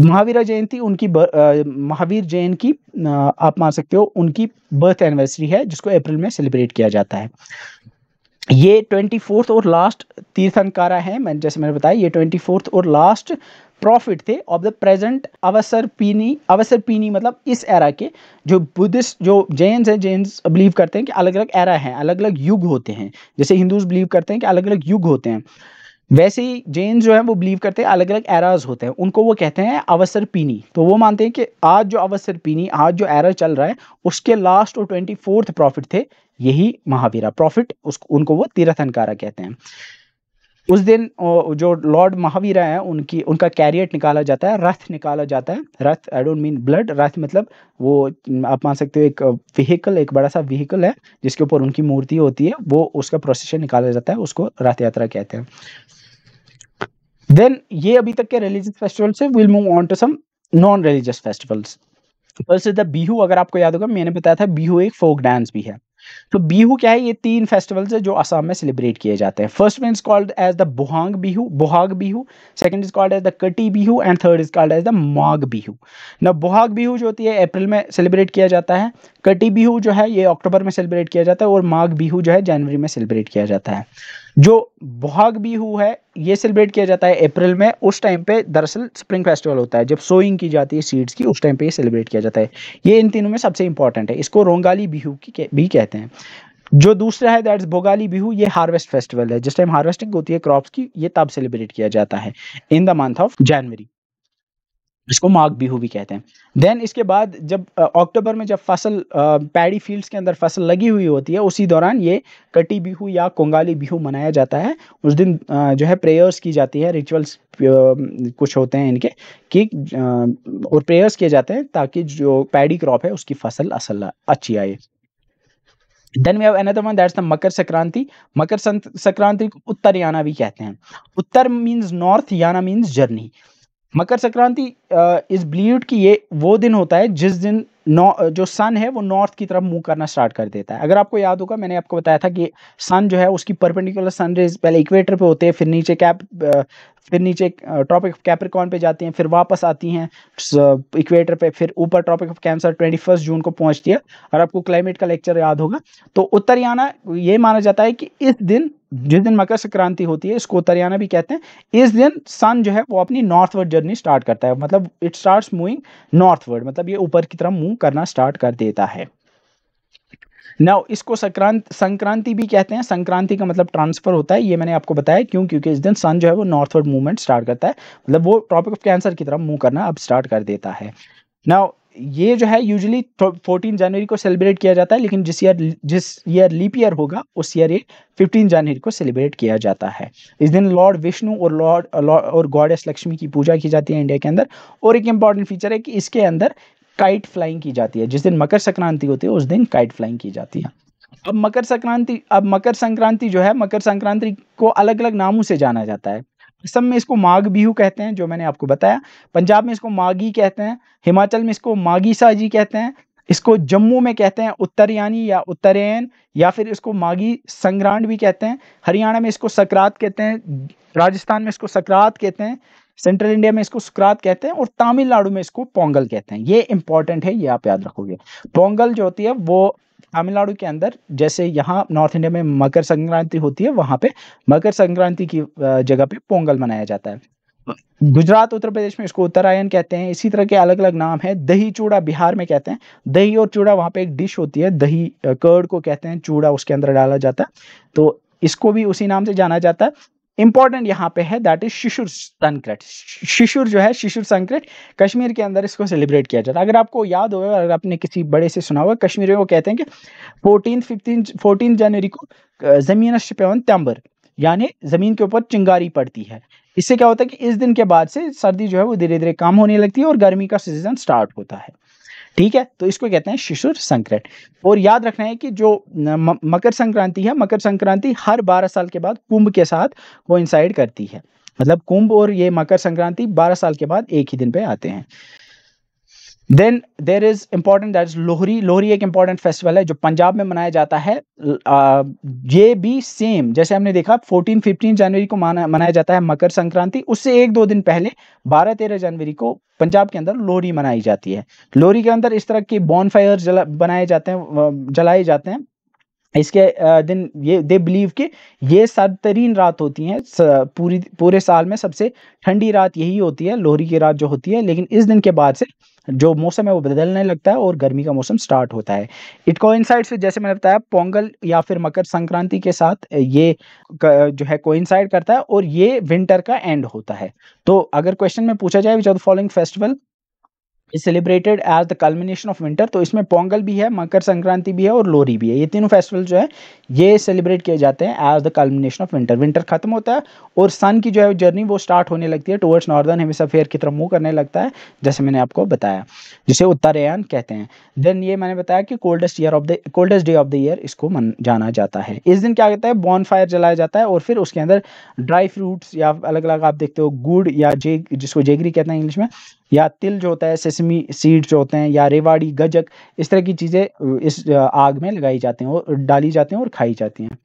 Mahavira Jayanti उनकी बर, आ, महावीर जैन की आ, आप मान सकते हो उनकी बर्थ एनिवर्सरी है जिसको अप्रैल में सेलिब्रेट किया जाता है ये ट्वेंटी फोर्थ और लास्ट तीर्थंकारा है मैं जैसे मैंने बताया ये ट्वेंटी फोर्थ और लास्ट प्रॉफिट थे of the present avasarpini अवसर पीनी मतलब इस एरा के जो बुद्धिस्ट जो जैन है जैन बिलीव करते हैं कि अलग अलग एरा है अलग अलग युग होते हैं जैसे हिंदूज बिलीव करते हैं कि अलग अलग युग होते हैं वैसे ही जैन जो है वो बिलीव करते हैं अलग अलग एराज होते हैं उनको वो कहते हैं अवसर पीनी तो वो मानते हैं कि आज जो अवसर पीनी आज जो एरा चल रहा है उसके लास्ट और ट्वेंटी फोर्थ प्रॉफिट थे यही महावीरा प्रॉफिट उसको उनको वो तीर्थनकारा कहते हैं उस दिन जो लॉर्ड महावीर है उनकी उनका कैरियट निकाला जाता है रथ निकाला जाता है रथ आई डोंट मीन ब्लड रथ मतलब वो आप मान सकते हो एक व्हीकल एक बड़ा सा व्हीकल है जिसके ऊपर उनकी मूर्ति होती है वो उसका प्रोसेशन निकाला जाता है उसको रथ यात्रा कहते हैं देन ये अभी तक के रिलीजियस फेस्टिवल से will move on to some non religious festivals Bihu अगर आपको याद होगा मैंने बताया था बिहू एक फोक डांस भी है तो बिहू क्या है ये तीन फेस्टिवल्स है जो असम में सेलिब्रेट किए जाते हैं first one is called as the Bohag Bihu Bohag Bihu second is called as the Kati Bihu and third is called as the Magh Bihu ना बुहाग बिहू जो होती है अप्रैल में सेलिब्रेट किया जाता है कटी बिहू जो है ये अक्टूबर में सेलिब्रेट किया जाता है और माघ बिहू जो है जनवरी में सेलिब्रेट किया जाता है जो बहाग बिहू है ये सेलिब्रेट किया जाता है अप्रैल में उस टाइम पे दरअसल स्प्रिंग फेस्टिवल होता है जब सोइंग की जाती है सीड्स की उस टाइम पे ये सेलिब्रेट किया जाता है ये इन तीनों में सबसे इंपॉर्टेंट है इसको रोंगाली बिहू की भी कहते हैं जो दूसरा है दैट्स भोगाली बिहू ये हार्वेस्ट फेस्टिवल है जिस टाइम हार्वेस्टिंग होती है क्रॉप्स की ये तब सेलिब्रेट किया जाता है in the month of January इसको माघ बिहू भी कहते हैं देन इसके बाद जब अक्टूबर में जब फसल पैडी फील्ड्स के अंदर फसल लगी हुई होती है उसी दौरान ये कटी बिहू या कोंगाली बिहू मनाया जाता है उस दिन जो है प्रेयर्स की जाती है रिचुअल्स कुछ होते हैं इनके कि और प्रेयर्स किए जाते हैं ताकि जो पैडी क्रॉप है उसकी फसल असल अच्छी आए then we have another one that's the Makar Sankranti Makar Sankranti को उत्तर याना भी कहते हैं uttar means north yana means journey Makar Sankranti is believed की ये वो दिन होता है जिस दिन नौ जो सन है वो नॉर्थ की तरफ मूव करना स्टार्ट कर देता है अगर आपको याद होगा मैंने आपको बताया था कि सन जो है उसकी परपेंडिकुलर सन रेज पहले इक्वेटर पे होते हैं फिर नीचे कैप फिर नीचे ट्रॉपिक ऑफ कैप्रिकॉन पे जाती हैं फिर वापस आती हैं इक्वेटर पे फिर ऊपर tropic of cancer twenty first June को पहुंचती है और आपको क्लाइमेट का लेक्चर याद होगा तो उत्तरयाना ये माना जाता है कि इस दिन जिस दिन मकर संक्रांति होती है इसको उत्तरयाना भी कहते हैं इस दिन सन जो है वो अपनी नॉर्थवर्ड जर्नी स्टार्ट करता है मतलब इट स्टार्ट मूविंग नॉर्थवर्ड मतलब ये ऊपर की तरफ मूव करना स्टार्ट कर देता है नाउ इसको संक्रांत संक्रांति भी कहते हैं संक्रांति का मतलब ट्रांसफर होता है ये मैंने आपको बताया क्यों क्योंकि इस दिन सन जो है वो नॉर्थवर्ड मूवमेंट स्टार्ट करता है मतलब वो ट्रॉपिक ऑफ कैंसर की तरफ मूव करना अब स्टार्ट कर देता है नाउ ये जो है यूजुअली 14 जनवरी को सेलिब्रेट किया जाता है लेकिन जिस ईयर जिस ईयर लीप ईयर होगा उस ईयर ये 15 जनवरी को सेलिब्रेट किया जाता है इस दिन लॉर्ड विष्णु और लॉर्ड और गॉडेस लक्ष्मी की पूजा की जाती है इंडिया के अंदर और एक इम्पॉर्टेंट फीचर है कि इसके अंदर काइट फ्लाइंग की जाती है जिस दिन मकर संक्रांति होती है उस दिन काइट फ्लाइंग की जाती है अब मकर संक्रांति अब मकर संक्रांति जो है मकर संक्रांति को अलग अलग नामों से जाना जाता है असम में इसको माघ बिहू कहते हैं जो मैंने आपको बताया पंजाब में इसको माघी कहते हैं हिमाचल में इसको माघी साजी कहते हैं इसको जम्मू में कहते हैं उत्तरयानी या उत्तरायण या फिर इसको माघी संग्रांड भी कहते हैं हरियाणा में इसको सकरात कहते हैं राजस्थान में इसको सकरात कहते हैं सेंट्रल इंडिया में इसको सुक्रात कहते हैं और तमिलनाडु में इसको पोंगल कहते हैं ये इंपॉर्टेंट है ये आप याद रखोगे पोंगल जो होती है वो तमिलनाडु के अंदर जैसे यहाँ नॉर्थ इंडिया में मकर संक्रांति होती है वहां पे मकर संक्रांति की जगह पे पोंगल मनाया जाता है गुजरात उत्तर प्रदेश में इसको उत्तरायण कहते हैं इसी तरह के अलग अलग नाम है दही चूड़ा बिहार में कहते हैं दही और चूड़ा वहां पे एक डिश होती है दही कर्ड को कहते हैं चूड़ा उसके अंदर डाला जाता है तो इसको भी उसी नाम से जाना जाता है इंपॉर्टेंट यहाँ पे है दैट इज शिशुर संक्रेट शिशुर जो है शिशुर संक्रेट कश्मीर के अंदर इसको सेलिब्रेट किया जाता है अगर आपको याद होगा अगर आपने किसी बड़े से सुना होगा कश्मीर में वो कहते हैं कि फोर्टीन फिफ्टीन फोर्टीन जनवरी को जमीन शिपेवन त्यंबर यानी जमीन के ऊपर चिंगारी पड़ती है इससे क्या होता है कि इस दिन के बाद से सर्दी जो है वो धीरे धीरे कम होने लगती है और गर्मी का सीजन स्टार्ट होता है ठीक है तो इसको कहते हैं शिशुर संक्रांत और याद रखना है कि जो मकर संक्रांति है मकर संक्रांति हर बारह साल के बाद कुंभ के साथ इंसाइड करती है मतलब कुंभ और ये मकर संक्रांति 12 साल के बाद एक ही दिन पे आते हैं then there is important that is Lohri Lohri एक इम्पॉर्टेंट फेस्टिवल है जो पंजाब में मनाया जाता है ये भी सेम जैसे हमने देखा 14 15 जनवरी को माना मनाया जाता है मकर संक्रांति उससे एक दो दिन पहले 12 13 जनवरी को पंजाब के अंदर लोहरी मनाई जाती है लोहरी के अंदर इस तरह के बॉन फायर बनाए जाते हैं जलाए जाते हैं इसके दिन ये दे बिलीव कि ये तरीन रात होती है पूरी पूरे साल में सबसे ठंडी रात यही होती है लोहरी की रात जो होती है लेकिन इस दिन के बाद से जो मौसम है वो बदलने लगता है और गर्मी का मौसम स्टार्ट होता है इट कोइंसाइड्स विद जैसे मैंने बताया पोंगल या फिर मकर संक्रांति के साथ ये जो है कोइंसाइड करता है और ये विंटर का एंड होता है तो अगर क्वेश्चन में पूछा जाए which are the following festival is celebrated as the culmination of winter तो इसमें पोंगल भी है मकर संक्रांति भी है और लोरी भी है ये तीनों फेस्टिवल जो है ये सेलिब्रेट किए जाते हैं as the culmination of winter winter खत्म होता है और सन की जो है जर्नी वो स्टार्ट होने लगती है टूवर्ड्स नॉर्दर्न हेमिसफेयर की तरफ मूव करने लगता है जैसे मैंने आपको बताया जिसे उत्तरायण कहते हैं देन ये मैंने बताया कि coldest year of the coldest day of the year इसको मन जाना जाता है इस दिन क्या कहता है बॉन फायर जलाया जाता है और फिर उसके अंदर ड्राई फ्रूट्स या अलग अलग आप देखते हो गुड़ या जे जिसको जेगरी कहते हैं इंग्लिश में या तिल जो होता है सेसमी सीड्स जो होते हैं या रेवाड़ी गजक इस तरह की चीज़ें इस आग में लगाई जाती हैं और डाली जाती हैं और खाई जाती हैं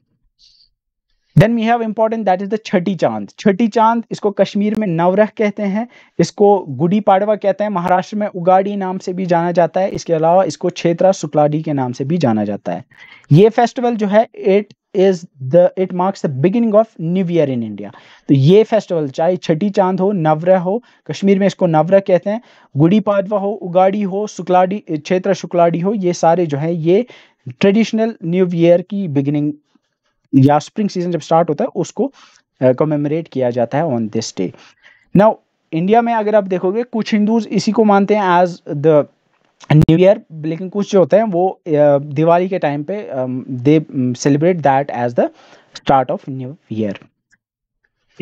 then we have important that is the Chhathi Chand छठी चांद इसको कश्मीर में नवरह कहते हैं इसको गुडी पाड़वा कहते हैं महाराष्ट्र में उगाड़ी नाम से भी जाना जाता है इसके अलावा इसको क्षेत्रा सुक्लाडी के नाम से भी जाना जाता है ये फेस्टिवल जो है at is the it marks the beginning of new year in India तो ये फेस्टिवल चाहे छठी चांद हो नवरह हो कश्मीर में इसको नवरह कहते हैं गुड़ी पादवा हो उगाड़ी हो शुक्लाडी क्षेत्र शुक्लाडी हो ये सारे जो है ये ट्रेडिशनल न्यू ईयर की बिगिनिंग या स्प्रिंग सीजन जब स्टार्ट होता है उसको कमेमोरेट uh, किया जाता है on this day now India में अगर आप देखोगे कुछ हिंदूज इसी को मानते हैं एज द न्यू ईयर लेकिन कुछ जो होते हैं वो दिवाली के टाइम पे they celebrate that as the start of new year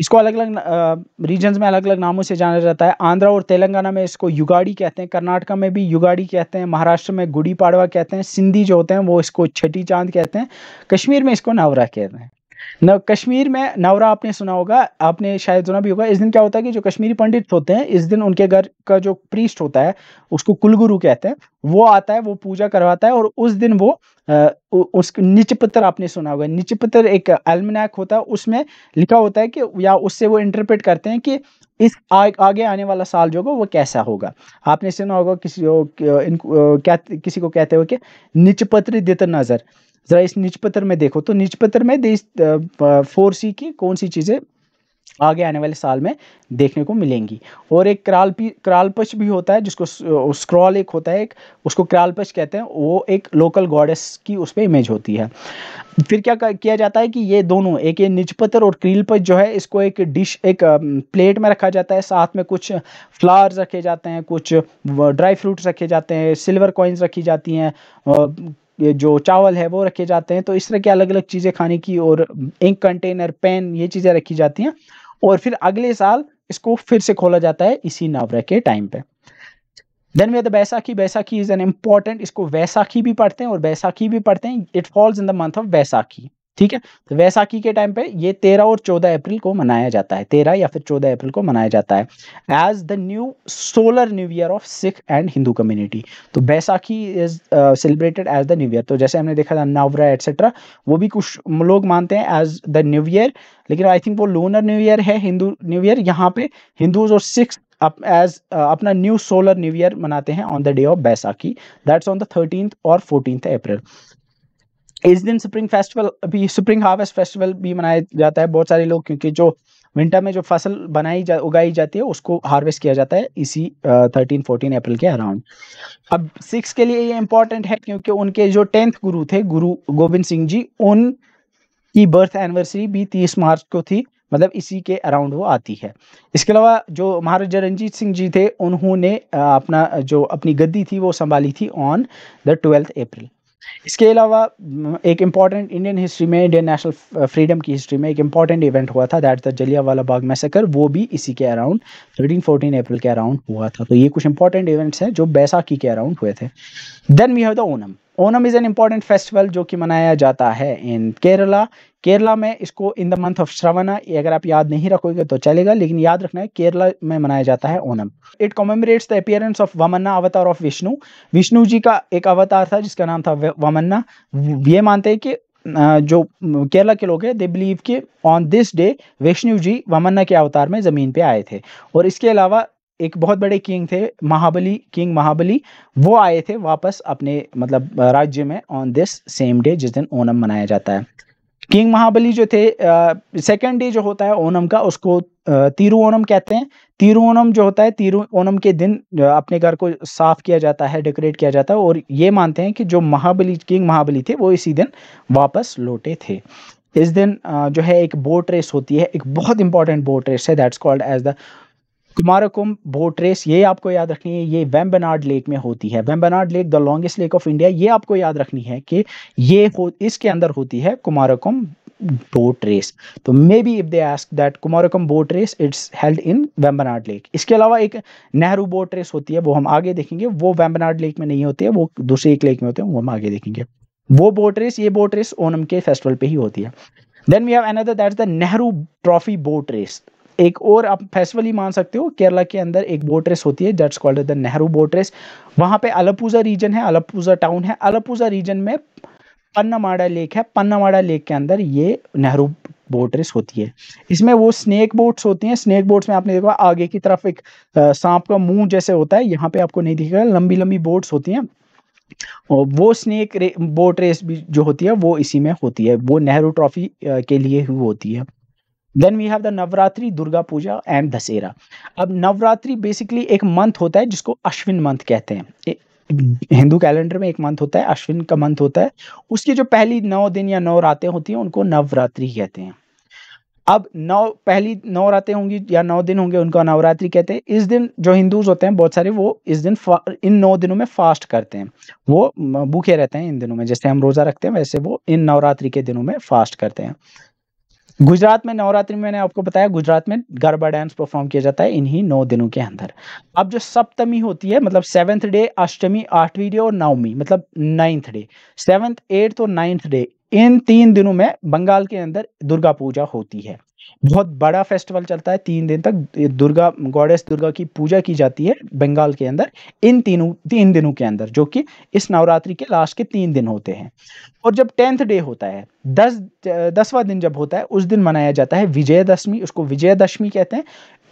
इसको अलग अलग रीजन में अलग अलग नामों से जाना जाता है आंध्रा और तेलंगाना में इसको युगाड़ी कहते हैं कर्नाटका में भी युगाड़ी कहते हैं महाराष्ट्र में गुड़ी पाड़वा कहते हैं सिंधी जो होते हैं वो इसको छठी चांद कहते हैं कश्मीर में इसको नवरा कहते हैं न कश्मीर में नवरा आपने सुना होगा आपने शायद सुना भी होगा इस दिन क्या होता है कि जो कश्मीरी पंडित होते हैं इस दिन उनके घर का जो प्रीस्ट होता है उसको कुलगुरु कहते हैं वो आता है वो पूजा करवाता है और उस दिन वो आ, उस निचपत्र आपने सुना होगा निचपत्र एक एल्मनैक होता है उसमें लिखा होता है कि या उससे वो इंटरप्रेट करते हैं कि इस आ, आगे आने वाला साल जो होगा वो कैसा होगा आपने सुना होगा किसी को इन क्या किसी को कहते हो कि निचपत्र दित नज़र ज़रा इस नीच पत्र में देखो तो नीच पत्र में देश फोर सी की कौन सी चीज़ें आगे आने वाले साल में देखने को मिलेंगी और एक क्रालपी क्रालपश भी होता है जिसको स्क्रॉल एक होता है एक उसको क्रालपश कहते हैं वो एक लोकल गॉडेस की उस पर इमेज होती है फिर क्या किया जाता है कि ये दोनों एक ये निजपत्र और क्रीलपच जो है इसको एक डिश एक प्लेट में रखा जाता है साथ में कुछ फ्लावर्स रखे जाते हैं कुछ ड्राई फ्रूट्स रखे जाते हैं सिल्वर कॉइन्स रखी जाती हैं ये जो चावल है वो रखे जाते हैं तो इस तरह की अलग अलग चीज़ें खाने की और इंक कंटेनर पेन ये चीज़ें रखी जाती हैं और फिर अगले साल इसको फिर से खोला जाता है इसी नवरह के टाइम पे then we the Baisakhi Baisakhi is an important इसको वैसाखी भी पढ़ते हैं और बैसाखी भी पढ़ते हैं it falls in the month of Vaisakhi ठीक है तो वैसाखी के टाइम पे ये तेरह और चौदह अप्रैल को मनाया जाता है तेरह या फिर चौदह अप्रैल को मनाया जाता है as the new solar new year of Sikh and Hindu community तो Vaisakhi is celebrated as the new year तो जैसे हमने देखा था नवरा एटसेट्रा वो भी कुछ लोग मानते हैं एज द न्यू ईयर लेकिन आई थिंक वो लूनर न्यू ईयर है हिंदू न्यू ईयर यहाँ पे हिंदूज और सिख अप एज uh, अपना न्यू सोलर न्यू ईयर मनाते हैं on the day of Baisakhi that's on the thirteen और फोर्टीन अप्रैल इस दिन स्प्रिंग फेस्टिवल भी स्प्रिंग हार्वेस्ट फेस्टिवल भी मनाया जाता है बहुत सारे लोग क्योंकि जो विंटर में जो फसल बनाई जा उगाई जाती है उसको हार्वेस्ट किया जाता है इसी थर्टीन फोर्टीन अप्रैल के अराउंड अब सिक्स के लिए ये इंपॉर्टेंट है क्योंकि उनके जो टेंथ गुरु थे गुरु गोविंद सिंह जी उन की बर्थ एनिवर्सरी भी तीस मार्च को थी मतलब इसी के अराउंड वो आती है इसके अलावा जो महाराजा रंजीत सिंह जी थे उन्होंने अपना जो अपनी गद्दी थी वो संभाली थी ऑन द ट्वेल्थ अप्रैल इसके अलावा एक इम्पॉर्टेंट इंडियन हिस्ट्री में इंडियन नेशनल फ्रीडम की हिस्ट्री में एक इम्पॉर्टेंट इवेंट हुआ था दैट द जलिया वाला बाग मैसेकर वो भी इसी के अराउंड थर्टीन फोर्टीन अप्रैल के अराउंड हुआ था तो ये कुछ इंपॉर्टेंट इवेंट्स हैं जो बैसाखी के अराउंड हुए थे then we have the Onam Onam is an important festival जो कि मनाया जाता है इन केरला केरला में इसको in the month of Shravan अगर आप याद नहीं रखोगे तो चलेगा लेकिन याद रखना है केरला में मनाया जाता है Onam it commemorates the appearance of Vamana avatar of Vishnu Vishnu जी का एक अवतार था जिसका नाम था वमन्ना ये मानते हैं कि जो केरला के लोग हैं दे बिलीव कि on this day Vishnu ji Vamana के अवतार में ज़मीन पे आए थे और इसके अलावा एक बहुत बड़े किंग थे महाबली किंग महाबली वो आए थे वापस अपने मतलब राज्य में ऑन दिस सेम डे जिस दिन ओनम मनाया जाता है किंग महाबली जो थे सेकेंड डे जो होता है ओनम का उसको तिरु ओनम कहते हैं तिरु ओनम जो होता है तिरु ओनम के दिन अपने घर को साफ किया जाता है डेकोरेट किया जाता है और ये मानते हैं कि जो महाबली किंग महाबली थे वो इसी दिन वापस लौटे थे इस दिन जो है एक बोट रेस होती है एक बहुत इंपॉर्टेंट बोट रेस है that's called as the Kumarakom boat race ये आपको याद रखनी है ये वेम्बनाड लेक में होती है Vembanad lake the longest lake of India ये आपको याद रखनी है कि ये हो इसके अंदर होती है कुमारकुम बोट रेस तो maybe if they ask that Kumarakom boat race it's held in Vembanad lake इसके अलावा एक नेहरू बोट रेस होती है वो हम आगे देखेंगे वो वेम्बनाड लेक में नहीं होती है वो दूसरे एक लेक में होते हैं वो हम आगे देखेंगे वो बोट रेस ये बोट रेस ओनम के फेस्टिवल पे ही होती है then we have another that the Nehru trophy boat race एक और आप फेस्टिवल ही मान सकते हो केरला के अंदर एक बोट रेस होती है that's called the Nehru boat race वहाँ पे अलपूजा रीजन है अलपूजा टाउन है अलपूजा रीजन में पन्नामाड़ा लेक है पन्नामाड़ा लेक के अंदर ये नेहरू बोट रेस होती है इसमें वो स्नेक बोट्स होती हैं स्नेक बोट्स में आपने देखा आगे की तरफ एक सांप का मुंह जैसे होता है यहाँ पे आपको नहीं दिखेगा लंबी लंबी बोट्स होती हैं और वो स्नेक रे, बोट रेस भी जो होती है वो इसी में होती है वो नेहरू ट्रॉफी के लिए ही होती है then we have the Navratri Durga Puja and Dussehra अब नवरात्रि बेसिकली एक मंथ होता है जिसको अश्विन मंथ कहते हैं हिंदू कैलेंडर में एक मंथ होता है अश्विन का मंथ होता है उसकी जो पहली नौ दिन या नौ रातें होती हैं उनको नवरात्रि कहते हैं अब नौ पहली नौ रातें होंगी या नौ दिन होंगे उनको नवरात्रि कहते हैं इस दिन जो हिंदूज होते हैं बहुत सारे वो इस दिन इन नौ दिनों में फास्ट करते हैं वो भूखे रहते हैं इन दिनों में जैसे हम रोज़ा रखते हैं वैसे वो इन नवरात्रि के दिनों में फास्ट करते हैं गुजरात में नवरात्रि में मैंने आपको बताया गुजरात में गरबा डांस परफॉर्म किया जाता है इन्हीं नौ दिनों के अंदर अब जो सप्तमी होती है मतलब सेवन्थ डे अष्टमी आठवीं डे और नवमी मतलब नाइन्थ डे सेवन्थ एट्थ और नाइन्थ डे इन तीन दिनों में बंगाल के अंदर दुर्गा पूजा होती है बहुत बड़ा फेस्टिवल चलता है तीन दिन तक दुर्गा गॉडेस दुर्गा की पूजा की जाती है बंगाल के अंदर इन तीनों तीन दिनों के अंदर जो कि इस नवरात्रि के लास्ट के तीन दिन होते हैं और जब टेंथ डे होता है दस दसवा दिन जब होता है उस दिन मनाया जाता है विजयदशमी उसको विजयदशमी कहते हैं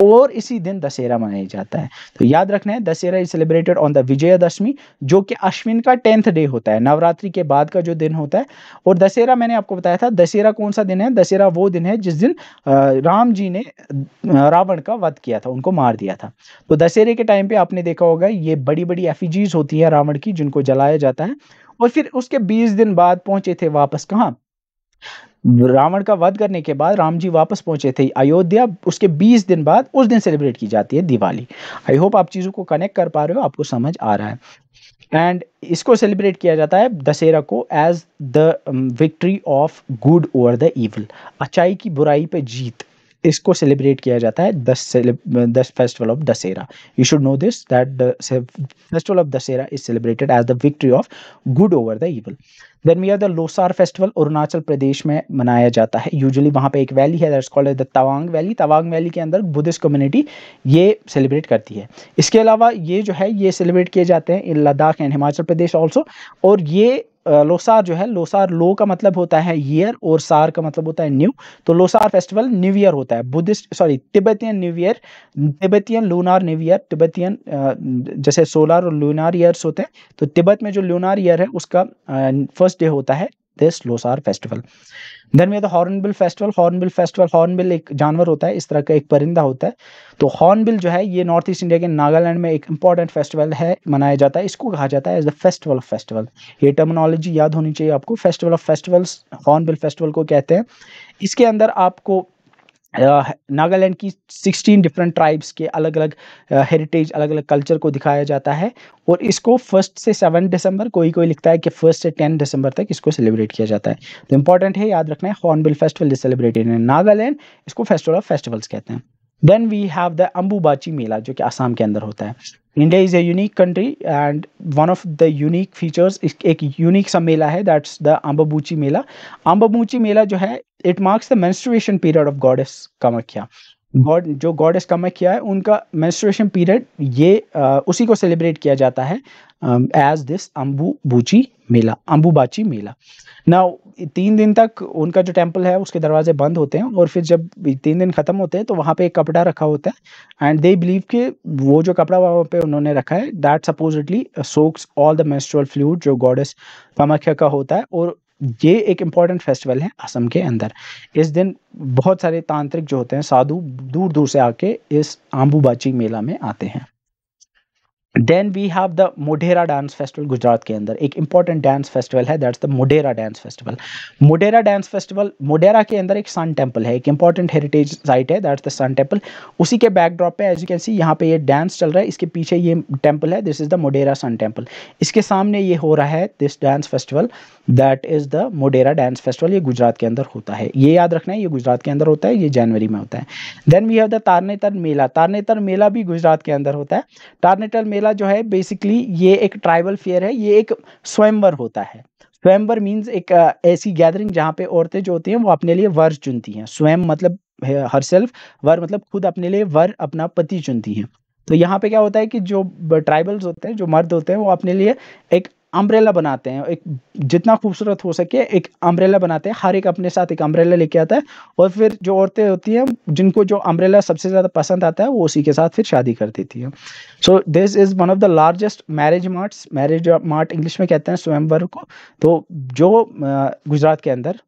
और इसी दिन दशहरा मनाया जाता है तो याद रखना है Dussehra is celebrated on the Vijayadashami जो कि अश्विन का टेंथ डे होता है नवरात्रि के बाद का जो दिन होता है और दशहरा मैंने आपको बताया था दशहरा कौन सा दिन है दशहरा वो दिन है जिस दिन राम जी ने रावण का वध किया था उनको मार दिया था तो दशहरे के टाइम पे आपने देखा होगा ये बड़ी बड़ी एफिजीज होती है रावण की जिनको जलाया जाता है और फिर उसके बीस दिन बाद पहुंचे थे वापस कहाँ रावण का वध करने के बाद राम जी वापस पहुंचे थे अयोध्या उसके 20 दिन बाद उस दिन सेलिब्रेट की जाती है दिवाली आई होप आप चीज़ों को कनेक्ट कर पा रहे हो आपको समझ आ रहा है एंड इसको सेलिब्रेट किया जाता है दशहरा को as the victory of good over the evil अच्छाई की बुराई पे जीत इसको सेलिब्रेट किया जाता है दस दस festival of Dussehra you should know this that festival of Dussehra is celebrated as the victory of good over the evil then we are the Losar festival Arunachal Pradesh में मनाया जाता है यूजुअली वहाँ पे एक वैली है that's called the Tawang valley Tawang valley के अंदर बुद्धिस्ट कम्युनिटी ये सेलिब्रेट करती है इसके अलावा ये जो है ये सेलिब्रेट किए जाते हैं in Ladakh and Himachal Pradesh also और ये लोसार जो है लोसार लो का मतलब होता है ईयर और सार का मतलब होता है न्यू तो लोसार फेस्टिवल न्यू ईयर होता है Buddhist sorry Tibetan new year Tibetan lunar new year Tibetan जैसे सोलार और लूनार ईयर्स होते हैं तो तिब्बत में जो लूनार ईयर है उसका फर्स्ट डे होता है दिस लोसार फेस्टिवल देन में the Hornbill festival Hornbill festival hornbill एक जानवर होता है इस तरह का एक परिंदा होता है तो हॉर्नबिल जो है ये नॉर्थ ईस्ट इंडिया के नागालैंड में एक इंपॉर्टेंट फेस्टिवल है मनाया जाता है इसको कहा जाता है as the festival of festival ये टर्मिनोलॉजी याद होनी चाहिए आपको festival of festivals Hornbill festival को कहते हैं इसके अंदर आपको नागालैंड की 16 डिफरेंट ट्राइब्स के अलग अलग हेरिटेज अलग अलग कल्चर को दिखाया जाता है और इसको फर्स्ट से सेवन दिसंबर कोई कोई लिखता है कि फर्स्ट से टेन दिसंबर तक इसको सेलिब्रेट किया जाता है तो इंपॉर्टेंट है याद रखना है हॉर्नबिल फेस्टिवल सेलिब्रेटेड है नागालैंड इसको फेस्टिवल ऑफ फेस्टिवल्स कहते हैं then we have the Ambubachi Mela जो कि आसाम के अंदर होता है India is a unique country and one of the unique features एक यूनिक सा मेला है दैट्स द अम्बाबूची मेला अम्बाबूची मेला जो है it marks the menstruation period of goddess Kamakhya god जो गॉड स्टमक किया है उनका मेंस्ट्रुएशन पीरियड ये आ, उसी को सेलिब्रेट किया जाता है एज दिस अम्बू बूची मेला अम्बुबाची मेला ना तीन दिन तक उनका जो टेम्पल है उसके दरवाजे बंद होते हैं और फिर जब तीन दिन खत्म होते हैं तो वहाँ पे एक कपड़ा रखा होता है एंड दे बिलीव कि वो जो कपड़ा वहाँ पे उन्होंने रखा है that supposedly soaks all the menstrual fluid जो गॉडेस कामाख्या का होता है और ये एक इम्पॉर्टेंट फेस्टिवल है असम के अंदर इस दिन बहुत सारे तांत्रिक जो होते हैं साधु दूर दूर से आके इस आम्बूबाची मेला में आते हैं then we have the Modhera dance festival Gujarat के अंदर एक इंपॉर्टेंट डांस फेस्टिवल है that's the Modhera dance festival Modhera dance festival Modhera के अंदर एक सन टेम्पल है एक इंपॉर्टेंट हेरिटेज साइट है दैट्स द सन टेम्पल उसी के बैकड्रॉप पे एज यू कैन सी यहाँ पे ये डांस चल रहा है इसके पीछे ये टेम्पल है this is the Modhera sun temple इसके सामने ये हो रहा है this dance festival that is the Modhera dance festival ये गुजरात के अंदर होता है ये याद रखना है ये गुजरात के अंदर होता है ये जनवरी में होता है then we have the Tarnetar Mela Tarnetar Mela भी गुजरात के अंदर होता है तारनेतर मेला मेला जो है बेसिकली ये एक ट्राइबल फेयर है ये एक स्वयंवर होता है स्वयंवर मीन्स एक ऐसी गैदरिंग जहाँ पे औरतें जो होती हैं वो अपने लिए वर चुनती हैं स्वयं मतलब हर सेल्फ वर मतलब खुद अपने लिए वर अपना पति चुनती हैं तो यहाँ पे क्या होता है कि जो ट्राइबल्स होते हैं जो मर्द होते हैं वो अपने लिए एक अम्ब्रेला बनाते हैं एक जितना खूबसूरत हो सके एक अम्ब्रेला बनाते हैं हर एक अपने साथ एक अम्ब्रेला लेके आता है और फिर जो औरतें होती हैं जिनको जो अम्ब्रेला सबसे ज़्यादा पसंद आता है वो उसी के साथ फिर शादी कर देती है so this is one of the largest marriage marts marriage mart English में कहते हैं स्वयंवर को तो जो गुजरात के अंदर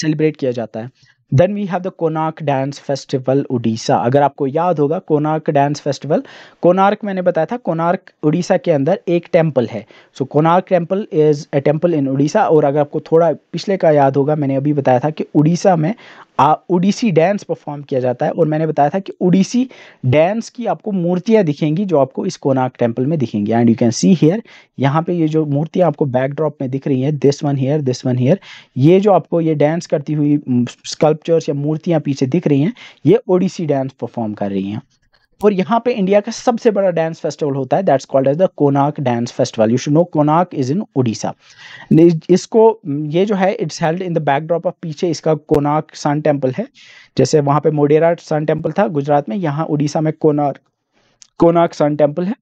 सेलिब्रेट किया जाता है then we have the Konark dance festival Odisha अगर आपको याद होगा कोनार्क डांस फेस्टिवल कोनार्क मैंने बताया था कोनार्क उड़ीसा के अंदर एक टेम्पल है so Konark temple is a temple in Odisha और अगर आपको थोड़ा पिछले का याद होगा मैंने अभी बताया था कि उड़ीसा में उड़ीसी डांस परफॉर्म किया जाता है और मैंने बताया था कि उड़ीसी डांस की आपको मूर्तियां दिखेंगी जो आपको इस कोनाक टेम्पल में दिखेंगी and you can see here यहाँ पे ये जो मूर्तियां आपको बैकड्रॉप में दिख रही हैं this one here this one here ये जो आपको ये डांस करती हुई स्कल्पचर्स mm, या मूर्तियाँ पीछे दिख रही हैं ये ओडिसी डांस परफॉर्म कर रही हैं और यहाँ पे इंडिया का सबसे बड़ा डांस फेस्टिवल होता है that's called as the Konark dance festival you should know Konark is in Odisha इसको ये जो है it's held in the backdrop of पीछे इसका कोनाक सन टेम्पल है जैसे वहाँ पे मोडेरा सन टेम्पल था गुजरात में यहाँ उड़ीसा में कोनार कोनाक सन टेम्पल है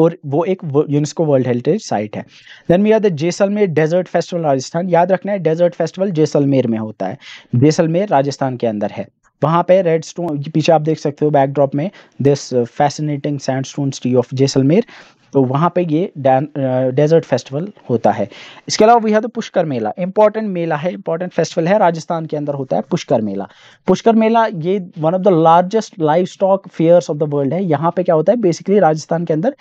और वो एक यूनेस्को वर्ल्ड हेरिटेज साइट है then we are the Jaisalmer desert festival Rajasthan याद रखना है डेजर्ट फेस्टिवल जैसलमेर में होता है जैसलमेर राजस्थान के अंदर है वहाँ पे रेड स्टोन पीछे आप देख सकते हो बैकड्रॉप में this fascinating stone city of Jaisalmer तो वहाँ पे ये डेजर्ट फेस्टिवल होता है इसके अलावा वी है तो पुष्कर मेला इंपॉर्टेंट मेला है इंपॉर्टेंट फेस्टिवल है राजस्थान के अंदर होता है पुष्कर मेला पुष्कर मेला ये one of the largest livestock fairs of the world है यहाँ पे क्या होता है बेसिकली राजस्थान के अंदर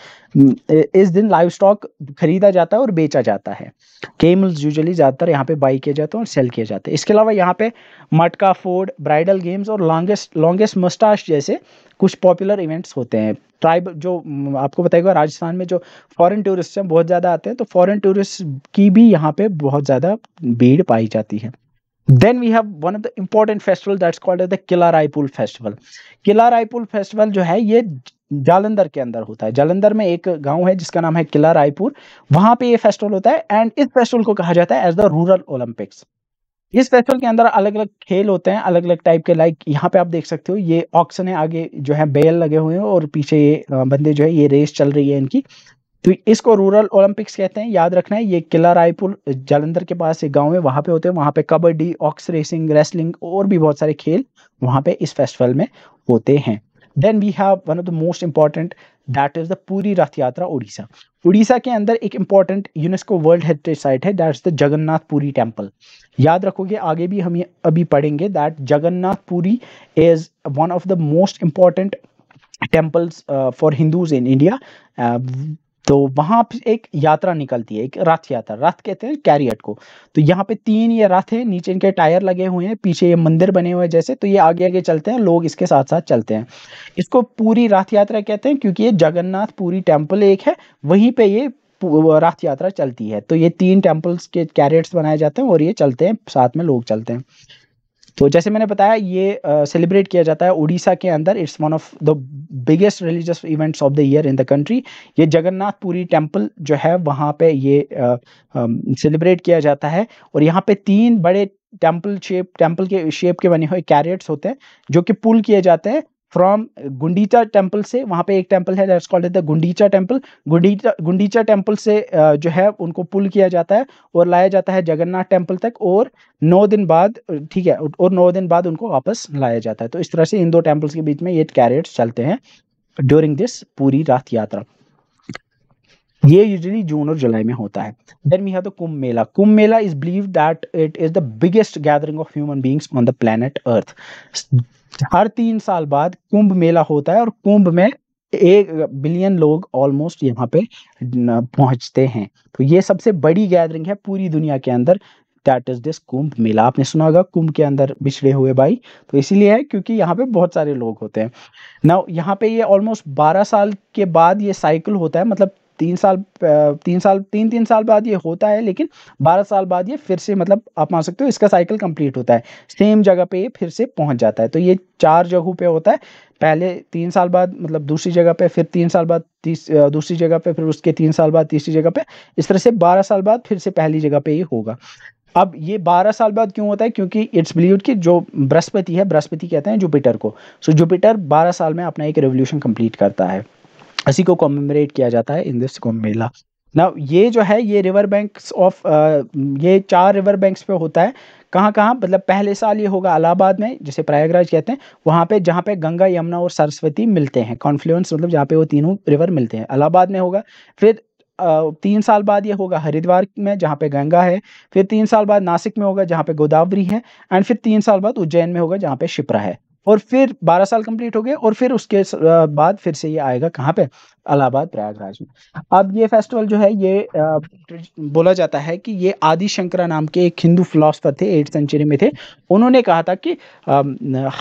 इस दिन लाइव स्टॉक खरीदा जाता है और बेचा जाता है केमल्स यूजली ज़्यादातर यहाँ पे बाई किए जाते हैं और सेल किए जाते हैं इसके अलावा यहाँ पे मटका फोर्ड ब्राइडल गेम्स और लॉन्गेस्ट लॉन्गेस्ट मस्टाश जैसे कुछ पॉपुलर इवेंट्स होते हैं ट्राइब जो आपको बताएगा राजस्थान में जो फॉरेन टूरिस्ट हैं बहुत ज़्यादा आते हैं तो फॉरेन टूरिस्ट की भी यहाँ पे बहुत ज़्यादा भीड़ पाई जाती है then we have one of the important festival that's called the Kila Raipur festival Kila Raipur festival जो है ये जालंधर के अंदर होता है जालंधर में एक गांव है जिसका नाम है किला रायपुर वहां पे ये फेस्टिवल होता है एंड इस फेस्टिवल को कहा जाता है एज द रूरल ओलंपिक्स इस फेस्टिवल के अंदर अलग अलग खेल होते हैं अलग अलग टाइप के लाइक यहाँ पे आप देख सकते हो ये ऑक्शन है आगे जो है बेल लगे हुए हैं और पीछे ये बंदे जो है ये रेस चल रही है इनकी तो इसको रूरल ओलंपिक्स कहते हैं याद रखना है ये किला रायपुर जालंधर के पास एक गांव है वहां पे होते हैं वहां पे कबड्डी ऑक्स रेसिंग रेसलिंग और भी बहुत सारे खेल वहां पे इस फेस्टिवल में होते हैं then we have one of the most important that is the Puri Rath Yatra Odisha Odisha के अंदर एक important UNESCO world heritage site है that is the Jagannath Puri temple याद रखोगे आगे भी हम अभी पढ़ेंगे that Jagannath Puri is one of the most important temples for Hindus in India तो वहां एक यात्रा निकलती है एक रथ यात्रा रथ कहते हैं कैरियट को तो यहाँ पे तीन ये रथ है नीचे इनके टायर लगे हुए हैं पीछे ये मंदिर बने हुए हैं जैसे तो ये आगे आगे चलते हैं लोग इसके साथ साथ चलते हैं इसको पूरी रथ यात्रा कहते हैं क्योंकि ये जगन्नाथ पूरी टेम्पल एक है वहीं पे ये रथ यात्रा चलती है तो ये तीन टेम्पल्स के कैरियट्स बनाए जाते हैं और ये चलते हैं साथ में लोग चलते हैं तो जैसे मैंने बताया ये सेलिब्रेट किया जाता है उड़ीसा के अंदर it's one of the biggest religious events of the year in the country ये जगन्नाथपुरी टेम्पल जो है वहाँ पे ये सेलिब्रेट uh, किया जाता है और यहाँ पे तीन बड़े टेम्पल शेप टेम्पल के शेप के बने हुए कैरेट्स होते हैं जो कि पुल किए जाते हैं फ्रॉम गुंडीचा टेम्पल से वहाँ पे एक टेम्पल है that's called the Gundicha temple Gundicha Gundicha temple से uh, जो है उनको पुल किया जाता है और लाया जाता है जगन्नाथ टेम्पल तक और नौ दिन बाद ठीक है और नौ दिन बाद उनको वापस लाया जाता है तो इस तरह से इन दो टेम्पल्स के बीच में ये कैरेट्स चलते हैं ड्यूरिंग दिस पूरी रात यात्रा ये यूजली जून और जुलाई में होता है then we have the Kumbh Mela Kumbh Mela is believe that it is the biggest gathering of human beings on the planet earth हर तीन साल बाद कुंभ मेला होता है और कुंभ में एक बिलियन लोग ऑलमोस्ट यहाँ पे पहुंचते हैं तो ये सबसे बड़ी गैदरिंग है पूरी दुनिया के अंदर that is this Kumbh Mela आपने सुना होगा कुंभ के अंदर बिछड़े हुए भाई तो इसीलिए है क्योंकि यहाँ पे बहुत सारे लोग होते हैं ना यहाँ पे ये ऑलमोस्ट 12 साल के बाद ये साइकिल होता है मतलब तीन साल तीन साल तीन तीन साल बाद ये होता है लेकिन बारह साल बाद ये फिर से मतलब आप मान सकते हो इसका साइकिल कंप्लीट होता है सेम जगह पे ये फिर से पहुंच जाता है तो ये चार जगहों पे होता है पहले तीन साल बाद मतलब दूसरी जगह पे फिर तीन साल बाद दूसरी जगह पे फिर उसके तीन साल बाद तीसरी जगह पे इस तरह से बारह साल बाद फिर से पहली जगह पे ही होगा अब ये 12 साल बाद क्यों होता है क्योंकि इट्स बिलीव कि जो बृहस्पति है बृहस्पति कहते हैं जुपिटर को सो so, जुपिटर 12 साल में अपना एक रेवोल्यूशन कंप्लीट करता है इसी को कॉमेमरेट किया जाता है इन दिस कुंभ मेला ना ये जो है ये रिवर बैंक्स ऑफ ये चार रिवर बैंक्स पे होता है कहाँ कहाँ मतलब पहले साल ये होगा अलाहाबाद में जिसे प्रयागराज कहते हैं वहाँ पे जहाँ पे गंगा यमुना और सरस्वती मिलते हैं कॉन्फ्लुएंस मतलब जहाँ पे वो तीनों रिवर मिलते हैं अलाहाबाद में होगा फिर uh, तीन साल बाद ये होगा हरिद्वार में जहाँ पे गंगा है फिर तीन साल बाद नासिक में होगा जहाँ पे गोदावरी है एंड फिर तीन साल बाद उज्जैन में होगा जहाँ पे शिप्रा है और फिर 12 साल कंप्लीट हो गए और फिर उसके बाद फिर से ये आएगा कहाँ पे अलाहाबाद प्रयागराज में अब ये फेस्टिवल जो है ये बोला जाता है कि ये आदि शंकरा नाम के एक हिंदू फिलोसफर थे एट सेंचुरी में थे उन्होंने कहा था कि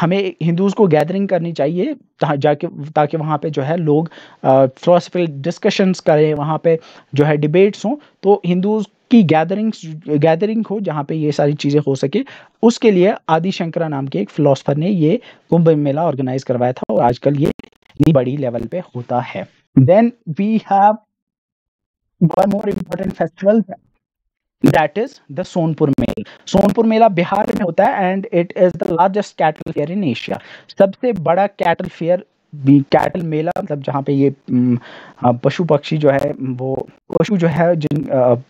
हमें हिंदूज को गैदरिंग करनी चाहिए जाके ताकि वहाँ पे जो है लोग फिलोसफिकल डिस्कशंस करें वहाँ पे जो है डिबेट्स हों तो हिंदूज की गैदरिंग गैदरिंग हो जहाँ पे ये सारी चीज़ें हो सके उसके लिए आदि शंकरा नाम के एक फिलोसफर ने ये कुंभ मेला ऑर्गेनाइज करवाया था और आजकल ये बड़ी लेवल पे होता है Then we have one more important festival that is the Sonpur Mela. Sonpur Mela bihar mein hota hai and it is the largest cattle fair in Asia. sabse bada cattle fair cattle मेला मतलब जहाँ पे ये पशु पक्षी जो है वो पशु जो है जिन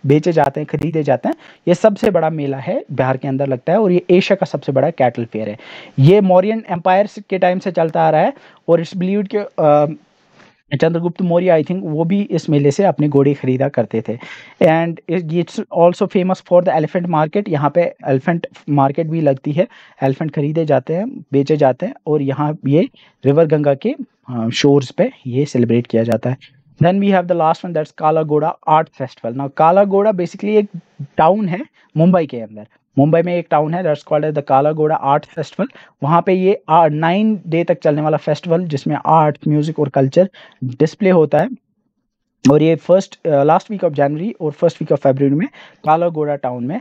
बेचे जाते हैं खरीदे जाते हैं ये सबसे बड़ा मेला है बिहार के अंदर लगता है और ये एशिया का सबसे बड़ा कैटल फेयर है ये मौर्यन एम्पायर के टाइम से चलता आ रहा है और इट्स बिलीव के चंद्रगुप्त मौर्य आई थिंक वो भी इस मेले से अपनी घोड़ी खरीदा करते थे and it's also famous for the elephant market यहाँ पे एलिफेंट मार्केट भी लगती है एलिफेंट खरीदे जाते हैं बेचे जाते हैं और यहाँ ये रिवर गंगा के शोर्स पे ये सेलिब्रेट किया जाता है then we have the last one that's Kala Ghoda art festival now काला घोड़ा बेसिकली एक टाउन है मुंबई के अंदर मुंबई में एक टाउन है दैट्स कॉल्ड द काला घोड़ा आर्ट फेस्टिवल वहाँ पे ये नाइन डे तक चलने वाला फेस्टिवल जिसमें आर्ट म्यूजिक और कल्चर डिस्प्ले होता है और ये first last week of January और फर्स्ट वीक ऑफ फेबर में काला घोड़ा टाउन में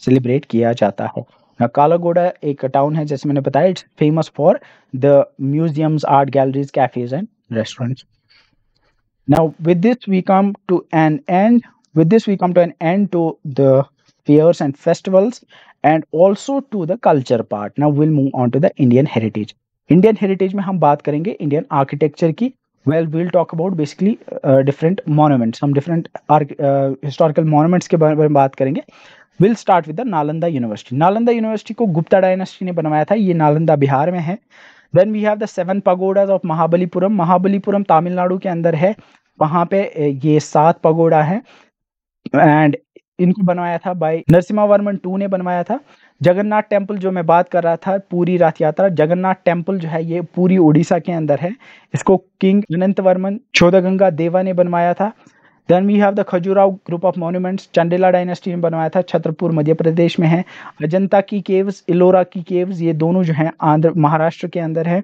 सेलिब्रेट किया जाता है कालागोडा एक टाउन है जैसे मैंने बताया it's famous for the museums art galleries cafes and restaurants now with this we come to an end with this we come to an end to the fairs and festivals and also to the culture part now will move on to the Indian heritage Indian heritage में हम बात करेंगे Indian architecture की well will talk about basically different monuments हम different historical monuments के बारे में बात करेंगे will start with the Nalanda university Nalanda university को गुप्ता डायनेस्टी ने बनवाया था ये नालंदा बिहार में है then we have the seven pagodas of Mahabalipuram Mahabalipuram Tamil Nadu के अंदर है वहाँ पे uh, ये सात पगोडा है एंड इनको बनवाया था बाई नरसिम्हा वर्मन टू ने बनवाया था जगन्नाथ टेम्पल जो मैं बात कर रहा था पूरी रथ यात्रा जगन्नाथ टेम्पल जो है ये पूरी उड़ीसा के अंदर है इसको किंग अनंत वर्मन शोधागंगा देवा ने बनवाया था then we have the Khajuraho group of monuments Chandela dynasty ने बनवाया था छतरपुर मध्य प्रदेश में है अजंता की केव्स इलोरा की केव्स ये दोनों जो हैं आंध्र महाराष्ट्र के अंदर है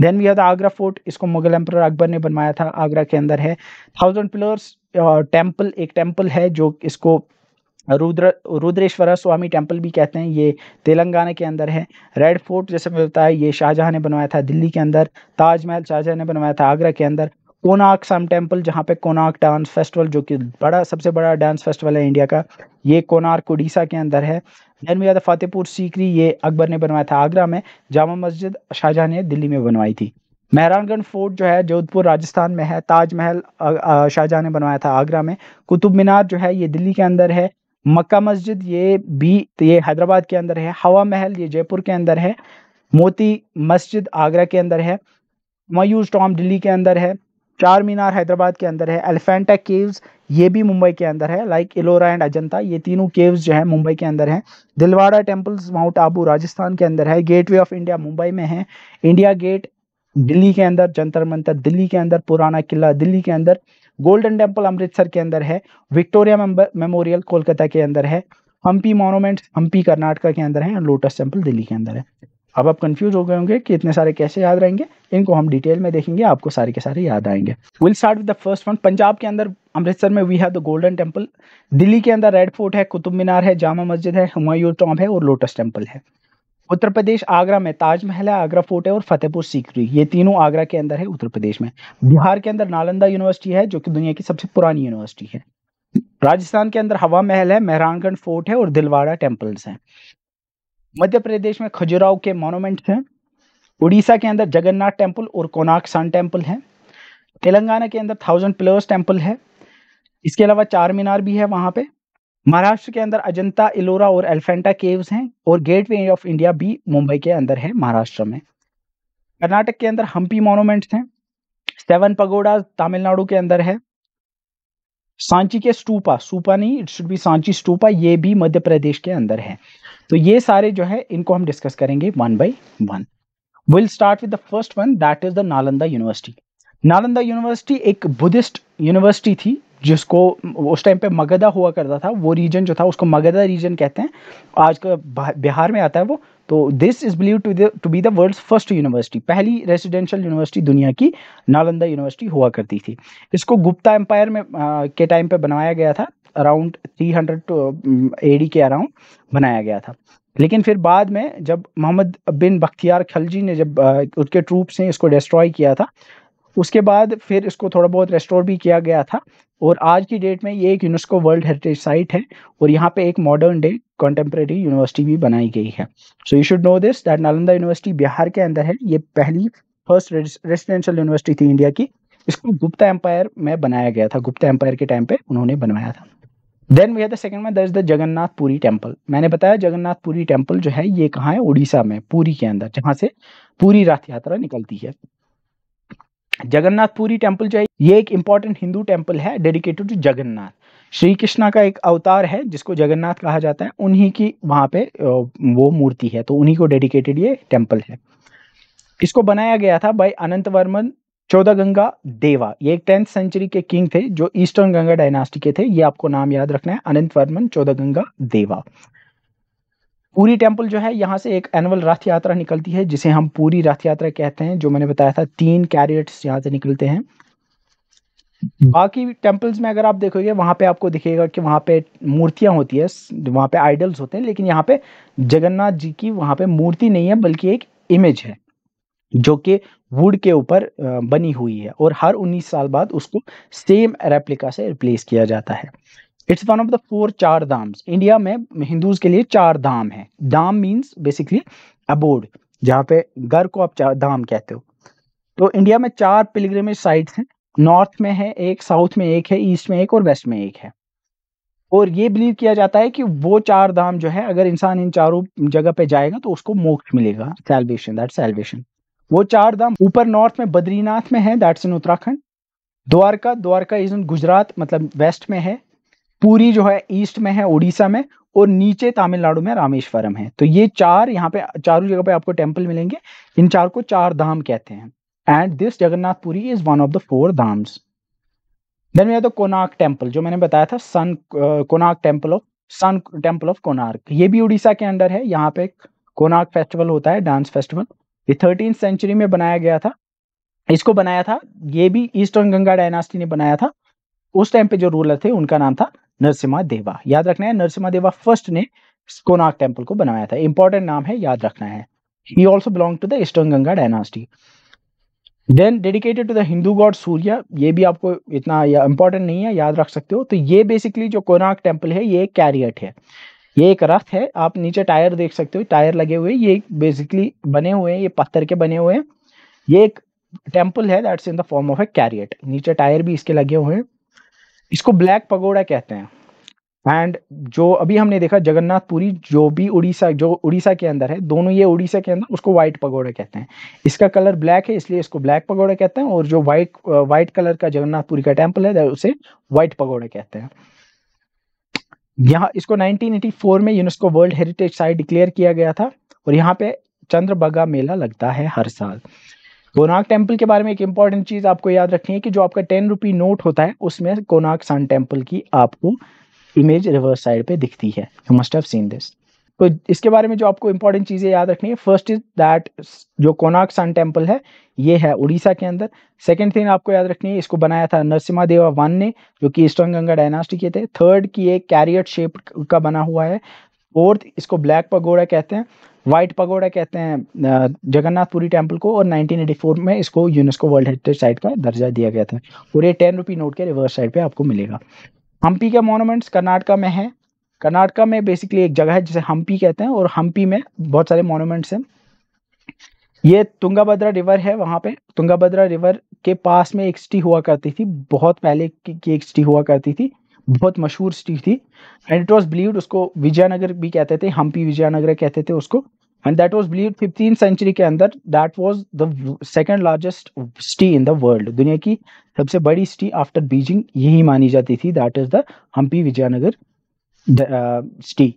then we have the Agra fort इसको मुगल एम्पर अकबर ने बनवाया था आगरा के अंदर है थाउजेंड पिलर्स टेम्पल एक टेम्पल है जो इसको रुद्र रुद्रेश्वरा स्वामी टेम्पल भी कहते हैं ये तेलंगाना के अंदर है रेड फोर्ट जैसे मैं बताया ये शाहजहाँ ने बनवाया था दिल्ली के अंदर ताजमहल शाहजहाँ ने बनवाया था आगरा के अंदर कोनाक सम टेम्पल जहाँ पे कोनाक डांस फेस्टिवल जो कि बड़ा सबसे बड़ा डांस फेस्टिवल है इंडिया का ये कोनार्क उड़ीसा के अंदर है देन भी फतेहपुर सीकरी ये अकबर ने बनवाया था आगरा में जामा मस्जिद शाहजहाँ ने दिल्ली में बनवाई थी मेहरानगढ़ फोर्ट जो है जोधपुर राजस्थान में है ताजमहल शाहजहाँ ने बनवाया था आगरा में कुतुब मीनार जो है ये दिल्ली के अंदर है मक्का मस्जिद ये भी तो ये हैदराबाद के अंदर है हवा महल ये जयपुर के अंदर है मोती मस्जिद आगरा के अंदर है मयूस टॉम दिल्ली के अंदर है चार मीनार हैदराबाद के अंदर है एलिफेंटा केव्स ये भी मुंबई के अंदर है लाइक एलोरा एंड अजंता ये तीनों केव्स जो है मुंबई के अंदर हैं दिलवाड़ा टेम्पल्स माउंट आबू राजस्थान के अंदर है गेटवे ऑफ इंडिया मुंबई में है इंडिया गेट दिल्ली के अंदर जंतर मंतर दिल्ली के अंदर पुराना किला दिल्ली के अंदर गोल्डन टेम्पल अमृतसर के अंदर है विक्टोरिया मेमोरियल कोलकाता के अंदर है हम्पी मोनोमेंट हम्पी कर्नाटका के अंदर है लोटस टेम्पल दिल्ली के अंदर है अब आप कंफ्यूज हो गए होंगे कि इतने सारे कैसे याद रहेंगे इनको हम डिटेल में देखेंगे आपको सारे के सारे याद आएंगे will start with the first one Punjab के अंदर अमृतसर में we have the golden temple Delhi के अंदर रेड फोर्ट है कुतुब मीनार है जामा मस्जिद है हमायूर टॉम्ब है और लोटस टेम्पल है उत्तर प्रदेश आगरा में ताजमहल है आगरा फोर्ट है और फतेहपुर सीकरी ये तीनों आगरा के अंदर है उत्तर प्रदेश में बिहार के अंदर नालंदा यूनिवर्सिटी है जो कि दुनिया की सबसे पुरानी यूनिवर्सिटी है राजस्थान के अंदर हवा महल है मेहरानगढ़ फोर्ट है और दिलवाड़ा टेम्पल्स है मध्य प्रदेश में खजुराव के मोनोमेंट हैं उड़ीसा के अंदर जगन्नाथ टेम्पल और कोनाक सन टेम्पल है तेलंगाना के अंदर थाउजेंड पिलर्स टेम्पल है इसके अलावा चार मीनार भी है वहां पे महाराष्ट्र के अंदर अजंता इलोरा और एल्फेंटा केव्स हैं और गेटवे ऑफ इंडिया भी मुंबई के अंदर है महाराष्ट्र में कर्नाटक के अंदर हम्पी मोनूमेंट्स हैं सेवन पगोडा तमिलनाडु के अंदर है सांची के स्टूपा सूपा नहीं it should be Sanchi stupa ये भी मध्य प्रदेश के अंदर है तो ये सारे जो है इनको हम डिस्कस करेंगे one by one will start with the first one that is the Nalanda university Nalanda university एक बुद्धिस्ट यूनिवर्सिटी थी जिसको उस टाइम पे मगधा हुआ करता था वो रीजन जो था उसको मगधा रीजन कहते हैं आज का बिहार में आता है वो तो this is believe to to be the world's first university पहली रेजिडेंशियल यूनिवर्सिटी दुनिया की नालंदा यूनिवर्सिटी हुआ करती थी इसको गुप्ता एम्पायर में आ, के टाइम पे बनाया गया था अराउंड थ्री हंड्रेड के अराउंड बनाया गया था लेकिन फिर बाद में जब मोहम्मद बिन बख्तियार खलजी ने जब आ, उसके ट्रूप्स ने इसको डिस्ट्रॉय किया था उसके बाद फिर इसको थोड़ा बहुत रेस्टोर भी किया गया था और आज की डेट में ये एक यूनेस्को वर्ल्ड हेरिटेज साइट है और यहाँ पे एक मॉडर्न डे कंटेम्प्रेरी यूनिवर्सिटी भी बनाई गई है so you should know this that Nalanda university Bihar के अंदर है ये पहली फर्स्ट रेजिडेंशियल यूनिवर्सिटी थी इंडिया की इसको गुप्ता एम्पायर में बनाया गया था गुप्ता एम्पायर के टाइम पे उन्होंने बनवाया था देन वी है सेकंड में there is the Jagannathpuri temple मैंने बताया जगन्नाथपुरी टेम्पल जो है ये कहाँ है उड़ीसा में पुरी के अंदर जहाँ से पूरी रथ यात्रा निकलती है जगन्नाथपुरी टेम्पल जो है ये एक इंपॉर्टेंट हिंदू टेम्पल है डेडिकेटेड टू जगन्नाथ श्री कृष्णा का एक अवतार है जिसको जगन्नाथ कहा जाता है उन्हीं की वहाँ पे वो मूर्ति है तो उन्हीं को डेडिकेटेड ये टेम्पल है इसको बनाया गया था बाई अनंत वर्मन चौदह गंगा देवा ये एक टेंथ सेंचुरी के किंग थे जो ईस्टर्न गंगा डायनास्टी के थे ये आपको नाम याद रखना है अनंत वर्मन चौदह गंगा देवा पूरी टेम्पल जो है यहाँ से एक एनुअल रथ यात्रा निकलती है जिसे हम पूरी रथ यात्रा कहते हैं जो मैंने बताया था तीन कैरियट्स यहाँ से निकलते हैं बाकी टेम्पल्स में अगर आप देखोगे वहाँ पे आपको दिखेगा कि वहाँ पे मूर्तियाँ होती है वहाँ पे आइडल्स होते हैं लेकिन यहाँ पे जगन्नाथ जी की वहाँ पे मूर्ति नहीं है बल्कि एक इमेज है जो कि वुड के ऊपर बनी हुई है और हर 19 साल बाद उसको सेम रेप्लिका से रिप्लेस किया जाता है it's one of the four Char dhams India में हिंदूज के लिए चार धाम है धाम मीन्स बेसिकली अबोर्ड जहाँ पे घर को आप चार धाम कहते हो तो इंडिया में चार पिलग्रमेज साइट्स हैं नॉर्थ में है एक साउथ में एक है ईस्ट में एक और वेस्ट में एक है और ये बिलीव किया जाता है कि वो चार धाम जो है अगर इंसान इन चारों जगह पे जाएगा तो उसको मोक्ष मिलेगा सेल्वेशन दैट सेल्वेशन वो चार धाम ऊपर नॉर्थ में बद्रीनाथ में है that's in Uttarakhand Dwarka Dwarka is in Gujarat मतलब वेस्ट में है पूरी जो है ईस्ट में है उड़ीसा में और नीचे तमिलनाडु में रामेश्वरम है तो ये चार यहाँ पे चारों जगह पे आपको टेम्पल मिलेंगे इन चार को चार धाम कहते हैं and this Jagannathpuri is one of the four dhams then we है द टेम्पल जो मैंने बताया था sun Konark temple of sun temple of Konark ये भी उड़ीसा के अंडर है यहाँ पे कोनार्क फेस्टिवल होता है डांस फेस्टिवल ये थर्टीन सेंचुरी में बनाया गया था इसको बनाया था ये भी ईस्टर्न गंगा डायनास्टी ने बनाया था उस टाइम पे जो रूलर थे उनका नाम था नरसिम्हा देवा याद रखना है नरसिम्हा देवा फर्स्ट ने कोनाक टेम्पल को बनाया था इंपॉर्टेंट नाम है याद रखना है he also belong to the eastern Ganga dynasty then dedicated to the Hindu god Surya ये भी आपको इतना इंपॉर्टेंट नहीं है याद रख सकते हो तो ये बेसिकली जो कोनाक टेम्पल है ये एक कैरियट है ये एक रथ है आप नीचे टायर देख सकते हो टायर लगे हुए ये बेसिकली बने हुए हैं ये पत्थर के बने हुए हैं ये एक टेम्पल है that's in the form of a chariot नीचे टायर भी इसके लगे हुए हैं इसको ब्लैक पगोड़ा कहते हैं एंड जो अभी हमने देखा जगन्नाथपुरी जो भी उड़ीसा जो उड़ीसा के अंदर है दोनों ये उड़ीसा के अंदर उसको व्हाइट पगोड़ा कहते हैं इसका कलर ब्लैक है इसलिए इसको ब्लैक पगोड़ा कहते हैं और जो व्हाइट व्हाइट कलर का जगन्नाथपुरी का टेम्पल है उसे व्हाइट पगोड़ा कहते हैं यहाँ इसको 1984 में UNESCO world heritage site declare किया गया था और यहाँ पे चंद्रबगा मेला लगता है हर साल कोनाक टेम्पल के बारे में एक इंपॉर्टेंट चीज़ आपको याद रखनी है कि जो आपका टेन रुपी नोट होता है उसमें कोनाक सन टेम्पल की आपको इमेज रिवर्स साइड पे दिखती है you must have seen this तो इसके बारे में जो आपको इंपॉर्टेंट चीज़ें याद रखनी है फर्स्ट इज दैट जो कोनाक सन टेम्पल है ये है उड़ीसा के अंदर सेकेंड थिंग आपको याद रखनी है इसको बनाया था नरसिम्हा देवा वन ने जो कि ईस्टर्न गंगा डायनास्टी के थे थर्ड की एक कैरियट शेप का बना हुआ है फोर्थ इसको ब्लैक पगोड़ा कहते हैं व्हाइट पगोड़ा कहते हैं जगन्नाथपुरी टेम्पल को और 1984 में इसको यूनेस्को वर्ल्ड हेरिटेज साइट का दर्जा दिया गया था और ये टेन रुपी नोट के रिवर्स साइड पे आपको मिलेगा हम्पी के मोनूमेंट्स कर्नाटका में है कर्नाटका में बेसिकली एक जगह है जिसे हम्पी कहते हैं और हम्पी में बहुत सारे मोनूमेंट्स हैं ये तुंगाभद्रा रिवर है वहाँ पे तुंगाभद्रा रिवर के पास में एक सिटी हुआ करती थी बहुत पहले की एक सिटी हुआ करती थी बहुत मशहूर सिटी थी एंड इट वॉज बिलीव उसको विजयनगर भी कहते थे हम्पी विजयनगर कहते थे उसको and that was believe fifteen century के अंदर that was the second largest city in the world दुनिया की सबसे बड़ी सिटी आफ्टर बीजिंग यही मानी जाती थी that is the Hampi Vijayanagar city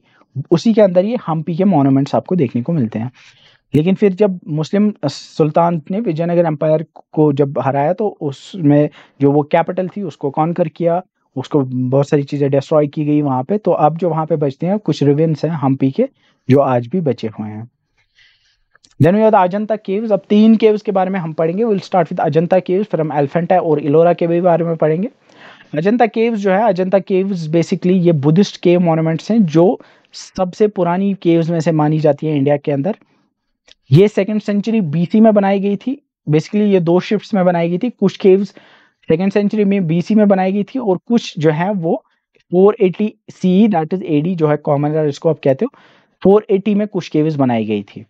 उसी के अंदर ये हम्पी के मोनूमेंट्स आपको देखने को मिलते हैं लेकिन फिर जब मुस्लिम सुल्तान ने विजयनगर एम्पायर को जब हराया तो उसमें जो वो कैपिटल थी उसको कर किया उसको बहुत सारी चीज़ें डिस्ट्रॉय की गई वहां पे तो अब जो वहां पे बचते हैं कुछ रिवेंस हैं हम्पी के जो आज भी बचे हुए हैं देन वी अजंता केव्स अब तीन केव्स के बारे में हम पढ़ेंगे will start with Ajanta caves फिर हम एल्फेंटा और इलोरा के भी बारे में पढ़ेंगे अजंता केव्स जो है अजंता केव्स बेसिकली ये बुद्धिस्ट केव मोनूमेंट्स हैं जो सबसे पुरानी केव्स में से मानी जाती है इंडिया के अंदर ये सेकेंड सेंचुरी बीसी में बनाई गई थी बेसिकली ये दो शिफ्ट में बनाई गई थी कुछ केव्स सेकेंड सेंचुरी में बीसी में बनाई गई थी और कुछ जो है वो 480 सी दैट इज एडी जो है कॉमन इसको आप कहते हो 480 में कुछ केव्स बनाई गई थी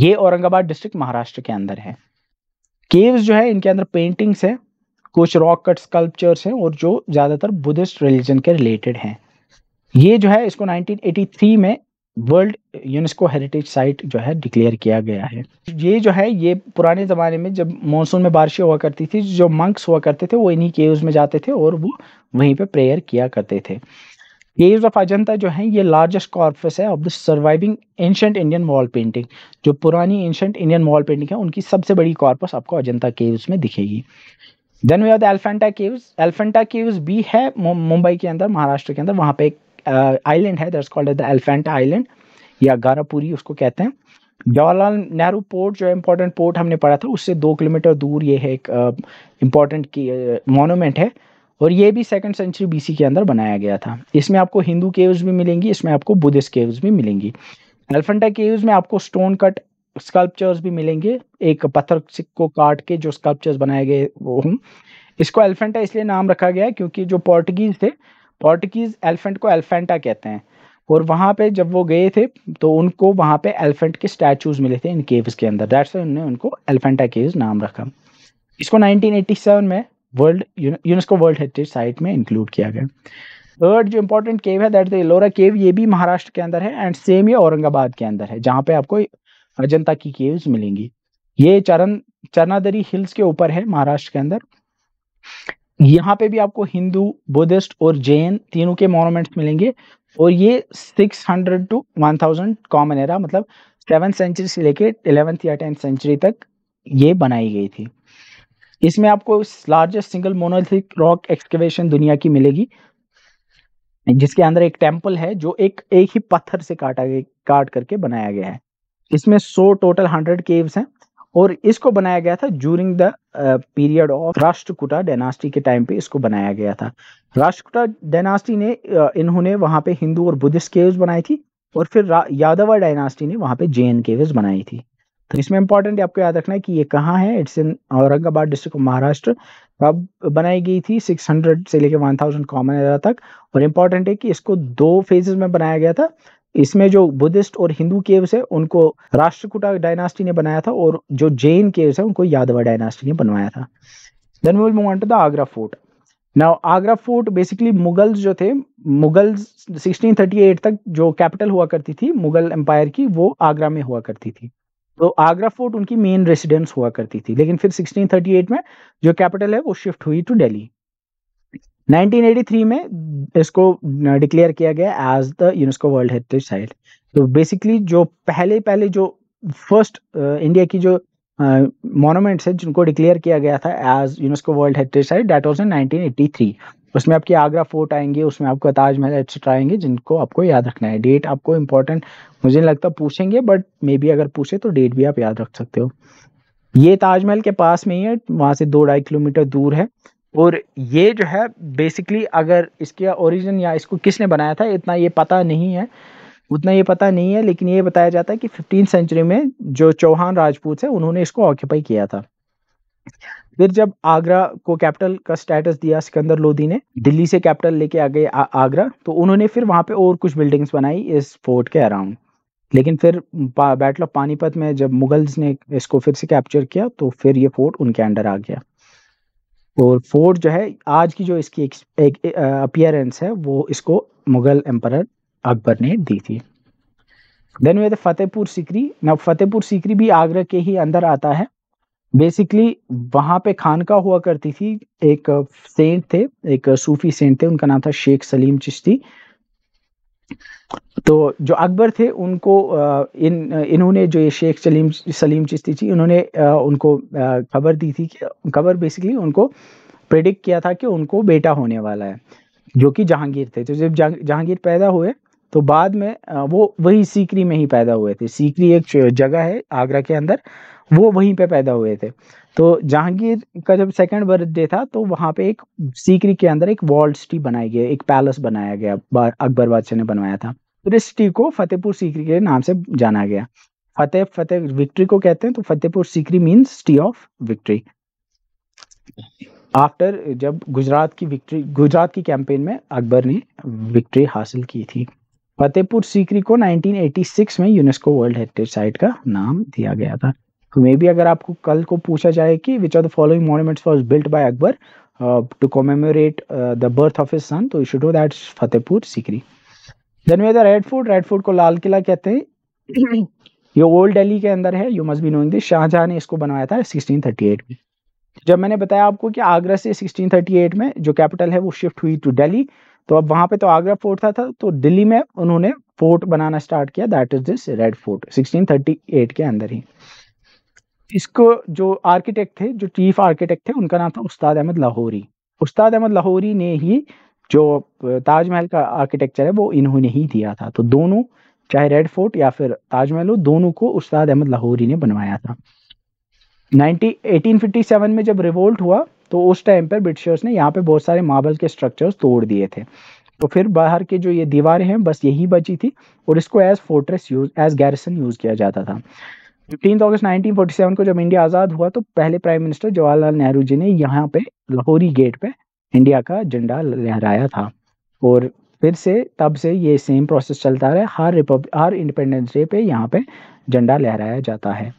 ये औरंगाबाद डिस्ट्रिक्ट महाराष्ट्र के अंदर है केव्स जो है इनके अंदर पेंटिंग्स है कुछ रॉक कट स्कल्पचर्स हैं और जो ज़्यादातर बुद्धिस्ट रिलीजन के रिलेटेड हैं ये जो है इसको 1983 में वर्ल्ड यूनेस्को हेरिटेज साइट जो है डिक्लेयर किया गया है ये जो है ये पुराने ज़माने में जब मानसून में बारिशें हुआ करती थी जो मंक्स हुआ करते थे वो इन्हीं केव्स में जाते थे और वो वहीं पे प्रेयर किया करते थे केव्स ऑफ अजंता जो है ये लार्जेस्ट कॉर्पस है of the surviving ancient Indian wall painting जो पुरानी एंशंट इंडियन वॉल पेंटिंग है उनकी सबसे बड़ी कॉर्पस आपको अजंता केव्स में दिखेगी then we are the Elephanta caves Elephanta caves भी है मुंबई के अंदर महाराष्ट्र के अंदर वहाँ पे एक आइलैंड uh, है that's called the Elephanta island या गारापुरी उसको कहते हैं जवाहरलाल नेहरू पोर्ट जो इम्पोर्टेंट पोर्ट हमने पढ़ा था उससे दो किलोमीटर दूर ये है एक इम्पोर्टेंट uh, मोनूमेंट uh, है और ये भी सेकेंड सेंचुरी बीसी के अंदर बनाया गया था इसमें आपको हिंदू केव्स भी मिलेंगी इसमें आपको बुद्धिस्ट केव्स भी मिलेंगी एल्फेंटा केव्स में आपको स्टोन कट स्कल्पचर्स भी मिलेंगे एक पत्थर को काट के जो स्कल्पचर्स बनाए गए वो हों इसको एल्फेंटा इसलिए नाम रखा गया है क्योंकि जो पोर्टुगीज थे पोर्टुगीज एलिफेंट को एलिफेंटा कहते हैं और वहाँ पे जब वो गए थे तो उनको वहाँ पे एलिफेंट के स्टैचूज मिले थे इन केव्स के अंदर दैट्स उन्होंने उनको एलिफेंटा केव्स नाम रखा इसको 1987 में world UNESCO world heritage site में इंक्लूड किया गया थर्ड जो इम्पोर्टेंट केव है दैट द एलोरा केव ये भी महाराष्ट्र के अंदर है एंड सेम ये औरंगाबाद के अंदर है जहाँ पे आपको अजंता की केव्स मिलेंगी ये चरण चरनादरी हिल्स के ऊपर है महाराष्ट्र के अंदर यहाँ पे भी आपको हिंदू बुद्धिस्ट और जैन तीनों के मोनोमेंट्स मिलेंगे और ये 600 टू 1000 कॉमन एरा मतलब सेवन सेंचुरी से लेके इलेवेंथ या टेंथ सेंचुरी तक ये बनाई गई थी इसमें आपको largest single monolithic rock excavation दुनिया की मिलेगी जिसके अंदर एक टेम्पल है जो एक एक ही पत्थर से काटा काट करके बनाया गया है इसमें सो टोटल हंड्रेड केव्स हैं और इसको बनाया गया था during the period of Rashtrakuta dynasty के टाइम पे इसको बनाया गया था राष्ट्रकुटा डायनास्टी ने uh, इन्होंने वहां पे हिंदू और बुद्धिस्ट केव्स बनाई थी और फिर यादव डायनास्टी ने वहां पे जैन केव्स बनाई थी तो इसमें इंपॉर्टेंट आपको याद रखना है कि ये कहाँ है it's in Aurangabad district of Maharashtra अब बनाई गई थी 600 से लेके 1000 कॉमन एरा तक और इम्पॉर्टेंट है कि इसको दो फेजेस में बनाया गया था इसमें जो बुद्धिस्ट और हिंदू केव्स है उनको राष्ट्रकूटा डायनास्टी ने बनाया था और जो जैन केव्स है उनको यादवा डायनास्टी ने बनवाया था then we will move on to the Agra fort now Agra fort basically Mughals जो थे मुगल्स 1638 तक जो कैपिटल हुआ करती थी मुगल एम्पायर की वो आगरा में हुआ करती थी तो आगरा फोर्ट उनकी मेन रेसिडेंस हुआ करती थी लेकिन फिर 1638 में जो कैपिटल है वो शिफ्ट हुई टू दिल्ली 1983 में इसको डिक्लेयर किया गया as the UNESCO world heritage site तो बेसिकली जो पहले पहले जो फर्स्ट इंडिया की जो मोनोमेंट्स है जिनको डिक्लेयर किया गया था as UNESCO world heritage site date was in nineteen उसमें आपके आगरा फोर्ट आएंगे उसमें आपका ताजमहल एक्सेट्रा आएंगे जिनको आपको याद रखना है डेट आपको इंपॉर्टेंट मुझे नहीं लगता पूछेंगे बट मे बी अगर पूछे तो डेट भी आप याद रख सकते हो ये ताजमहल के पास में ही है वहाँ से दो ढाई किलोमीटर दूर है और ये जो है बेसिकली अगर इसका ओरिजिन या इसको किसने बनाया था इतना ये पता नहीं है उतना ये पता नहीं है लेकिन ये बताया जाता है कि फिफ्टीन सेंचुरी में जो चौहान राजपूत है उन्होंने इसको ऑक्यूपाई किया था फिर जब आगरा को कैपिटल का स्टेटस दिया सिकंदर लोधी ने दिल्ली से कैपिटल लेके आ गए आगरा तो उन्होंने फिर वहाँ पे और कुछ बिल्डिंग्स बनाई इस फोर्ट के अराउंड लेकिन फिर बैटल ऑफ पानीपत में जब मुगल्स ने इसको फिर से कैप्चर किया तो फिर ये फोर्ट उनके अंडर आ गया और फोर्ड जो है आज की जो इसकी एक, एक, एक अपियरेंस है वो इसको मुगल एम्पर अकबर ने दी थी देन वे फतेहपुर सीकरी ना फतेहपुर सीकरी भी आगरा के ही अंदर आता है बेसिकली वहाँ पे खानका हुआ करती थी एक सेंट थे एक सूफी सेंट थे उनका नाम था शेख सलीम चिश्ती तो जो अकबर थे उनको इन इन्होंने जो ये शेख सलीम सलीम चिश्ती थी उन्होंने उनको खबर दी थी कि खबर बेसिकली उनको प्रेडिक्ट किया था कि उनको बेटा होने वाला है जो कि जहांगीर थे तो जब जहांगीर पैदा हुए तो बाद में वो वही सीकरी में ही पैदा हुए थे सीकरी एक जगह है आगरा के अंदर वो वहीं पे पैदा हुए थे तो जहांगीर का जब सेकंड बर्थडे था तो वहां पे एक सीकरी के अंदर एक वॉल्ड सिटी बनाई गई एक पैलेस बनाया गया अकबर बादशाह ने बनवाया था तो इस सिटी को फतेहपुर सीकरी के नाम से जाना गया फतेह फतेह विक्ट्री को कहते हैं तो Fatehpur Sikri mean city of victory after जब गुजरात की विक्ट्री गुजरात की कैंपेन में अकबर ने विक्ट्री हासिल की थी फतेहपुर सीकरी को 1986 में यूनेस्को वर्ल्ड हेरिटेज साइट का नाम दिया गया था मे तो बी अगर आपको कल को पूछा जाए कि which are the following monuments was built by Akbar to commemorate the birth of his son तो you should know that Fatehpur Sikri then we the red fort red fort को लाल किला कहते हैं ये ओल्ड दिल्ली के अंदर है you must be knowing this Shahjahan ने इसको बनवाया था 1638 में जब मैंने बताया आपको कि आगरा से 1638 में जो कैपिटल है वो शिफ्ट हुई टू दिल्ली तो अब वहां पे तो आगरा फोर्ट था, था तो दिल्ली में उन्होंने फोर्ट बनाना स्टार्ट किया that is this red fort 1638 के अंदर ही इसको जो आर्किटेक्ट थे जो चीफ आर्किटेक्ट थे उनका नाम था उस्ताद अहमद लाहौरी उस्ताद अहमद लाहौरी ने ही जो ताजमहल का आर्किटेक्चर है वो इन्होंने ही दिया था तो दोनों चाहे रेड फोर्ट या फिर ताजमहल हो दोनों को उस्ताद अहमद लाहौरी ने बनवाया था 90 में जब रिवोल्ट हुआ तो उस टाइम पर ब्रिटिशर्स ने यहाँ पे बहुत सारे मार्बल के स्ट्रक्चर्स तोड़ दिए थे तो फिर बाहर के जो ये दीवारें हैं बस यही बची थी और इसको as fortress use as garrison use किया जाता था फिफ्टीन अगस्त 1947 को जब इंडिया आज़ाद हुआ तो पहले प्राइम मिनिस्टर जवाहरलाल नेहरू जी ने यहाँ पे लाहौरी गेट पे इंडिया का झंडा लहराया था और फिर से तब से ये सेम प्रोसेस चलता रहा हर रिपब्लिक हर इंडिपेंडेंस डे पे यहाँ पे झंडा लहराया जाता है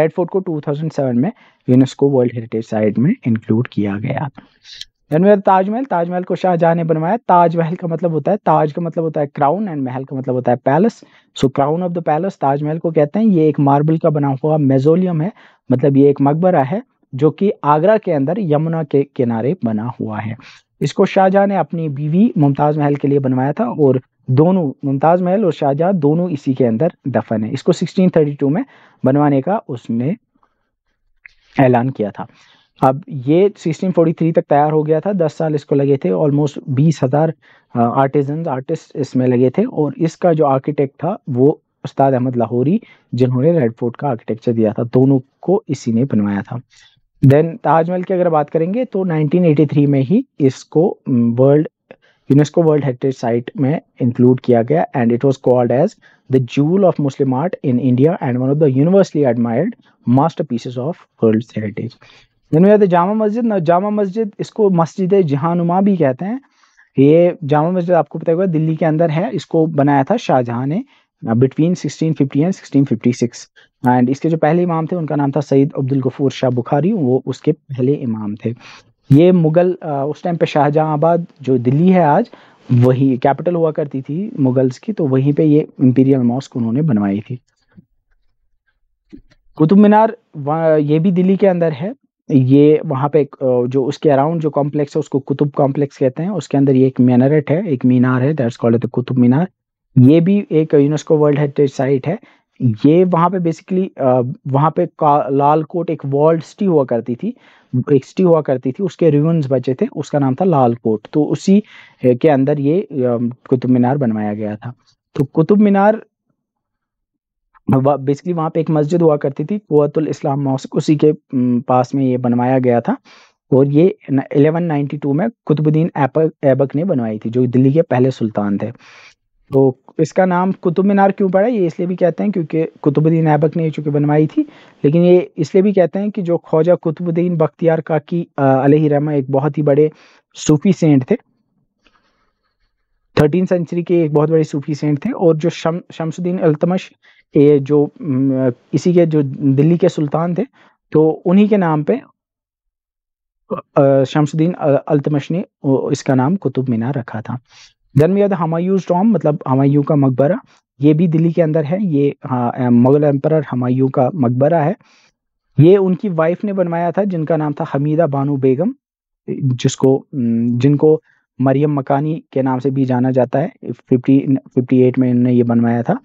रेड फोर्ट को 2007 में यूनेस्को वर्ल्ड हेरिटेज साइट में इंक्लूड किया गया जनवेद ताजमहल ताजमहल को शाहजहां ने बनवाया ताजमहल का मतलब होता है ताज का मतलब होता है क्राउन एंड महल का मतलब होता है palace so crown of the palace Taj Mahal को कहते हैं ये एक मार्बल का बना हुआ मेजोलियम है मतलब ये एक मकबरा है जो कि आगरा के अंदर यमुना के किनारे बना हुआ है इसको शाहजहां ने अपनी बीवी मुमताज़ महल के लिए बनवाया था और दोनों मुमताज़ महल और शाहजहां दोनों इसी के अंदर दफन है इसको 1632 में बनवाने का उसने ऐलान किया था अब ये 1643 तक तैयार हो गया था दस साल इसको लगे थे ऑलमोस्ट बीस हज़ार आर्टिजन आर्टिस्ट इसमें लगे थे और इसका जो आर्किटेक्ट था वो उस्ताद अहमद लाहौरी जिन्होंने रेड फोर्ट का आर्किटेक्चर दिया था दोनों को इसी ने बनवाया था देन ताजमहल की अगर बात करेंगे तो 1983 में ही इसको world UNESCO world heritage site में इंक्लूड किया गया and it was called as the jewel of Muslim art in India and one of the universally admired master pieces of world heritage जन्म जामा मस्जिद जामा मस्जिद इसको मस्जिद जहानुमा भी कहते हैं ये जामा मस्जिद आपको पता होगा दिल्ली के अंदर है इसको बनाया था शाहजहां ने बिटवीन 1650 एंड 1656 एंड इसके जो पहले इमाम थे उनका नाम था सईद अब्दुल गफूर शाह बुखारी वो उसके पहले इमाम थे ये मुगल उस टाइम पे आबाद जो दिल्ली है आज वही कैपिटल हुआ करती थी मुगल्स की तो वहीं पे ये इम्पीरियल मॉस्क उन्होंने बनवाई थी कुतुब मीनार ये भी दिल्ली के अंदर है ये वहाँ पे जो उसके अराउंड जो कॉम्प्लेक्स है उसको कुतुब कॉम्प्लेक्स कहते हैं उसके अंदर ये एक मीनारेट है एक मीनार है that's called the Qutub Minar ये भी एक यूनेस्को वर्ल्ड हेरिटेज साइट है ये वहाँ पे बेसिकली वहाँ पे लाल कोट एक वर्ल्ड सिटी हुआ करती थी एक सिटी हुआ करती थी उसके रिवन्स बचे थे उसका नाम था लाल कोट तो उसी के अंदर ये कुतुब मीनार बनवाया गया था तो कुतुब मीनार बेसिकली वहाँ पे एक मस्जिद हुआ करती थी कुतुल इस्लाम मॉस्क उसी के पास में ये बनवाया गया था और ये 1192 में कुतुबुद्दीन ऐबक ने बनवाई थी जो दिल्ली के पहले सुल्तान थे तो इसका नाम कुतुब मीनार क्यों पड़ा ये इसलिए भी कहते हैं क्योंकि कुतुबुद्दीन ऐबक ने चूँकि बनवाई थी लेकिन ये इसलिए भी कहते हैं कि जो ख्वाजा कुतुबुद्दीन बख्तियार काकी अलही रहमा एक बहुत ही बड़े सूफ़ी सेंट थे थर्टीन सेंचुरी के एक बहुत बड़े सूफी सेंट थे और जो शम शमसुद्दीन अल्तमश के जो इसी के जो दिल्ली के सुल्तान थे तो उन्हीं के नाम पे शमसुद्दीन अल्तमश ने इसका नाम कुतुब मीनार रखा था जन्म याद हमायूज टॉम मतलब हमायूं का मकबरा ये भी दिल्ली के अंदर है ये हाँ, मुगल एम्पर हमायूं का मकबरा है ये उनकी वाइफ ने बनवाया था जिनका नाम था हमीदा बानू बेगम जिसको जिनको मरियम मकानी के नाम से भी जाना जाता है फिफ्टी फिफ्टी एट में इन्होंने ये बनवाया था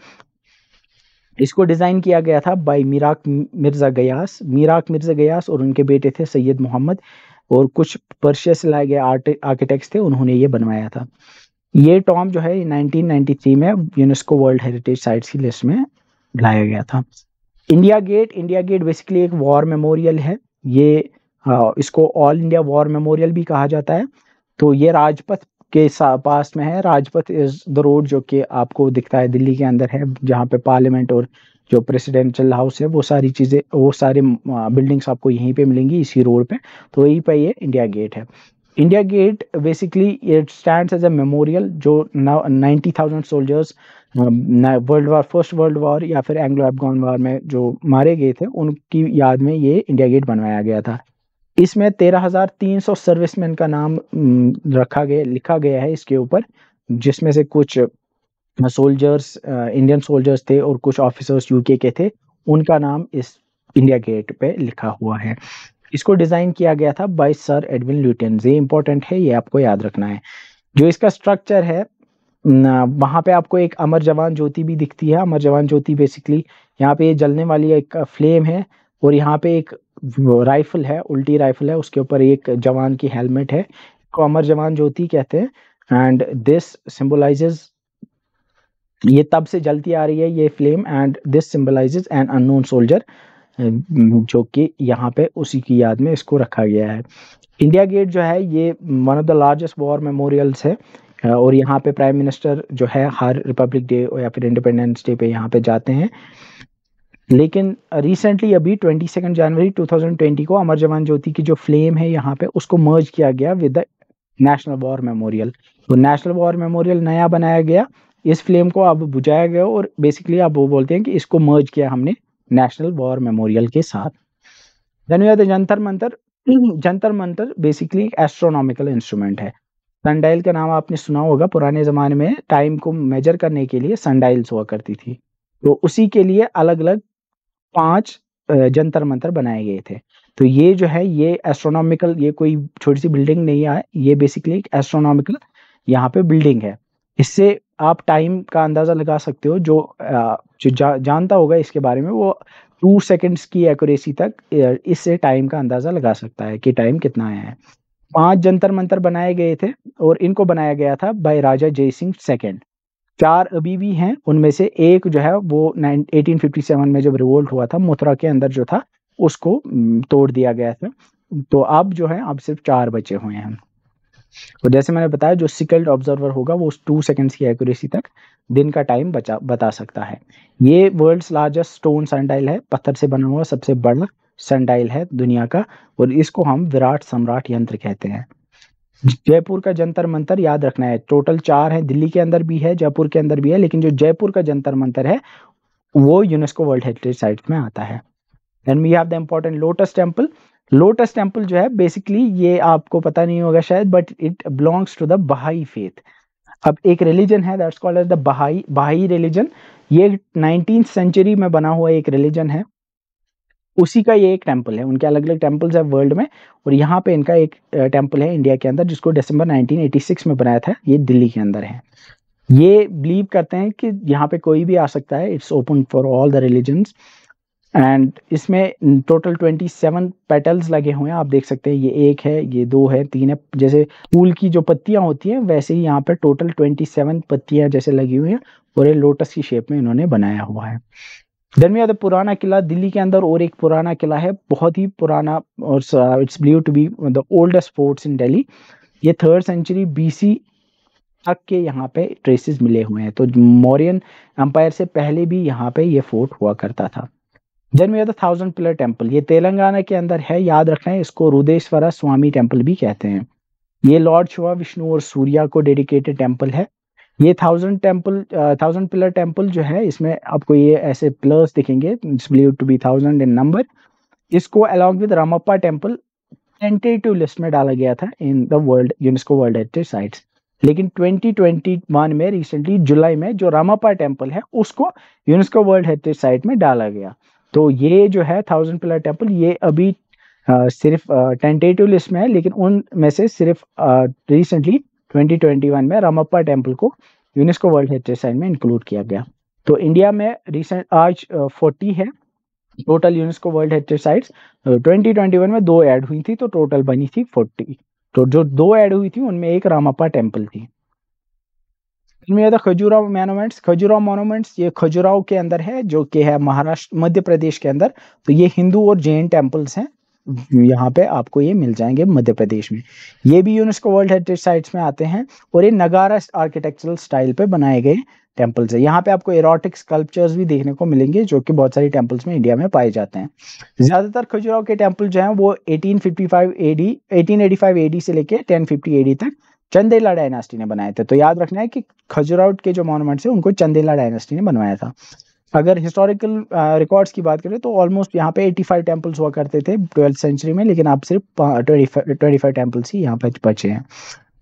इसको डिज़ाइन किया गया था बाई मीराक मिर्ज़ा गयास मीराक मिर्ज़ा गयास और उनके बेटे थे सैयद मोहम्मद और कुछ पर्शियस लाए गए आर्किटेक्ट थे उन्होंने ये बनवाया था ये टॉम जो है 1993 में यूनेस्को वर्ल्ड हेरिटेज साइट्स की लिस्ट में लाया गया था India gate India gate basically एक वॉर मेमोरियल है ये हाँ, इसको ऑल इंडिया वॉर मेमोरियल भी कहा जाता है तो ये राजपथ के पास में है राजपथ इज द रोड जो कि आपको दिखता है दिल्ली के अंदर है जहाँ पे पार्लियामेंट और जो प्रेसिडेंशियल हाउस है वो सारी चीज़ें वो सारे बिल्डिंग्स आपको यहीं पे मिलेंगी इसी रोड पे तो वहीं पे ये इंडिया गेट है India gate basically it stand as a memorial जो ninety thousand soldiers world war first world war या फिर एंग्लो अफगान वार में जो मारे गए थे उनकी याद में ये इंडिया गेट बनवाया गया था इसमें तेरह हजार तीन सौ सर्विसमैन का नाम रखा गया लिखा गया है इसके ऊपर जिसमें से कुछ सोल्जर्स इंडियन सोल्जर्स थे और कुछ ऑफिसर्स यूके के थे उनका नाम इस इंडिया गेट पे लिखा हुआ है इसको डिज़ाइन किया गया था बाय सर एडविन ल्यूटेंस ये इंपॉर्टेंट है ये आपको याद रखना है जो इसका स्ट्रक्चर है वहां पे आपको एक अमर जवान ज्योति भी दिखती है अमर जवान ज्योति बेसिकली यहाँ पे ये जलने वाली एक फ्लेम है और यहाँ पे एक राइफल है उल्टी राइफल है उसके ऊपर एक जवान की हेलमेट है कॉमर जवान ज्योति कहते हैं एंड दिस सिंबलाइजेज ये तब से जलती आ रही है ये flame and this symbolizes an unknown soldier जो कि यहाँ पे उसी की याद में इसको रखा गया है इंडिया गेट जो है ये one of the largest war memorials है और यहाँ पे प्राइम मिनिस्टर जो है हर रिपब्लिक डे या फिर इंडिपेंडेंस डे पे यहाँ पे जाते हैं लेकिन रिसेंटली अभी ट्वेंटी सेकेंड जनवरी टू थाउजेंड ट्वेंटी को अमर जवान ज्योति की जो फ्लेम है यहाँ पे उसको मर्ज किया गया with the national war memorial तो नेशनल वॉर मेमोरियल नया बनाया गया इस फ्लेम को अब बुझाया गया और बेसिकली आप वो बोलते हैं कि इसको मर्ज किया हमने नेशनल वॉर मेमोरियल के साथ धन्यवाद Jantar Mantar Jantar Mantar basically astronomical instrument है सनडाइल का नाम आपने सुना होगा पुराने ज़माने में टाइम को मेजर करने के लिए सनडाइल्स हुआ करती थी तो उसी के लिए अलग अलग पांच जंतर मंतर बनाए गए थे तो ये जो है ये एस्ट्रोनॉमिकल ये कोई छोटी सी बिल्डिंग नहीं है ये बेसिकली एक एस्ट्रोनॉमिकल यहाँ पे बिल्डिंग है इससे आप टाइम का अंदाज़ा लगा सकते हो जो जो जा, जानता होगा इसके बारे में वो टू सेकेंड्स की एक्यूरेसी तक इससे टाइम का अंदाज़ा लगा सकता है कि टाइम कितना आया है पांच जंतर मंतर बनाए गए थे और इनको बनाया गया था बाय राजा जय सिंह सेकेंड चार अभी भी हैं उनमें से एक जो है वो 1857 में जब रिवोल्ट हुआ था मथुरा के अंदर जो था उसको तोड़ दिया गया था तो अब जो है अब सिर्फ चार बचे हुए हैं तो जैसे मैंने बताया जो सिकल्ड ऑब्जर्वर होगा वो टू सेकेंड्स की एक्यूरेसी तक दिन का टाइम बचा बता सकता है ये वर्ल्ड्स लार्जेस्ट स्टोन सनडाइल है पत्थर से बना हुआ सबसे बड़ा सनडाइल है दुनिया का और इसको हम विराट सम्राट यंत्र कहते हैं जयपुर का जंतर मंतर याद रखना है टोटल चार है दिल्ली के अंदर भी है जयपुर के अंदर भी है लेकिन जो जयपुर का जंतर मंतर है वो यूनेस्को वर्ल्ड हेरिटेज साइट में आता है then we have the important lotus temple lotus temple जो है बेसिकली ये आपको पता नहीं होगा शायद but it belongs to the Bahai faith अब एक रिलीजन है दैट्स कॉल्ड एज द बहाई बहाई रिलीजन ये नाइनटीन सेंचुरी में बना हुआ एक रिलीजन है उसी का ये एक टेम्पल है उनके अलग अलग टेम्पल्स है वर्ल्ड में और यहाँ पे इनका एक टेम्पल है इंडिया के अंदर जिसको दिसंबर 1986 में बनाया था ये दिल्ली के अंदर है ये बिलीव करते हैं कि यहाँ पे कोई भी आ सकता है it's open for all the religions and इसमें टोटल 27 पेटल्स लगे हुए हैं आप देख सकते हैं ये एक है ये दो है तीन है जैसे फूल की जो पत्तियाँ होती हैं वैसे ही यहाँ पर टोटल सेवन पत्तियां जैसे लगी हुई हैं ये लोटस की शेप में इन्होंने बनाया हुआ है दरमिया पुराना किला दिल्ली के अंदर और एक पुराना किला है बहुत ही पुराना और it's believe to be the oldest forts in Delhi ये थर्ड सेंचुरी बीसी तक के यहाँ पे ट्रेसेस मिले हुए हैं तो मौर्यन एम्पायर से पहले भी यहाँ पे ये फोर्ट हुआ करता था जन्म यह थाउजेंड पिलर टेम्पल ये तेलंगाना के अंदर है याद रखना है इसको रुदेश्वरा स्वामी टेम्पल भी कहते हैं ये लॉर्ड शिवा विष्णु और सूर्या को डेडिकेटेड टेम्पल है ये thousand temple thousand pillar temple जो है इसमें आपको ये ऐसे प्लस दिखेंगे to be thousand in number इसको along with Ramappa temple tentative list में डाला गया था in the world UNESCO world heritage sites लेकिन 2021 में रिसेंटली जुलाई में जो रामापा टेम्पल है उसको यूनेस्को वर्ल्ड हेरिटेज साइट में डाला गया तो ये जो है थाउजेंड पिलर टेम्पल ये अभी आ, uh, सिर्फ टेंटेटिव uh, लिस्ट में है लेकिन उनमें से सिर्फ रिसेंटली uh, 2021 में रामप्पा टेम्पल को यूनेस्को वर्ल्ड हेरिटेज साइट में इंक्लूड किया गया तो इंडिया में रिसेंट आज फोर्टी है total UNESCO world heritage sites 2021 तो में दो ऐड हुई थी तो टोटल बनी थी फोर्टी तो जो दो ऐड हुई थी उनमें एक रामप्पा टेम्पल थी इनमें था खजुराव मोनोमेंट्स खजुराव मोनोमेंट्स ये खजुराव के अंदर है जो कि है महाराष्ट्र मध्य प्रदेश के अंदर तो ये हिंदू और जैन टेम्पल्स हैं यहाँ पे आपको ये मिल जाएंगे मध्य प्रदेश में ये भी यूनेस्को वर्ल्ड हेरिटेज साइट्स में आते हैं और ये नगारा आर्किटेक्चरल स्टाइल पे बनाए गए टेम्पल्स है यहाँ पे आपको एरोटिक स्कल्पचर्स भी देखने को मिलेंगे जो कि बहुत सारी टेम्पल्स में इंडिया में पाए जाते हैं ज्यादातर खजुराव के टेम्पल जो हैं वो 1855 एडी 1885 एडी से लेके 1050 एडी तक चंदेला डायनास्टी ने बनाए थे तो याद रखना है कि खजुराव के जो मॉन्यूमेंट्स है उनको चंदेला डायनास्टी ने बनवाया था अगर हिस्टोरिकल रिकॉर्ड्स uh, की बात करें तो ऑलमोस्ट यहाँ पे 85 टेम्पल्स हुआ करते थे ट्वेल्थ सेंचुरी में लेकिन आप सिर्फ ट्वेंटी फाइव टेम्पल्स ही यहाँ पे बचे हैं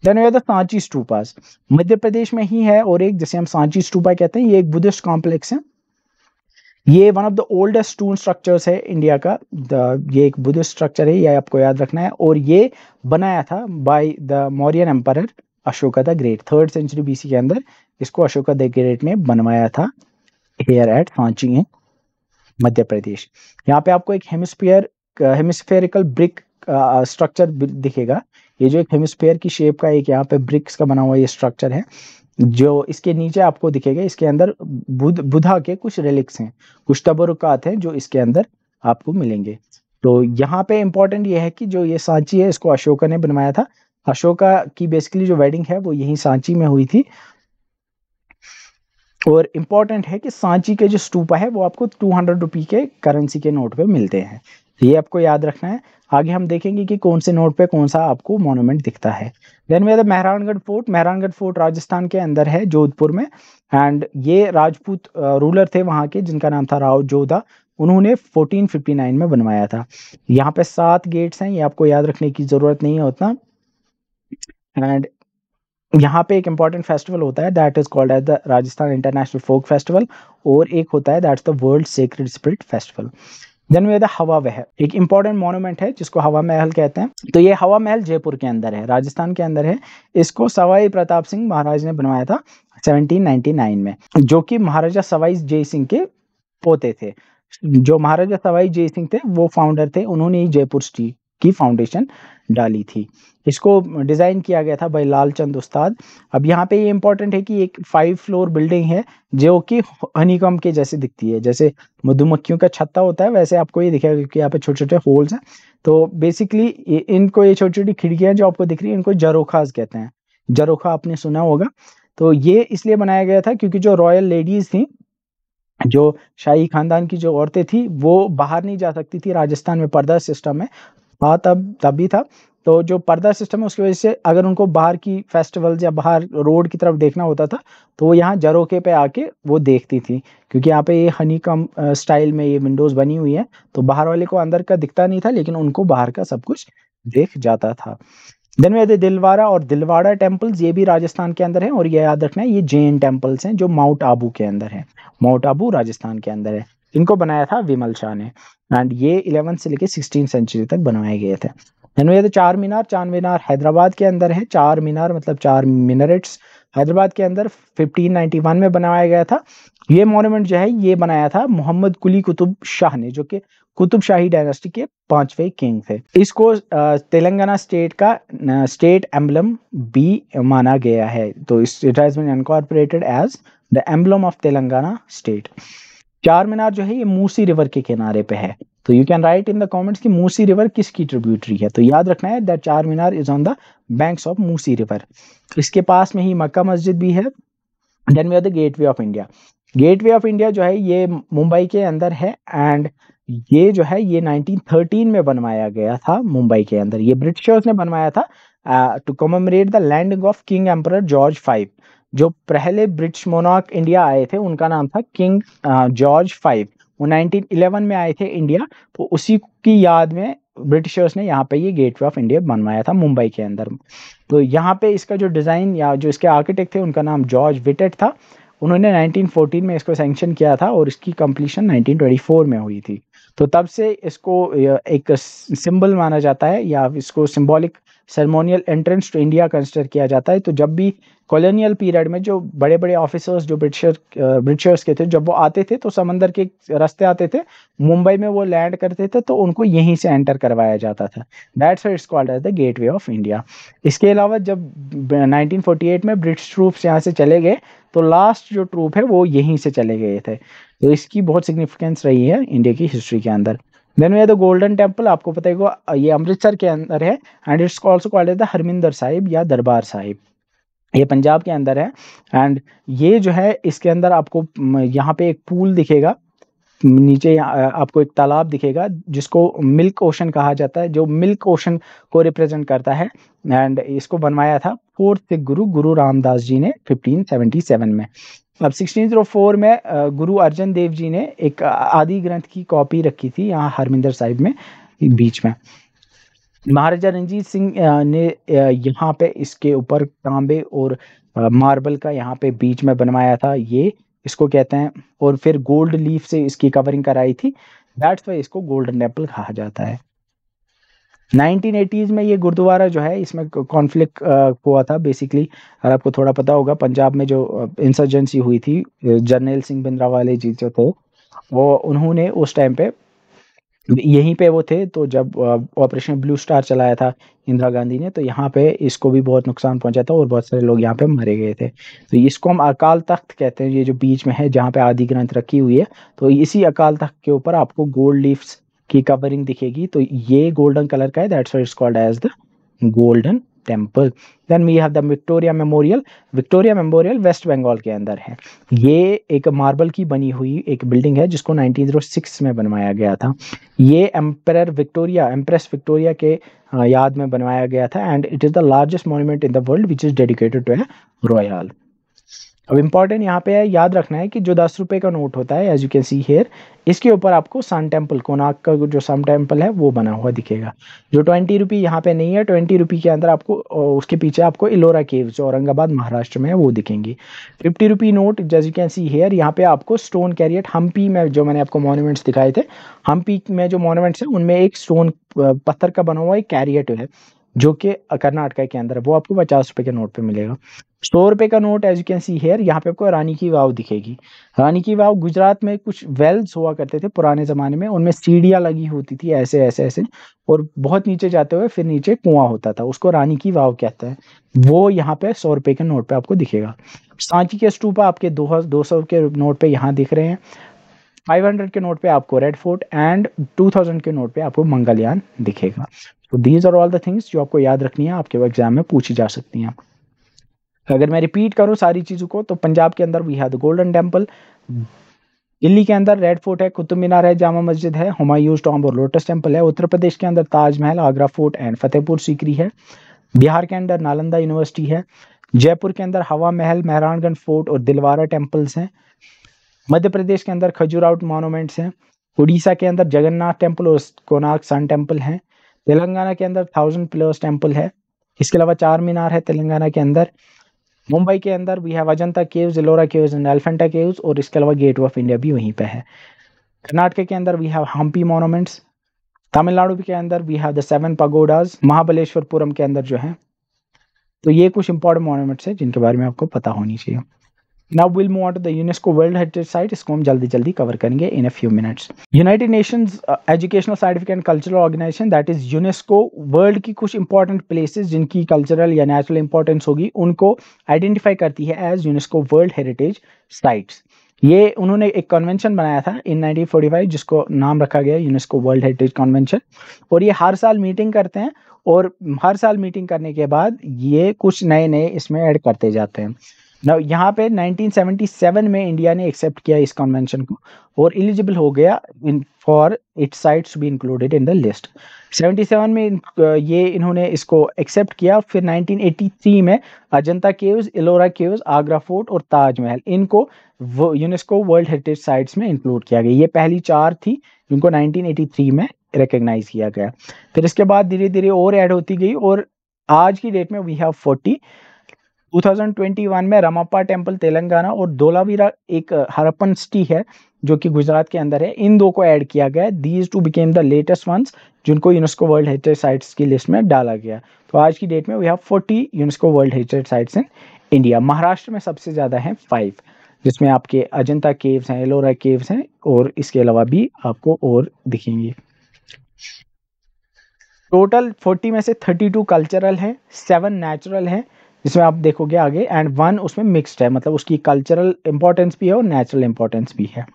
देन वे सांची स्टूपास मध्य प्रदेश में ही है और एक जैसे हम सांची स्टूपा कहते हैं ये एक बुद्धिस्ट कॉम्प्लेक्स है ये one of the oldest stone structures है इंडिया का द ये एक बुद्धिस्ट स्ट्रक्चर है ये आपको याद रखना है और ये बनाया था by the Mauryan empire Ashoka the great third century BC के अंदर इसको अशोका द ग्रेट ने बनवाया था here at Sanchi in Madhya Pradesh यहाँ पे आपको एक हेमिस्फीयर हेमिस्फेरिकल ब्रिक स्ट्रक्चर दिखेगा ये जो एक हेमिस्फेयर की शेप का एक यहाँ पे ब्रिक्स का बना हुआ ये स्ट्रक्चर है जो इसके नीचे आपको दिखेगा इसके अंदर बुध बुधा के कुछ रिलिक्स हैं कुछ तबरुकात हैं जो इसके अंदर आपको मिलेंगे तो यहाँ पे इम्पोर्टेंट ये है कि जो ये सांची है इसको अशोका ने बनवाया था अशोका की बेसिकली जो वेडिंग है वो यही सांची में हुई थी और इम्पॉर्टेंट है कि सांची के जो स्टूपा है वो आपको टू हंड्रेड रुपी के करेंसी के नोट पे मिलते हैं तो ये आपको याद रखना है आगे हम देखेंगे कि कौन से नोट पे कौन सा आपको मोनूमेंट दिखता है then we the Mehrangarh fort Mehrangarh fort Rajasthan के अंदर है जोधपुर में एंड ये राजपूत रूलर थे वहाँ के जिनका नाम था राव जोधा उन्होंने 1459 में बनवाया था यहाँ पे सात गेट्स हैं ये आपको याद रखने की ज़रूरत नहीं है उतना एंड यहाँ पे एक इम्पॉर्टेंट फेस्टिवल होता है that is called as the Rajasthan international folk festival और एक होता है that's the world sacred spirit festival then we the Hawa Mahal एक इंपॉर्टेंट मोनूमेंट है जिसको हवा महल कहते हैं तो ये हवा महल जयपुर के अंदर है राजस्थान के अंदर है इसको सवाई प्रताप सिंह महाराज ने बनवाया था 1799 में जो कि महाराजा सवाई जय सिंह के पोते थे जो महाराजा सवाई जय सिंह थे वो फाउंडर थे उन्होंने ही जयपुर स्टी की फाउंडेशन डाली थी इसको डिज़ाइन किया गया था भाई लालचंद उस्ताद अब यहाँ पे ये इंपॉर्टेंट है कि एक फाइव फ्लोर बिल्डिंग है जो कि हनीकॉम के जैसे दिखती है जैसे मधुमक्खियों का छत्ता होता है वैसे आपको ये दिखेगा क्योंकि यहाँ पे छोटे छोटे होल्स हैं तो बेसिकली इनको ये छोटी छोटी खिड़कियाँ जो आपको दिख रही है इनको जरोखाज कहते हैं जरोखा आपने सुना होगा तो ये इसलिए बनाया गया था क्योंकि जो रॉयल लेडीज़ थी जो शाही खानदान की जो औरतें थी वो बाहर नहीं जा सकती थी राजस्थान में पर्दा सिस्टम है हाँ तब तब भी था तो जो पर्दा सिस्टम है उसकी वजह से अगर उनको बाहर की फेस्टिवल्स या बाहर रोड की तरफ देखना होता था तो वो यहाँ जरोके पे आके वो देखती थी क्योंकि यहाँ पे ये हनी कम स्टाइल में ये विंडोज़ बनी हुई है तो बाहर वाले को अंदर का दिखता नहीं था लेकिन उनको बाहर का सब कुछ देख जाता था देन वे दिलवारा और दिलवाड़ा टेम्पल्स ये भी राजस्थान के अंदर हैं और ये याद रखना है ये जैन टेम्पल्स हैं जो माउंट आबू के अंदर हैं माउंट आबू राजस्थान के अंदर है इनको बनाया था विमल शाह ने एंड ये इलेवन से लेके सिक्सटीन सेंचुरी तक बनवाए गए थे तो चार मीनार चार मीनार हैदराबाद के अंदर है चार मीनार मतलब चार मिनरेट्स हैदराबाद के अंदर 1591 में बनाया गया था ये मॉन्यूमेंट जो है ये बनाया था मोहम्मद कुली कुतुब शाह ने जो कि कुतुब शाही डायनेस्टी के पांचवे किंग थे इसको तेलंगाना स्टेट का स्टेट एम्बलम भी माना गया है तो it has been incorporated as the emblem of Telangana state Char Minar जो है ये मूसी रिवर के किनारे पे है तो you can write in the comments की मूसी रिवर किसकी ट्रिब्यूटरी है तो याद रखना है that Char Minar is on the banks of Musi river इसके पास में ही मक्का मस्जिद भी है then we are the gateway of India way of India जो है ये मुंबई के अंदर है एंड ये जो है ये 1913 में बनवाया गया था मुंबई के अंदर ये ब्रिटिशर्स ने बनवाया था to commemorate the landing of king emperor George five जो पहले ब्रिटिश मोनार्क इंडिया आए थे उनका नाम था किंग जॉर्ज फाइव वो 1911 में आए थे इंडिया तो उसी की याद में ब्रिटिशर्स ने यहाँ पे ये गेटवे ऑफ इंडिया बनवाया था मुंबई के अंदर तो यहाँ पे इसका जो डिज़ाइन या जो इसके आर्किटेक्ट थे उनका नाम जॉर्ज विटेट था उन्होंने 1914 में इसको सेंक्शन किया था और इसकी कंप्लीशन 1924 में हुई थी तो तब से इसको एक सिंबल माना जाता है या इसको symbolic ceremonial entrance to India consider किया जाता है तो जब भी कॉलोनियल पीरियड में जो बड़े बड़े ऑफिसर्स जो ब्रिटिशर ब्रिटिशर्स के थे जब वो आते थे तो समंदर के रास्ते आते थे मुंबई में वो लैंड करते थे तो उनको यहीं से एंटर करवाया जाता था that's it's called as the gateway of India इसके अलावा जब 1948 में ब्रिटिश ट्रूप्स यहाँ से चले गए तो लास्ट जो ट्रूप है वो यहीं से चले गए थे तो इसकी बहुत सिग्निफिकेंस रही है इंडिया की हिस्ट्री के अंदर then we the golden temple आपको पता है ये अमृतसर के अंदर है and it's also called the Harmandir Sahib या दरबार साहिब ये पंजाब के अंदर है एंड ये जो है इसके अंदर आपको यहाँ पे एक पूल दिखेगा नीचे आपको एक तालाब दिखेगा जिसको मिल्क ओशन कहा जाता है जो मिल्क ओशन को रिप्रेजेंट करता है एंड इसको बनवाया था फोर्थ गुरु गुरु रामदास जी ने 1577 में अब 1604 में गुरु अर्जन देव जी ने एक आदि ग्रंथ की कॉपी रखी थी यहाँ हरमिंदर साहिब में बीच में महाराजा रंजीत सिंह ने यहाँ पे इसके ऊपर तांबे और मार्बल का यहाँ पे बीच में बनवाया था ये इसको कहते हैं और फिर गोल्ड लीफ से इसकी कवरिंग कराई थी दैट्स वाई इसको गोल्डन टेम्पल कहा जाता है 1980s में ये गुरुद्वारा जो है इसमें कॉन्फ्लिक्ट हुआ था बेसिकली और आपको थोड़ा पता होगा पंजाब में जो इंसर्जेंसी हुई थी जनरल सिंह वाले जी जो थे वो उन्होंने उस टाइम पे यहीं पे वो थे तो जब ऑपरेशन ब्लू स्टार चलाया था इंदिरा गांधी ने तो यहाँ पे इसको भी बहुत नुकसान पहुंचा था और बहुत सारे लोग यहाँ पे मरे गए थे तो इसको हम अकाल तख्त कहते हैं ये जो बीच में है जहाँ पे आदि ग्रंथ रखी हुई है तो इसी अकाल तख्त के ऊपर आपको गोल्ड लीफ्स की कवरिंग दिखेगी तो ये गोल्डन कलर का है that's it's called as the golden temple then we have the Victoria memorial Victoria memorial West Bengal के अंदर है ये एक मार्बल की बनी हुई एक बिल्डिंग है जिसको 1906 में बनवाया गया था ये एम्पर विक्टोरिया एम्प्रेस विक्टोरिया के याद में बनवाया गया था and it is the largest monument in the world which is dedicated to a royal अब इम्पॉर्टेंट यहाँ पे है याद रखना है कि जो दस रुपये का नोट होता है as you can see here इसके ऊपर आपको सन टेम्पल कोनाक का जो सन टेम्पल है वो बना हुआ दिखेगा जो ट्वेंटी रुपी यहाँ पे नहीं है ट्वेंटी रुपी के अंदर आपको उसके पीछे आपको इलोरा केव जो औरंगाबाद महाराष्ट्र में है वो दिखेंगी fifty rupee note as you can see here यहाँ पे आपको स्टोन कैरियट हम्पी में जो मैंने आपको मोन्यूमेंट्स दिखाए थे हम्पी में जो मोन्यूमेंट्स हैं उनमें एक स्टोन पत्थर का बना हुआ एक कैरियट है जो कि कर्नाटका के अंदर है वो आपको पचास रुपये के नोट पे मिलेगा सौ रुपए का note as you can see here यहाँ पे आपको रानी की वाव दिखेगी रानी की वाव गुजरात में कुछ वेल्स हुआ करते थे पुराने ज़माने में उनमें सीढ़ियाँ लगी होती थी ऐसे ऐसे ऐसे और बहुत नीचे जाते हुए फिर नीचे कुआं होता था उसको रानी की वाव कहते हैं वो यहाँ पे सौ रुपए के नोट पे आपको दिखेगा सांची के स्टूपा आपके दो दो सौ के नोट पे यहाँ दिख रहे हैं हंड्रेड के नोट पे आपको रेड फोर्ट एंड थाउजेंड के नोट पे आपको मंगलयान दिखेगा तो these are all the things जो आपको याद रखनी है आपके एग्जाम में पूछी जा सकती हैं अगर मैं रिपीट करूँ सारी चीज़ों को तो पंजाब के अंदर we have the golden temple Delhi के अंदर रेड फोर्ट है कुतुब मीनार है जामा मस्जिद है हुमायूज टॉम्ब और लोटस टेम्पल है उत्तर प्रदेश के अंदर ताजमहल आगरा फोर्ट एंड फतेहपुर सीकरी है बिहार के अंदर नालंदा यूनिवर्सिटी है जयपुर के अंदर हवा महल मेहरानगंज फोर्ट और दिलवारा टेम्पल्स हैं मध्य प्रदेश के अंदर खजूराउट मॉन्यूमेंट्स हैं उड़ीसा के अंदर जगन्नाथ टेम्पल और कोनाक सन टेम्पल हैं तेलंगाना के अंदर थाउजेंड प्लस टेम्पल है इसके अलावा चार मीनार है तेलंगाना के अंदर मुंबई के अंदर भी है Ajanta caves Ellora caves and Elephanta caves और इसके अलावा गेट ऑफ इंडिया भी वहीं पे है कर्नाटक के अंदर we have Hampi monuments Tamil Nadu के अंदर we have the seven pagodas Mahabaleshwarpuram के अंदर जो है तो ये कुछ इंपॉर्टेंट मोनूमेंट्स हैं जिनके बारे में आपको पता होनी चाहिए now will move on to the UNESCO world heritage site इसको हम जल्दी जल्दी कवर करेंगे in a few minutes united nations educational scientific and cultural organization that is UNESCO world की कुछ इंपॉर्टेंट प्लेसेस जिनकी कल्चरल या नेचुरल इंपॉर्टेंस होगी उनको आइडेंटिफाई करती है as UNESCO world heritage sites ये उन्होंने एक कन्वेंशन बनाया था इन 1945 जिसको नाम रखा गया यूनेस्को वर्ल्ड हेरिटेज कन्वेंशन और ये हर साल मीटिंग करते हैं और हर साल मीटिंग करने के बाद ये कुछ नए नए इसमें ऐड करते जाते हैं ना यहाँ पे 1977 में इंडिया ने एक्सेप्ट किया इस कन्वेंशन को और एलिजिबल हो गया in for it sites be included in the list 77 में uh, ये इन्होंने इसको एक्सेप्ट किया फिर 1983 में Ajanta caves Ellora caves Agra fort और ताजमहल इनको यूनेस्को वर्ल्ड हेरिटेज साइट्स में इंक्लूड किया गया ये पहली चार थी जिनको नाइनटीन में रिकग्नाइज किया गया फिर इसके बाद धीरे धीरे और एड होती गई और आज की डेट में वी हैव फोर्टी 2021 में रमापा टेम्पल तेलंगाना और धोलावीरा एक हरप्पन सिटी है जो कि गुजरात के अंदर है इन दो को ऐड किया गया है these two became the latest ones जिनको यूनेस्को वर्ल्ड हेरिटेज साइट्स की लिस्ट में डाला गया तो आज की डेट में we have forty UNESCO world heritage sites in India Maharashtra में सबसे ज़्यादा है फाइव जिसमें आपके अजंता केव्स हैं एलोरा केव्स हैं और इसके अलावा भी आपको और दिखेंगे टोटल 40 में से 32 कल्चरल है सेवन नेचुरल है जिसमें आप देखोगे आगे एंड वन उसमें मिक्सड है मतलब उसकी कल्चरल इंपॉर्टेंस भी है और नेचुरल इंपॉर्टेंस भी है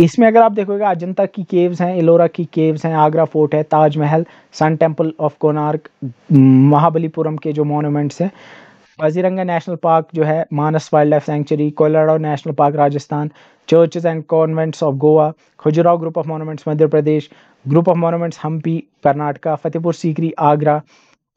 इसमें अगर आप देखोगे अजंता की केव्स हैं एलोरा की केव्स हैं आगरा फोर्ट है Taj Mahal sun temple of Konark Mahabalipuram के जो मोनूमेंट्स हैं बाजीरंगा नेशनल पार्क जो है Manas wild life sanctuary Keoladeo national park Rajasthan churches and convents of Goa Khajuraho group of monuments Madhya Pradesh group of monuments Hampi Karnataka Fatehpur Sikri Agra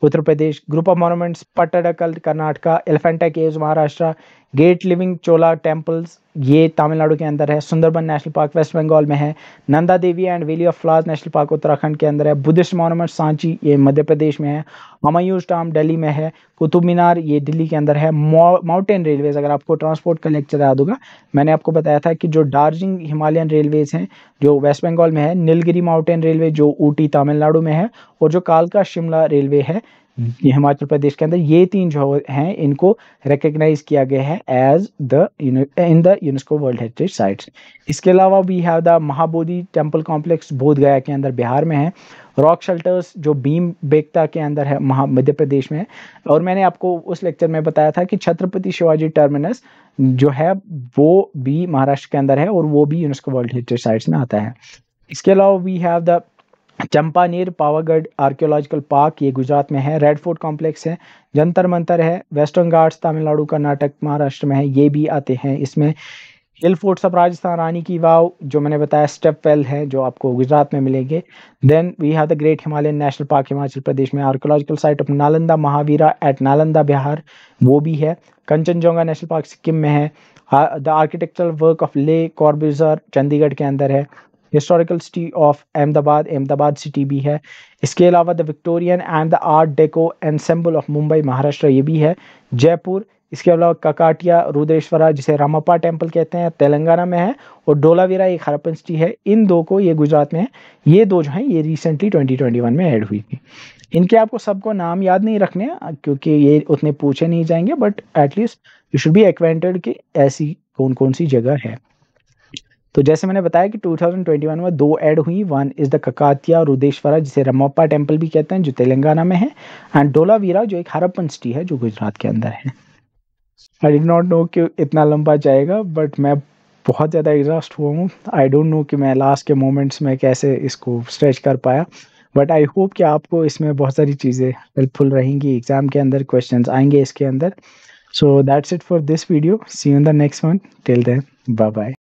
Uttar Pradesh group of monuments Pattadakal Karnataka Elephanta caves Maharashtra great living Chola temples ये तमिलनाडु के अंदर है Sundarban national park West Bengal में है Nanda Devi and valley of flowers national park Uttarakhand के अंदर है Buddhist monument Sanchi ये मध्य प्रदेश में है हमायूज टाम दिल्ली में है कुतुब मीनार ये दिल्ली के अंदर है माउंटेन रेलवेज अगर आपको ट्रांसपोर्ट का लेक्चर याद होगा मैंने आपको बताया था कि जो दार्जिलिंग हिमालयन रेलवेज हैं जो वेस्ट बंगाल में है नीलगिरी माउंटेन रेलवे जो ऊटी तमिलनाडु में है और जो कालका शिमला रेलवे है ये हिमाचल प्रदेश के अंदर ये तीन जो हैं इनको रिकग्नाइज किया गया है as the in the UNESCO world heritage site इसके अलावा we have the Mahabodhi temple complex Bodh Gaya के अंदर बिहार में है रॉक शेल्टर्स जो भीम बेगता के अंदर है महा मध्य प्रदेश में और मैंने आपको उस लेक्चर में बताया था कि छत्रपति शिवाजी टर्मिनस जो है वो भी महाराष्ट्र के अंदर है और वो भी यूनेस्को वर्ल्ड हेरिटेज साइट्स में आता है इसके अलावा we have the Champaner Pavagadh archaeological park ये गुजरात में है रेड फोर्ट कॉम्प्लेक्स है जंतर मंतर है वेस्टर्न घाट्स तमिलनाडु कर्नाटक महाराष्ट्र में है ये भी आते हैं इसमें hill forts of Rajasthan Rani ki Vav जो मैंने बताया स्टेप वेल है जो आपको गुजरात में मिलेंगे then we have the great Himalayan national park Himachal Pradesh में archaeological site of Nalanda Mahavira at Nalanda Bihar वो भी है कंचनजोंगा नेशनल पार्क सिक्किम में है द आर्किटेक्चरल वर्क ऑफ ले कॉर्बिजर चंडीगढ़ के अंदर है historical city of Ahmedabad Ahmedabad city भी है इसके अलावा the Victorian and the art deco ensemble of Mumbai Maharashtra ये भी है जयपुर इसके अलावा काकाटिया रुद्रेश्वरा जिसे रामप्पा टेम्पल कहते हैं तेलंगाना में है और डोलावीरा एक हरपन सिटी है इन दो को ये गुजरात में है ये दो जो हैं ये रिसेंटली 2021 में ऐड हुई थी इनके आपको सबको नाम याद नहीं रखने क्योंकि ये उतने पूछे नहीं जाएंगे but at least you should be acquainted कि ऐसी कौन कौन सी जगह है तो जैसे मैंने बताया कि 2021 में दो ऐड हुई one is the Kakatiya Rudreshwara जिसे रमोप्पा टेम्पल भी कहते हैं जो तेलंगाना में है एंड डोलावीरा जो एक हरप्पन सिटी है जो गुजरात के अंदर है आई डिड नॉट नो कि इतना लंबा जाएगा बट मैं बहुत ज़्यादा एग्जॉस्ट हुआ हूँ आई डोंट नो कि मैं लास्ट के मोमेंट्स में कैसे इसको स्ट्रेच कर पाया बट आई होप कि आपको इसमें बहुत सारी चीज़ें हेल्पफुल रहेंगी एग्ज़ाम के अंदर क्वेश्चन आएंगे इसके अंदर so that's it for this video see in the next one till then bye bye